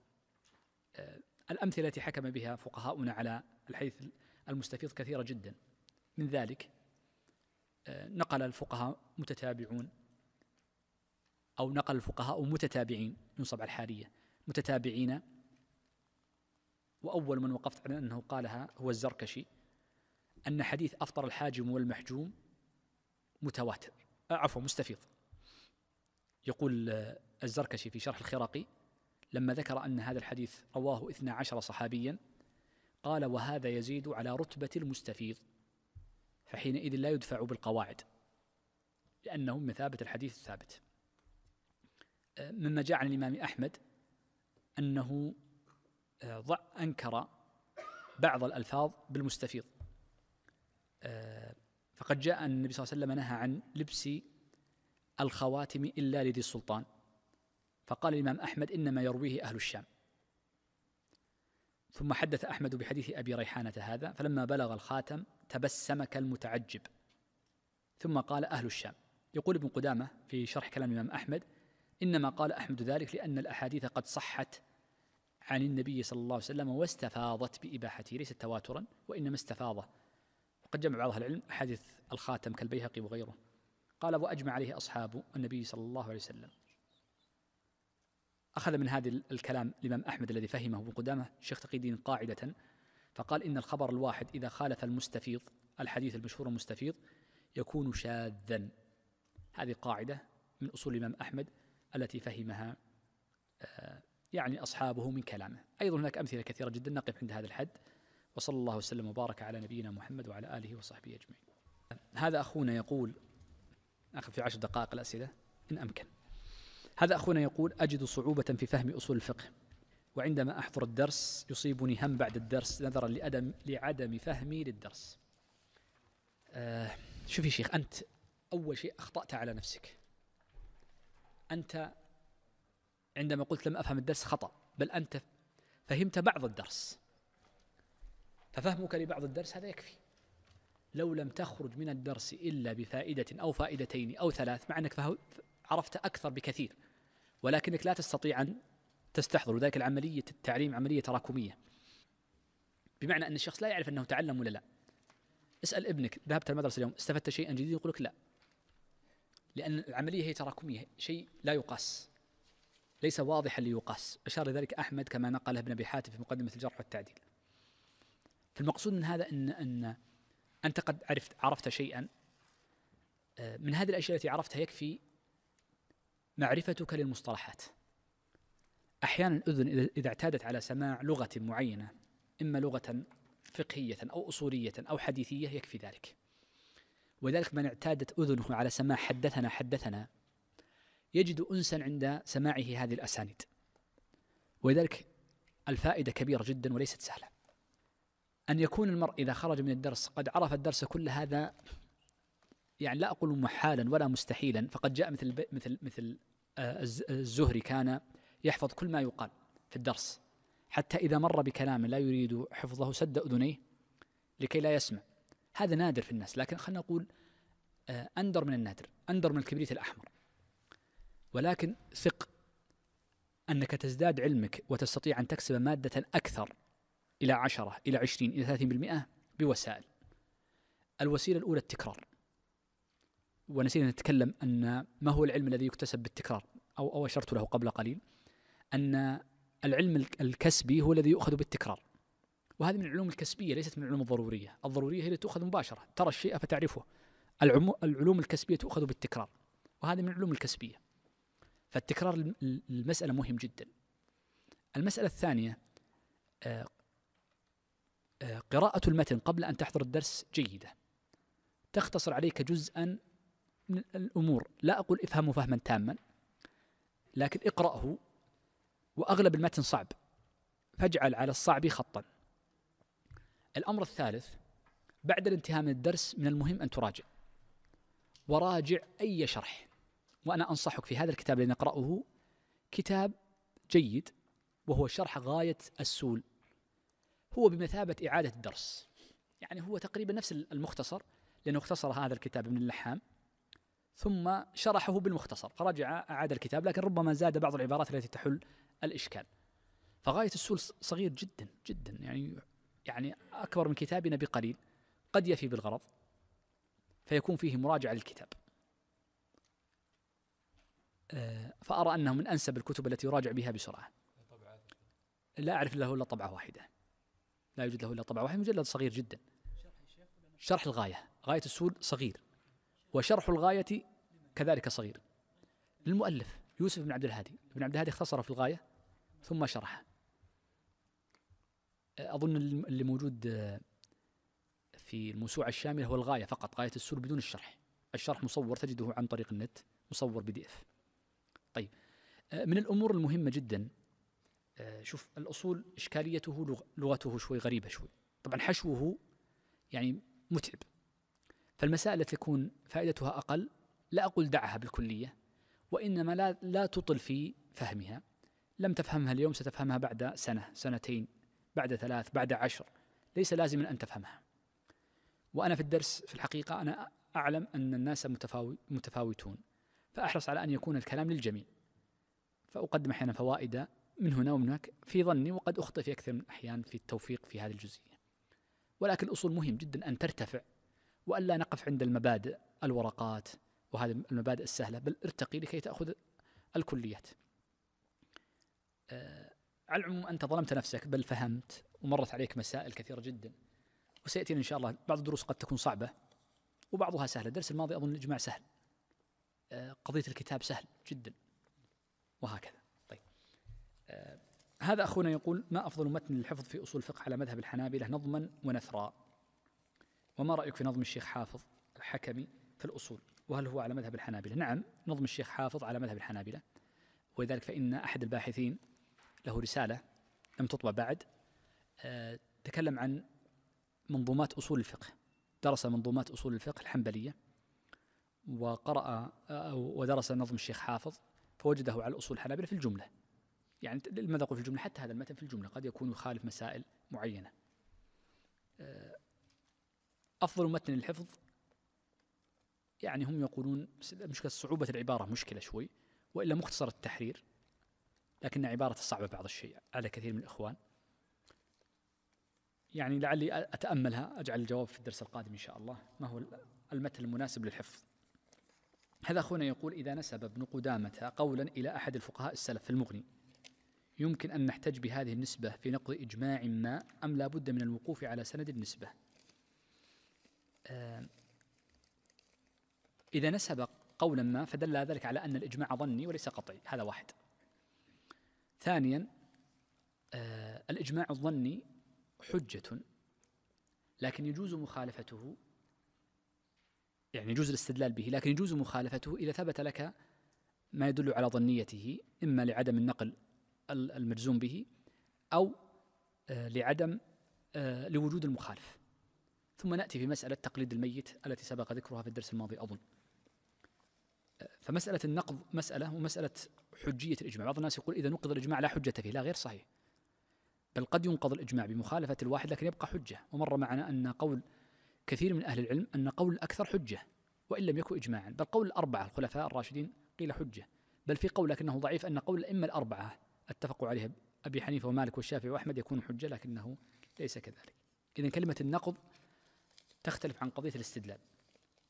آه، الأمثلة التي حكم بها فقهاؤنا على الحديث المستفيض كثيرة جدا من ذلك آه، نقل الفقهاء متتابعون أو نقل الفقهاء متتابعين ينصب على الحالية متتابعين وأول من وقفت على أنه قالها هو الزركشي أن حديث أفطر الحاجم والمحجوم متواتر آه، عفوا مستفيض يقول آه، الزركشي في شرح الخرقي لما ذكر أن هذا الحديث رواه إثنى عشر صحابيا قال وهذا يزيد على رتبة المستفيض فحينئذ لا يدفع بالقواعد لأنه مثابة الحديث الثابت مما جاء عن الإمام أحمد أنه آه، أنكر بعض الألفاظ بالمستفيض آه، فقد جاء أن النبي صلى الله عليه وسلم نهى عن لبس الخواتم إلا لذي السلطان فقال الإمام أحمد إنما يرويه أهل الشام ثم حدث أحمد بحديث أبي ريحانة هذا فلما بلغ الخاتم تبسم كالمتعجب ثم قال أهل الشام يقول ابن قدامة في شرح كلام الإمام أحمد إنما قال أحمد ذلك لأن الأحاديث قد صحت عن النبي صلى الله عليه وسلم واستفاضت بإباحته ليست تواترا وإنما استفاضة وقد جمع بعض العلم أحاديث الخاتم كالبيهقي وغيره قال وأجمع عليه أصحاب النبي صلى الله عليه وسلم أخذ من هذا الكلام الإمام أحمد الذي فهمه ابن قدامة شيخ تقي الدين قاعدة فقال إن الخبر الواحد إذا خالف المستفيض الحديث المشهور المستفيض يكون شاذا هذه قاعدة من أصول الإمام أحمد التي فهمها آه، يعني أصحابه من كلامه أيضا هناك أمثلة كثيرة جدا نقف عند هذا الحد وصلى الله وسلم وبارك على نبينا محمد وعلى آله وصحبه أجمعين هذا أخونا يقول آخر في عشر دقائق الأسئلة إن أمكن هذا أخونا يقول أجد صعوبة في فهم أصول الفقه وعندما أحضر الدرس يصيبني هم بعد الدرس نظرا لعدم لعدم فهمي للدرس. آه شوفي شيخ أنت أول شيء أخطأت على نفسك. أنت عندما قلت لم أفهم الدرس خطأ بل أنت فهمت بعض الدرس. ففهمك لبعض الدرس هذا يكفي. لو لم تخرج من الدرس إلا بفائدة أو فائدتين أو ثلاث مع أنك عرفت أكثر بكثير ولكنك لا تستطيع أن تستحضر وذلك العملية التعليم عملية تراكمية بمعنى أن الشخص لا يعرف أنه تعلم ولا لا اسأل ابنك ذهبت المدرسة اليوم استفدت شيئا جديدا يقول لك لا لأن العملية هي تراكمية شيء لا يقاس ليس واضحا ليقاس أشار لذلك أحمد كما نقله ابن أبي حاتم في مقدمة الجرح والتعديل فالمقصود من هذا أن أن أنت قد عرفت عرفت شيئا آه، من هذه الأشياء التي عرفتها يكفي معرفتك للمصطلحات أحيانا الأذن إذا اعتادت على سماع لغة معينة إما لغة فقهية أو أصولية أو حديثية يكفي ذلك وذلك من اعتادت أذنه على سماع حدثنا حدثنا يجد أنسا عند سماعه هذه الأسانيد ولذلك الفائدة كبيرة جدا وليست سهلة أن يكون المرء إذا خرج من الدرس قد عرف الدرس كل هذا يعني لا أقول محالا ولا مستحيلا فقد جاء مثل مثل مثل الزهري كان يحفظ كل ما يقال في الدرس حتى إذا مر بكلام لا يريد حفظه سد أذنيه لكي لا يسمع هذا نادر في الناس لكن خلينا نقول آه، أندر من النادر أندر من الكبريت الأحمر ولكن ثق أنك تزداد علمك وتستطيع أن تكسب مادة أكثر إلى عشرة إلى عشرين إلى ثلاثين بالمئة بوسائل الوسيلة الأولى التكرار ونسينا نتكلم أن ما هو العلم الذي يكتسب بالتكرار أو, أو أشرت له قبل قليل أن العلم الكسبي هو الذي يؤخذ بالتكرار وهذه من العلوم الكسبية ليست من العلوم الضرورية الضرورية هي التي تؤخذ مباشرة ترى الشيء فتعرفه العلوم الكسبية تؤخذ بالتكرار وهذه من العلوم الكسبية فالتكرار المسألة مهم جدا المسألة الثانية آه، آه، قراءة المتن قبل أن تحضر الدرس جيدة تختصر عليك جزءا من الأمور لا أقول افهمه فهما تاما لكن اقرأه وأغلب المتن صعب فاجعل على الصعب خطا الأمر الثالث بعد الانتهاء من الدرس من المهم أن تراجع وراجع أي شرح وأنا أنصحك في هذا الكتاب الذي نقرأه كتاب جيد وهو شرح غاية السول هو بمثابة إعادة الدرس يعني هو تقريبا نفس المختصر لأنه اختصر هذا الكتاب من اللحام ثم شرحه بالمختصر فرجع أعاد الكتاب لكن ربما زاد بعض العبارات التي تحل الإشكال فغاية السول صغير جدا جدا يعني يعني أكبر من كتابنا بقليل قد يفي بالغرض فيكون فيه مراجعة للكتاب آه، فأرى أنه من أنسب الكتب التي يراجع بها بسرعة لا أعرف له إلا طبعة واحدة لا يوجد له إلا طبعة واحدة مجلد صغير جدا شرح الغاية غاية السول صغير وشرح الغاية كذلك صغير للمؤلف يوسف بن عبد الهادي ابن عبد الهادي اختصره في الغاية ثم شرحه أظن اللي موجود آه، في الموسوعة الشاملة هو الغاية فقط غاية السور بدون الشرح الشرح مصور تجده عن طريق النت مصور بي دي اف طيب آه، من الأمور المهمة جدا آه، شوف الأصول إشكاليته لغته شوي غريبة شوي طبعا حشوه يعني متعب فالمسائل التي تكون فائدتها أقل لا أقول دعها بالكلية وإنما لا, لا تطل في فهمها لم تفهمها اليوم ستفهمها بعد سنة سنتين بعد ثلاث بعد عشر ليس لازما أن تفهمها وأنا في الدرس في الحقيقة أنا أعلم أن الناس متفاوتون فأحرص على أن يكون الكلام للجميع فأقدم أحيانا فوائد من هنا ومن هناك في ظني وقد أخطئ في أكثر من الأحيان في التوفيق في هذه الجزئية ولكن الأصول مهم جدا أن ترتفع وألا نقف عند المبادئ الورقات وهذه المبادئ السهلة بل ارتقي لكي تأخذ الكليات آه، على العموم أنت ظلمت نفسك بل فهمت ومرت عليك مسائل كثيرة جدا وسيأتينا إن شاء الله بعض الدروس قد تكون صعبة وبعضها سهلة الدرس الماضي أظن الإجماع سهل آه، قضية الكتاب سهل جدا وهكذا طيب آه، هذا أخونا يقول ما أفضل متن للحفظ في أصول الفقه على مذهب الحنابلة نظما ونثرا وما رأيك في نظم الشيخ حافظ الحكمي في الأصول وهل هو على مذهب الحنابلة نعم نظم الشيخ حافظ على مذهب الحنابلة ولذلك فإن أحد الباحثين له رسالة لم تطبع بعد آه، تكلم عن منظومات أصول الفقه درس منظومات أصول الفقه الحنبلية وقرأ آه، ودرس نظم الشيخ حافظ فوجده على الأصول الحنابلة في الجملة يعني لماذا أقول في الجملة حتى هذا المتن في الجملة قد يكون يخالف مسائل معينة آه، أفضل متن للحفظ يعني هم يقولون مشكلة صعوبة العبارة مشكلة شوي وإلا مختصر التحرير لكن عبارة صعبة بعض الشيء على كثير من الإخوان يعني لعلي أتأملها أجعل الجواب في الدرس القادم إن شاء الله ما هو المثل المناسب للحفظ هذا أخونا يقول إذا نسب ابن قدامة قولا إلى أحد الفقهاء السلف في المغني يمكن أن نحتج بهذه النسبة في نقض إجماع ما أم لا بد من الوقوف على سند النسبة آه، إذا نسب قولا ما فدل ذلك على أن الإجماع ظني وليس قطعي هذا واحد ثانيا آه الإجماع الظني حجة لكن يجوز مخالفته يعني يجوز الاستدلال به لكن يجوز مخالفته إذا ثبت لك ما يدل على ظنيته إما لعدم النقل المجزوم به أو آه، لعدم آه، لوجود المخالف ثم نأتي في مسألة تقليد الميت التي سبق ذكرها في الدرس الماضي أظن فمسألة النقض مسألة ومسألة حجية الإجماع بعض الناس يقول إذا نقض الإجماع لا حجة فيه لا غير صحيح بل قد ينقض الإجماع بمخالفة الواحد لكن يبقى حجة ومر معنا أن قول كثير من أهل العلم أن قول الأكثر حجة وإن لم يكن إجماعا بل قول الأربعة الخلفاء الراشدين قيل حجة بل في قول لكنه ضعيف أن قول الأئمة الأربعة اتفقوا عليه أبي حنيفة ومالك والشافعي وأحمد يكون حجة لكنه ليس كذلك إذا كلمة النقض تختلف عن قضية الاستدلال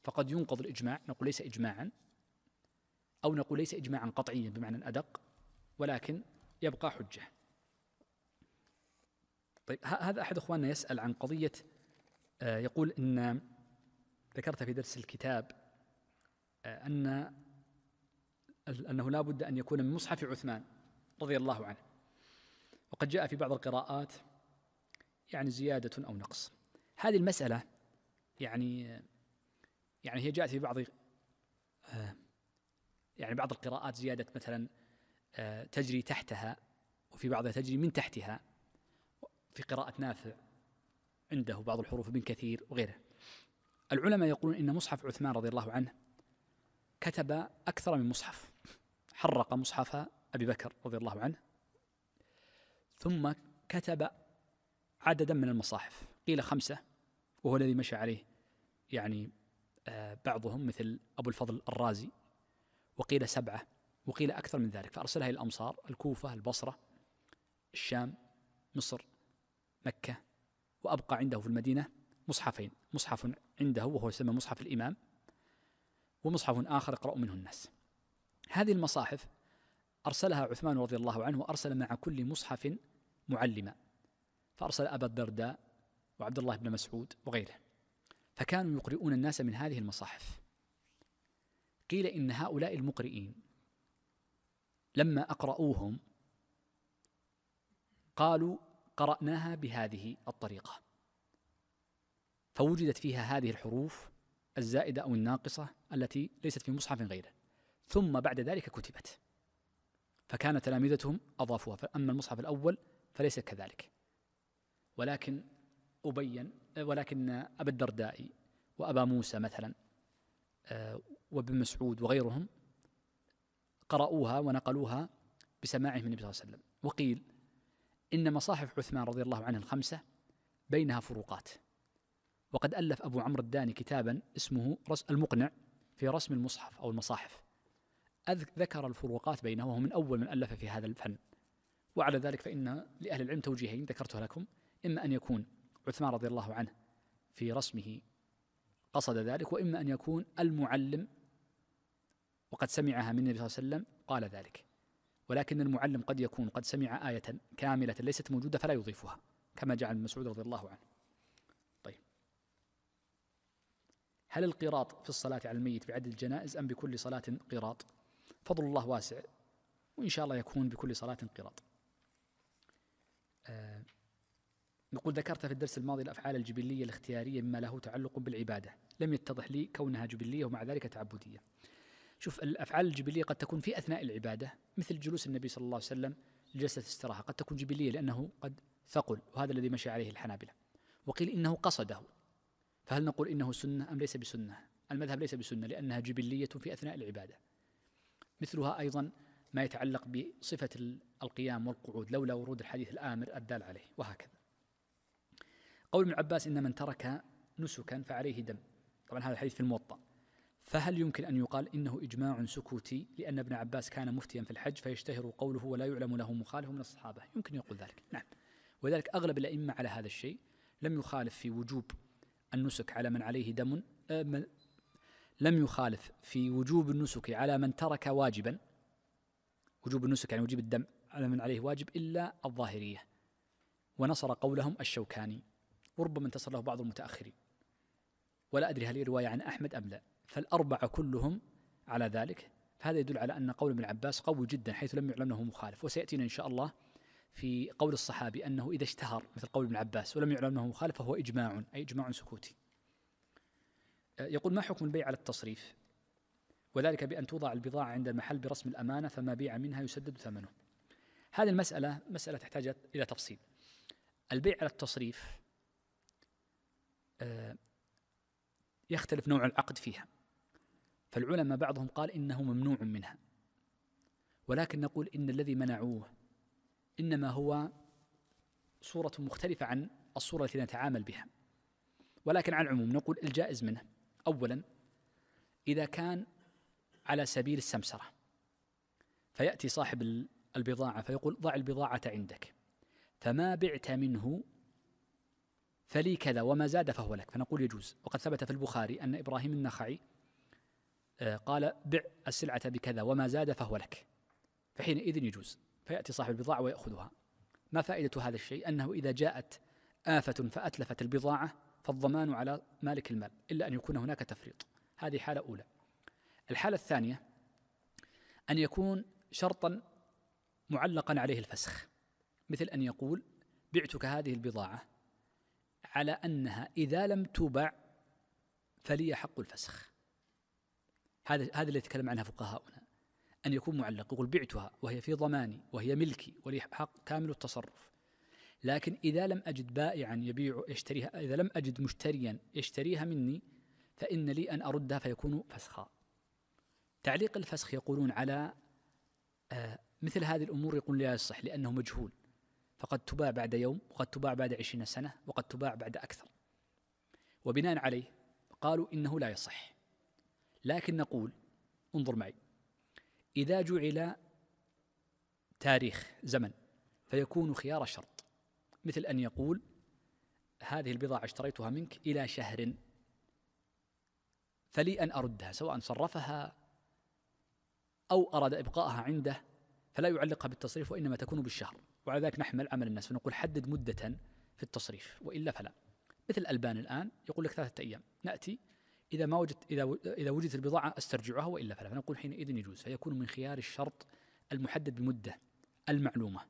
فقد ينقض الإجماع نقول ليس إجماعا أو نقول ليس إجماعا قطعيا بمعنى أدق ولكن يبقى حجة طيب هذا أحد أخواننا يسأل عن قضية آه، يقول أن ذكرت في درس الكتاب آه، أن أنه لا بد أن يكون من مصحف عثمان رضي الله عنه وقد جاء في بعض القراءات يعني زيادة أو نقص هذه المسألة يعني يعني هي جاءت في بعض آه، يعني بعض القراءات زيادة مثلا آه، تجري تحتها وفي بعضها تجري من تحتها في قراءة نافع عنده بعض الحروف ابن كثير وغيره العلماء يقولون إن مصحف عثمان رضي الله عنه كتب أكثر من مصحف حرق مصحف أبي بكر رضي الله عنه ثم كتب عددا من المصاحف قيل خمسة وهو الذي مشى عليه يعني آه، بعضهم مثل أبو الفضل الرازي وقيل سبعة وقيل أكثر من ذلك فأرسلها إلى الأمصار الكوفة البصرة الشام مصر مكة وأبقى عنده في المدينة مصحفين مصحف عنده وهو يسمى مصحف الإمام ومصحف آخر يقرأ منه الناس هذه المصاحف أرسلها عثمان رضي الله عنه وأرسل مع كل مصحف معلما فأرسل أبا الدرداء وعبد الله بن مسعود وغيره فكانوا يقرؤون الناس من هذه المصاحف قيل إن هؤلاء المقرئين لما أقرأوهم قالوا قرأناها بهذه الطريقة فوجدت فيها هذه الحروف الزائدة أو الناقصة التي ليست في مصحف غيره ثم بعد ذلك كتبت فكان تلامذتهم أضافوها فأما المصحف الأول فليس كذلك ولكن أبين ولكن أبا الدردائي وأبا موسى مثلا آه، وابن مسعود وغيرهم قرأوها ونقلوها بسماعهم من النبي صلى الله عليه وسلم وقيل إن مصاحف عثمان رضي الله عنه الخمسة بينها فروقات وقد ألف أبو عمرو الداني كتابا اسمه المقنع في رسم المصحف أو المصاحف ذكر الفروقات بينه وهو من أول من ألف في هذا الفن وعلى ذلك فإن لأهل العلم توجيهين ذكرتها لكم إما أن يكون عثمان رضي الله عنه في رسمه قصد ذلك وإما أن يكون المعلم وقد سمعها من النبي صلى الله عليه وسلم قال ذلك ولكن المعلم قد يكون قد سمع آية كاملة ليست موجودة فلا يضيفها كما جعل مسعود رضي الله عنه طيب هل القراط في الصلاة على الميت بعد الجنائز أم بكل صلاة قراط فضل الله واسع وإن شاء الله يكون بكل صلاة قراط آه نقول ذكرت في الدرس الماضي الأفعال الجبلية الاختيارية مما له تعلق بالعبادة لم يتضح لي كونها جبلية ومع ذلك تعبدية شوف الأفعال الجبلية قد تكون في أثناء العبادة مثل جلوس النبي صلى الله عليه وسلم لجلسة استراحة قد تكون جبلية لأنه قد ثقل وهذا الذي مشى عليه الحنابلة وقيل إنه قصده فهل نقول إنه سنة أم ليس بسنة المذهب ليس بسنة لأنها جبلية في أثناء العبادة مثلها أيضا ما يتعلق بصفة القيام والقعود لولا ورود الحديث الآمر الدال عليه وهكذا قول ابن عباس إن من ترك نسكا فعليه دم طبعا هذا الحديث في الموطأ فهل يمكن أن يقال إنه إجماع سكوتي لأن ابن عباس كان مفتيا في الحج فيشتهر قوله ولا يعلم له مخالف من الصحابة يمكن يقول ذلك نعم ولذلك أغلب الأئمة على هذا الشيء لم يخالف في وجوب النسك على من عليه دم أه، لم يخالف في وجوب النسك على من ترك واجبا وجوب النسك يعني وجوب الدم على من عليه واجب إلا الظاهرية ونصر قولهم الشوكاني وربما انتصر له بعض المتأخرين ولا أدري هل هي رواية عن أحمد أم لا فالأربعة كلهم على ذلك فهذا يدل على أن قول ابن عباس قوي جدا حيث لم يعلم أنه مخالف وسيأتينا إن شاء الله في قول الصحابي أنه إذا اشتهر مثل قول ابن عباس ولم يعلم أنه مخالف فهو إجماع أي إجماع سكوتي آه، يقول ما حكم البيع على التصريف وذلك بأن توضع البضاعة عند المحل برسم الأمانة فما بيع منها يسدد ثمنه هذه المسألة مسألة تحتاج إلى تفصيل البيع على التصريف آه، يختلف نوع العقد فيها فالعلماء بعضهم قال انه ممنوع منها ولكن نقول ان الذي منعوه انما هو صوره مختلفه عن الصوره التي نتعامل بها ولكن على العموم نقول الجائز منه اولا اذا كان على سبيل السمسره فياتي صاحب البضاعه فيقول ضع البضاعه عندك فما بعت منه فلي كذا وما زاد فهو لك فنقول يجوز وقد ثبت في البخاري أن إبراهيم النخعي آه، قال بع السلعة بكذا وما زاد فهو لك فحينئذ يجوز فيأتي صاحب البضاعة ويأخذها ما فائدة هذا الشيء أنه إذا جاءت آفة فأتلفت البضاعة فالضمان على مالك المال إلا أن يكون هناك تفريط هذه حالة أولى الحالة الثانية أن يكون شرطا معلقا عليه الفسخ مثل أن يقول بعتك هذه البضاعة على أنها إذا لم تباع فلي حق الفسخ هذا هذا اللي يتكلم عنها فقهاؤنا أن يكون معلق يقول بعتها وهي في ضماني وهي ملكي ولي حق كامل التصرف لكن إذا لم أجد بائعا يبيع يشتريها إذا لم أجد مشتريا يشتريها مني فإن لي أن أردها فيكون فسخا تعليق الفسخ يقولون على آه، مثل هذه الأمور يقول لا يصح لأنه مجهول فقد تباع بعد يوم وقد تباع بعد عشرين سنة وقد تباع بعد أكثر وبناء عليه قالوا إنه لا يصح لكن نقول انظر معي إذا جعل تاريخ زمن فيكون خيار شرط مثل أن يقول هذه البضاعة اشتريتها منك إلى شهر فلي أن أردها سواء صرفها أو أراد إبقاءها عنده فلا يعلقها بالتصريف وإنما تكون بالشهر وعلى ذلك نحمل عمل الناس فنقول حدد مدة في التصريف وإلا فلا مثل الألبان الآن يقول لك ثلاثة أيام نأتي إذا ما وجدت إذا إذا وجدت البضاعة أسترجعها وإلا فلا فنقول حينئذ يجوز فيكون من خيار الشرط المحدد بمدة المعلومة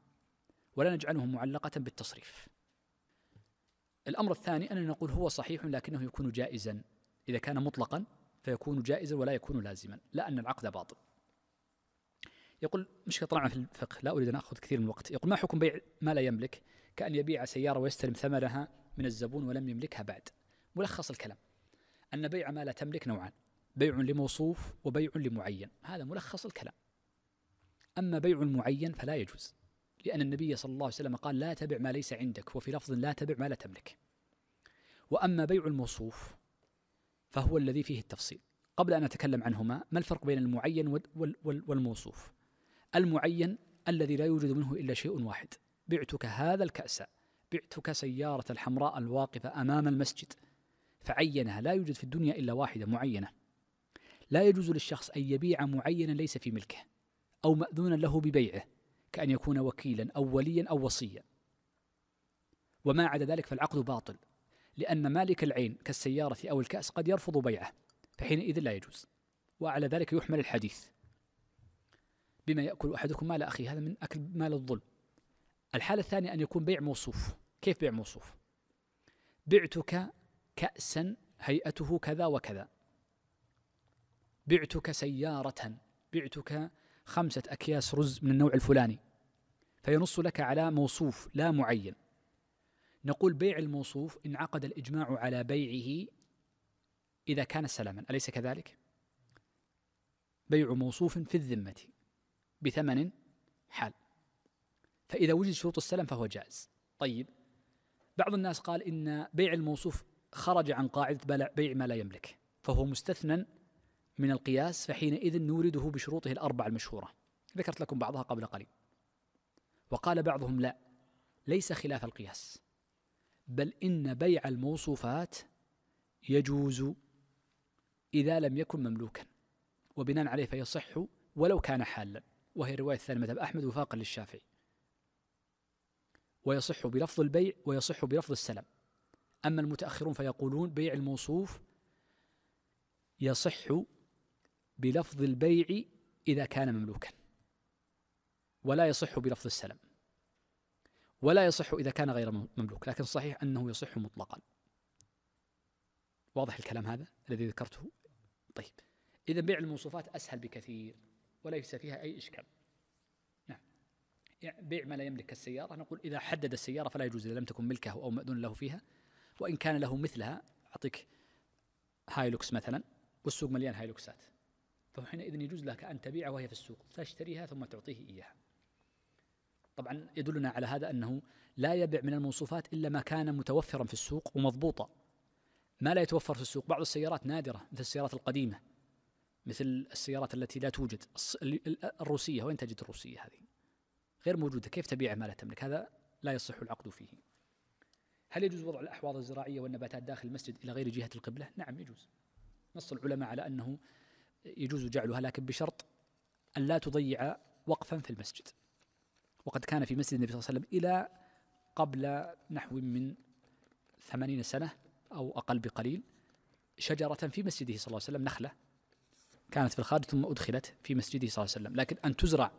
ولا نجعله معلقة بالتصريف الأمر الثاني أننا نقول هو صحيح لكنه يكون جائزا إذا كان مطلقا فيكون جائزا ولا يكون لازما لا أن العقد باطل يقول مشكله طلعنا في الفقه لا اريد ان اخذ كثير من الوقت يقول ما حكم بيع ما لا يملك كان يبيع سياره ويستلم ثمنها من الزبون ولم يملكها بعد ملخص الكلام ان بيع ما لا تملك نوعان بيع لموصوف وبيع لمعين هذا ملخص الكلام اما بيع معين فلا يجوز لان النبي صلى الله عليه وسلم قال لا تبع ما ليس عندك وفي لفظ لا تبع ما لا تملك واما بيع الموصوف فهو الذي فيه التفصيل قبل ان اتكلم عنهما ما الفرق بين المعين والموصوف المعين الذي لا يوجد منه إلا شيء واحد بعتك هذا الكأس بعتك سيارة الحمراء الواقفة أمام المسجد فعينها لا يوجد في الدنيا إلا واحدة معينة لا يجوز للشخص أن يبيع معينا ليس في ملكه أو مأذونا له ببيعه كأن يكون وكيلا أو وليا أو وصيا وما عدا ذلك فالعقد باطل لأن مالك العين كالسيارة أو الكأس قد يرفض بيعه فحينئذ لا يجوز وعلى ذلك يحمل الحديث بما يأكل أحدكم مال أخيه هذا من أكل مال الظلم الحالة الثانية أن يكون بيع موصوف كيف بيع موصوف بعتك كأسا هيئته كذا وكذا بعتك سيارة بعتك خمسة أكياس رز من النوع الفلاني فينص لك على موصوف لا معين نقول بيع الموصوف انعقد الإجماع على بيعه إذا كان سلما أليس كذلك؟ بيع موصوف في الذمة بثمن حال فإذا وجد شروط السلم فهو جائز طيب بعض الناس قال إن بيع الموصوف خرج عن قاعدة بيع ما لا يملك فهو مستثنى من القياس فحينئذ نورده بشروطه الأربعة المشهورة ذكرت لكم بعضها قبل قليل وقال بعضهم لا ليس خلاف القياس بل إن بيع الموصوفات يجوز إذا لم يكن مملوكا وبناء عليه فيصح ولو كان حالا وهي الرواية الثانية مذهب أحمد وفاقا للشافعي ويصح بلفظ البيع ويصح بلفظ السلم أما المتأخرون فيقولون بيع الموصوف يصح بلفظ البيع إذا كان مملوكا ولا يصح بلفظ السلم ولا يصح إذا كان غير مملوك لكن صحيح أنه يصح مطلقا واضح الكلام هذا الذي ذكرته طيب إذا بيع الموصوفات أسهل بكثير وليس فيها أي إشكال نعم يعني بيع ما لا يملك السيارة نقول إذا حدد السيارة فلا يجوز إذا لم تكن ملكه أو مأذون له فيها وإن كان له مثلها أعطيك هايلوكس مثلا والسوق مليان هايلوكسات فحينئذ يجوز لك أن تبيعها وهي في السوق تشتريها ثم تعطيه إياها طبعا يدلنا على هذا أنه لا يبع من الموصوفات إلا ما كان متوفرا في السوق ومضبوطا ما لا يتوفر في السوق بعض السيارات نادرة مثل السيارات القديمة مثل السيارات التي لا توجد الروسيه وين تجد الروسيه هذه؟ غير موجوده كيف تبيع ما لا تملك؟ هذا لا يصح العقد فيه. هل يجوز وضع الاحواض الزراعيه والنباتات داخل المسجد الى غير جهه القبله؟ نعم يجوز. نص العلماء على انه يجوز جعلها لكن بشرط ان لا تضيع وقفا في المسجد. وقد كان في مسجد النبي صلى الله عليه وسلم الى قبل نحو من ثمانين سنه او اقل بقليل شجره في مسجده صلى الله عليه وسلم نخله كانت في الخارج ثم أدخلت في مسجده صلى الله عليه وسلم لكن أن تزرع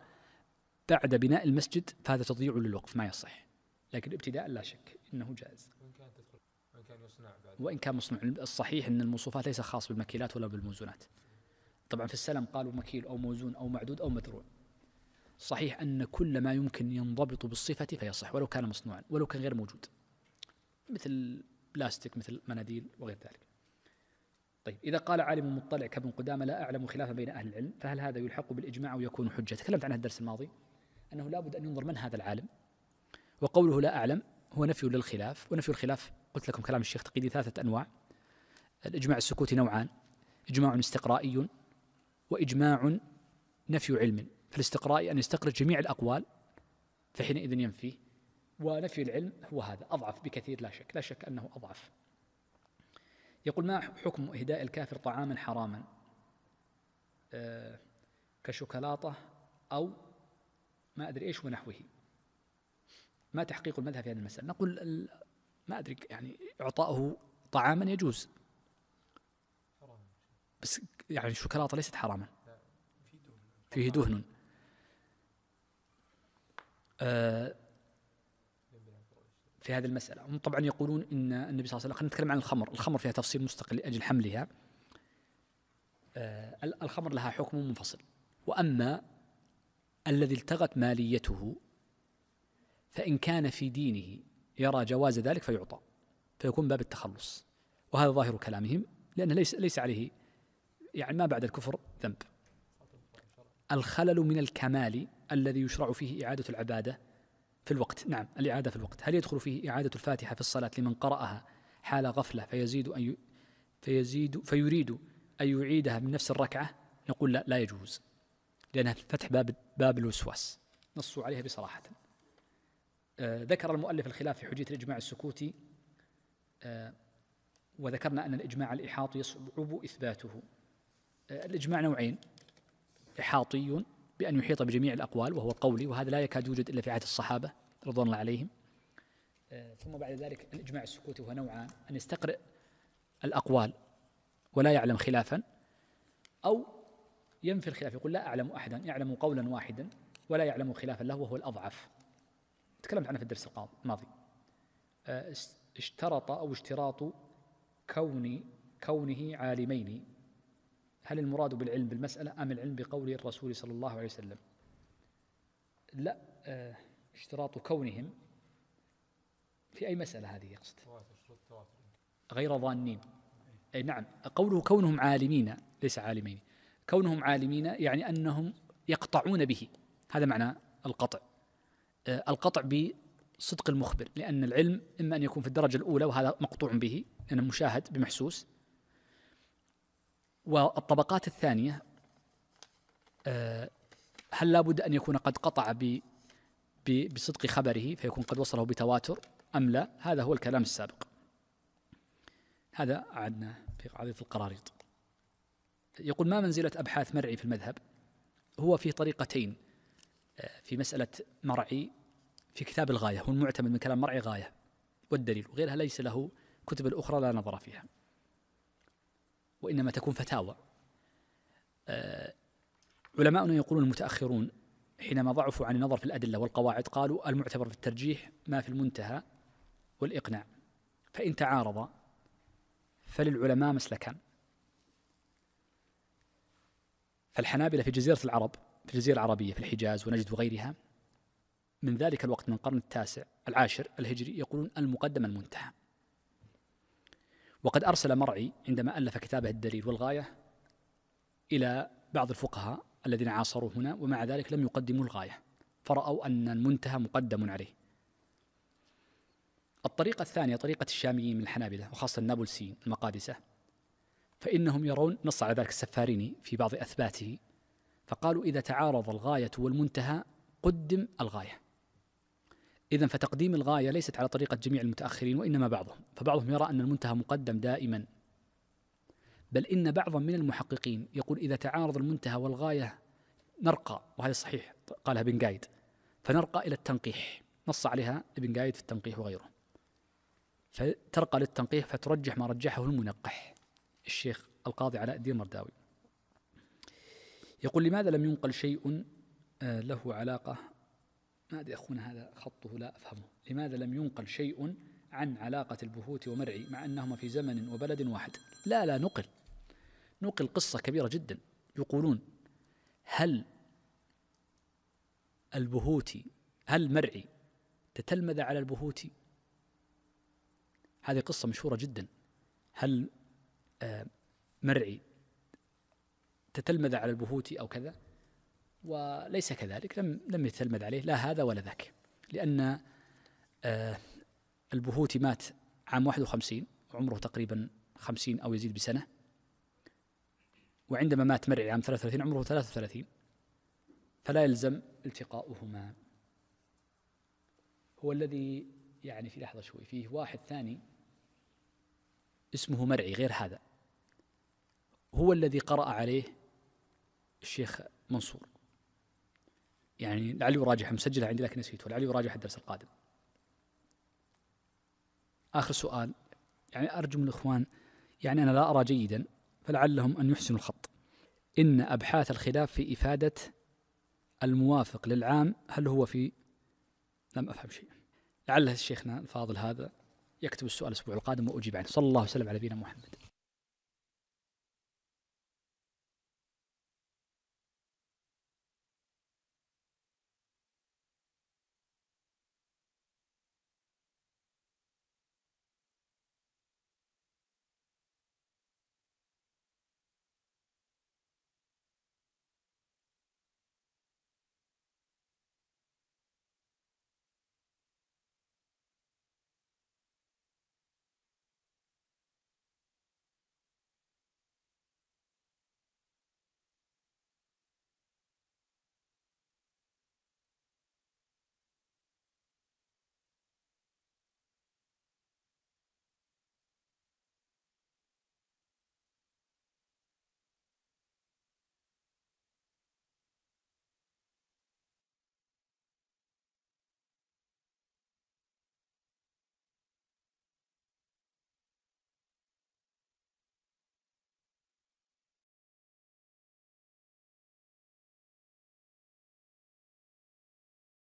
بعد بناء المسجد فهذا تضييع للوقف ما يصح لكن ابتداء لا شك انه جائز وان كان مصنوع الصحيح ان الموصوفات ليس خاص بالمكيلات ولا بالموزونات طبعا في السلم قالوا مكيل او موزون او معدود او مدروع صحيح ان كل ما يمكن ينضبط بالصفه فيصح ولو كان مصنوعا ولو كان غير موجود مثل بلاستيك مثل مناديل وغير ذلك طيب إذا قال عالم مطلع كابن قدامة لا أعلم خلافا بين أهل العلم فهل هذا يلحق بالإجماع ويكون حجة تكلمت عنها الدرس الماضي أنه لابد أن ينظر من هذا العالم وقوله لا أعلم هو نفي للخلاف ونفي الخلاف قلت لكم كلام الشيخ تقيدي ثلاثة أنواع الإجماع السكوتي نوعان إجماع استقرائي وإجماع نفي علم فالاستقرائي أن يستقرئ جميع الأقوال فحينئذ ينفيه ونفي العلم هو هذا أضعف بكثير لا شك لا شك أنه أضعف يقول ما حكم إهداء الكافر طعاما حراما آه، كشوكولاتة أو ما أدري إيش ونحوه ما تحقيق المذهب في هذه المسألة نقول ما أدري يعني إعطاؤه طعاما يجوز بس يعني الشوكولاتة ليست حراما فيه دهن آه في هذه المسألة هم طبعا يقولون أن النبي صلى الله عليه وسلم خلينا نتكلم عن الخمر الخمر فيها تفصيل مستقل لأجل حملها آه الخمر لها حكم منفصل وأما الذي التغت ماليته فإن كان في دينه يرى جواز ذلك فيعطى فيكون باب التخلص وهذا ظاهر كلامهم لأنه ليس ليس عليه يعني ما بعد الكفر ذنب الخلل من الكمال الذي يشرع فيه إعادة العبادة في الوقت نعم الإعادة في الوقت هل يدخل فيه إعادة الفاتحة في الصلاة لمن قرأها حال غفلة فيزيد أن ي... فيزيد فيريد أن يعيدها من نفس الركعة نقول لا لا يجوز لأنها فتح باب باب الوسواس نصوا عليها بصراحة آه ذكر المؤلف الخلاف في حجية الإجماع السكوتي آه وذكرنا أن الإجماع الإحاطي يصعب إثباته آه الإجماع نوعين إحاطي بأن يحيط بجميع الأقوال وهو قولي وهذا لا يكاد يوجد إلا في عهد الصحابة رضوان الله عليهم آه، ثم بعد ذلك الإجماع السكوتي هو نوعان أن يستقرئ الأقوال ولا يعلم خلافا أو ينفي الخلاف يقول لا أعلم أحدا يعلم قولا واحدا ولا يعلم خلافا له وهو الأضعف تكلمت عنه في الدرس الماضي آه، اشترط أو اشتراط كون كونه عالمين هل المراد بالعلم بالمسألة أم العلم بقول الرسول صلى الله عليه وسلم لا آه، اشتراط كونهم في أي مسألة هذه يقصد غير ظانين أي نعم قوله كونهم عالمين ليس عالمين كونهم عالمين يعني أنهم يقطعون به هذا معنى القطع آه، القطع بصدق المخبر لأن العلم إما أن يكون في الدرجة الأولى وهذا مقطوع به لأنه مشاهد بمحسوس والطبقات الثانية آه، هل لابد أن يكون قد قطع بصدق خبره فيكون قد وصله بتواتر أم لا هذا هو الكلام السابق هذا عدنا في قضية القراريط يقول ما منزلة أبحاث مرعي في المذهب هو في طريقتين آه، في مسألة مرعي في كتاب الغاية هو المعتمد من كلام مرعي غاية والدليل وغيرها ليس له كتب الأخرى لا نظر فيها وإنما تكون فتاوى آه، علماؤنا يقولون المتأخرون حينما ضعفوا عن النظر في الأدلة والقواعد قالوا المعتبر في الترجيح ما في المنتهى والإقناع فإن تعارض فللعلماء مسلكان فالحنابلة في جزيرة العرب في الجزيرة العربية في الحجاز ونجد وغيرها من ذلك الوقت من القرن التاسع العاشر الهجري يقولون المقدم المنتهى وقد أرسل مرعي عندما ألف كتابه الدليل والغاية إلى بعض الفقهاء الذين عاصروا هنا ومع ذلك لم يقدموا الغاية فرأوا أن المنتهى مقدم عليه الطريقة الثانية طريقة الشاميين من الحنابلة وخاصة النابلسيين المقادسة فإنهم يرون نص على ذلك السفاريني في بعض أثباته فقالوا إذا تعارض الغاية والمنتهى قدم الغاية إذا فتقديم الغاية ليست على طريقة جميع المتأخرين وإنما بعضهم فبعضهم يرى أن المنتهى مقدم دائما بل إن بعضا من المحققين يقول إذا تعارض المنتهى والغاية نرقى وهذا صحيح قالها ابن قايد فنرقى إلى التنقيح نص عليها ابن قايد في التنقيح وغيره فترقى للتنقيح فترجح ما رجحه المنقح الشيخ القاضي علاء الدين مرداوي يقول لماذا لم ينقل شيء آه، له علاقة ما أدري أخونا هذا خطه لا أفهمه لماذا لم ينقل شيء عن علاقة البهوت ومرعي مع أنهما في زمن وبلد واحد لا لا نقل نقل قصة كبيرة جدا يقولون هل البهوتي هل مرعي تتلمذ على البهوتي هذه قصة مشهورة جدا هل آه، مرعي تتلمذ على البهوتي أو كذا وليس كذلك لم لم يتلمذ عليه لا هذا ولا ذاك لأن آه، البهوتي مات عام 51 وعمره تقريبا 50 أو يزيد بسنة وعندما مات مرعي عام 33 عمره 33 فلا يلزم التقاؤهما هو الذي يعني في لحظة شوي فيه واحد ثاني اسمه مرعي غير هذا هو الذي قرأ عليه الشيخ منصور يعني لعلي وراجح مسجلها عندي لكن نسيت لعلي وراجح الدرس القادم آخر سؤال يعني أرجو من الإخوان يعني أنا لا أرى جيدا فلعلهم أن يحسنوا الخط إن أبحاث الخلاف في إفادة الموافق للعام هل هو في لم أفهم شيء لعل شيخنا الفاضل هذا يكتب السؤال الأسبوع القادم وأجيب عنه صلى الله وسلم على نبينا محمد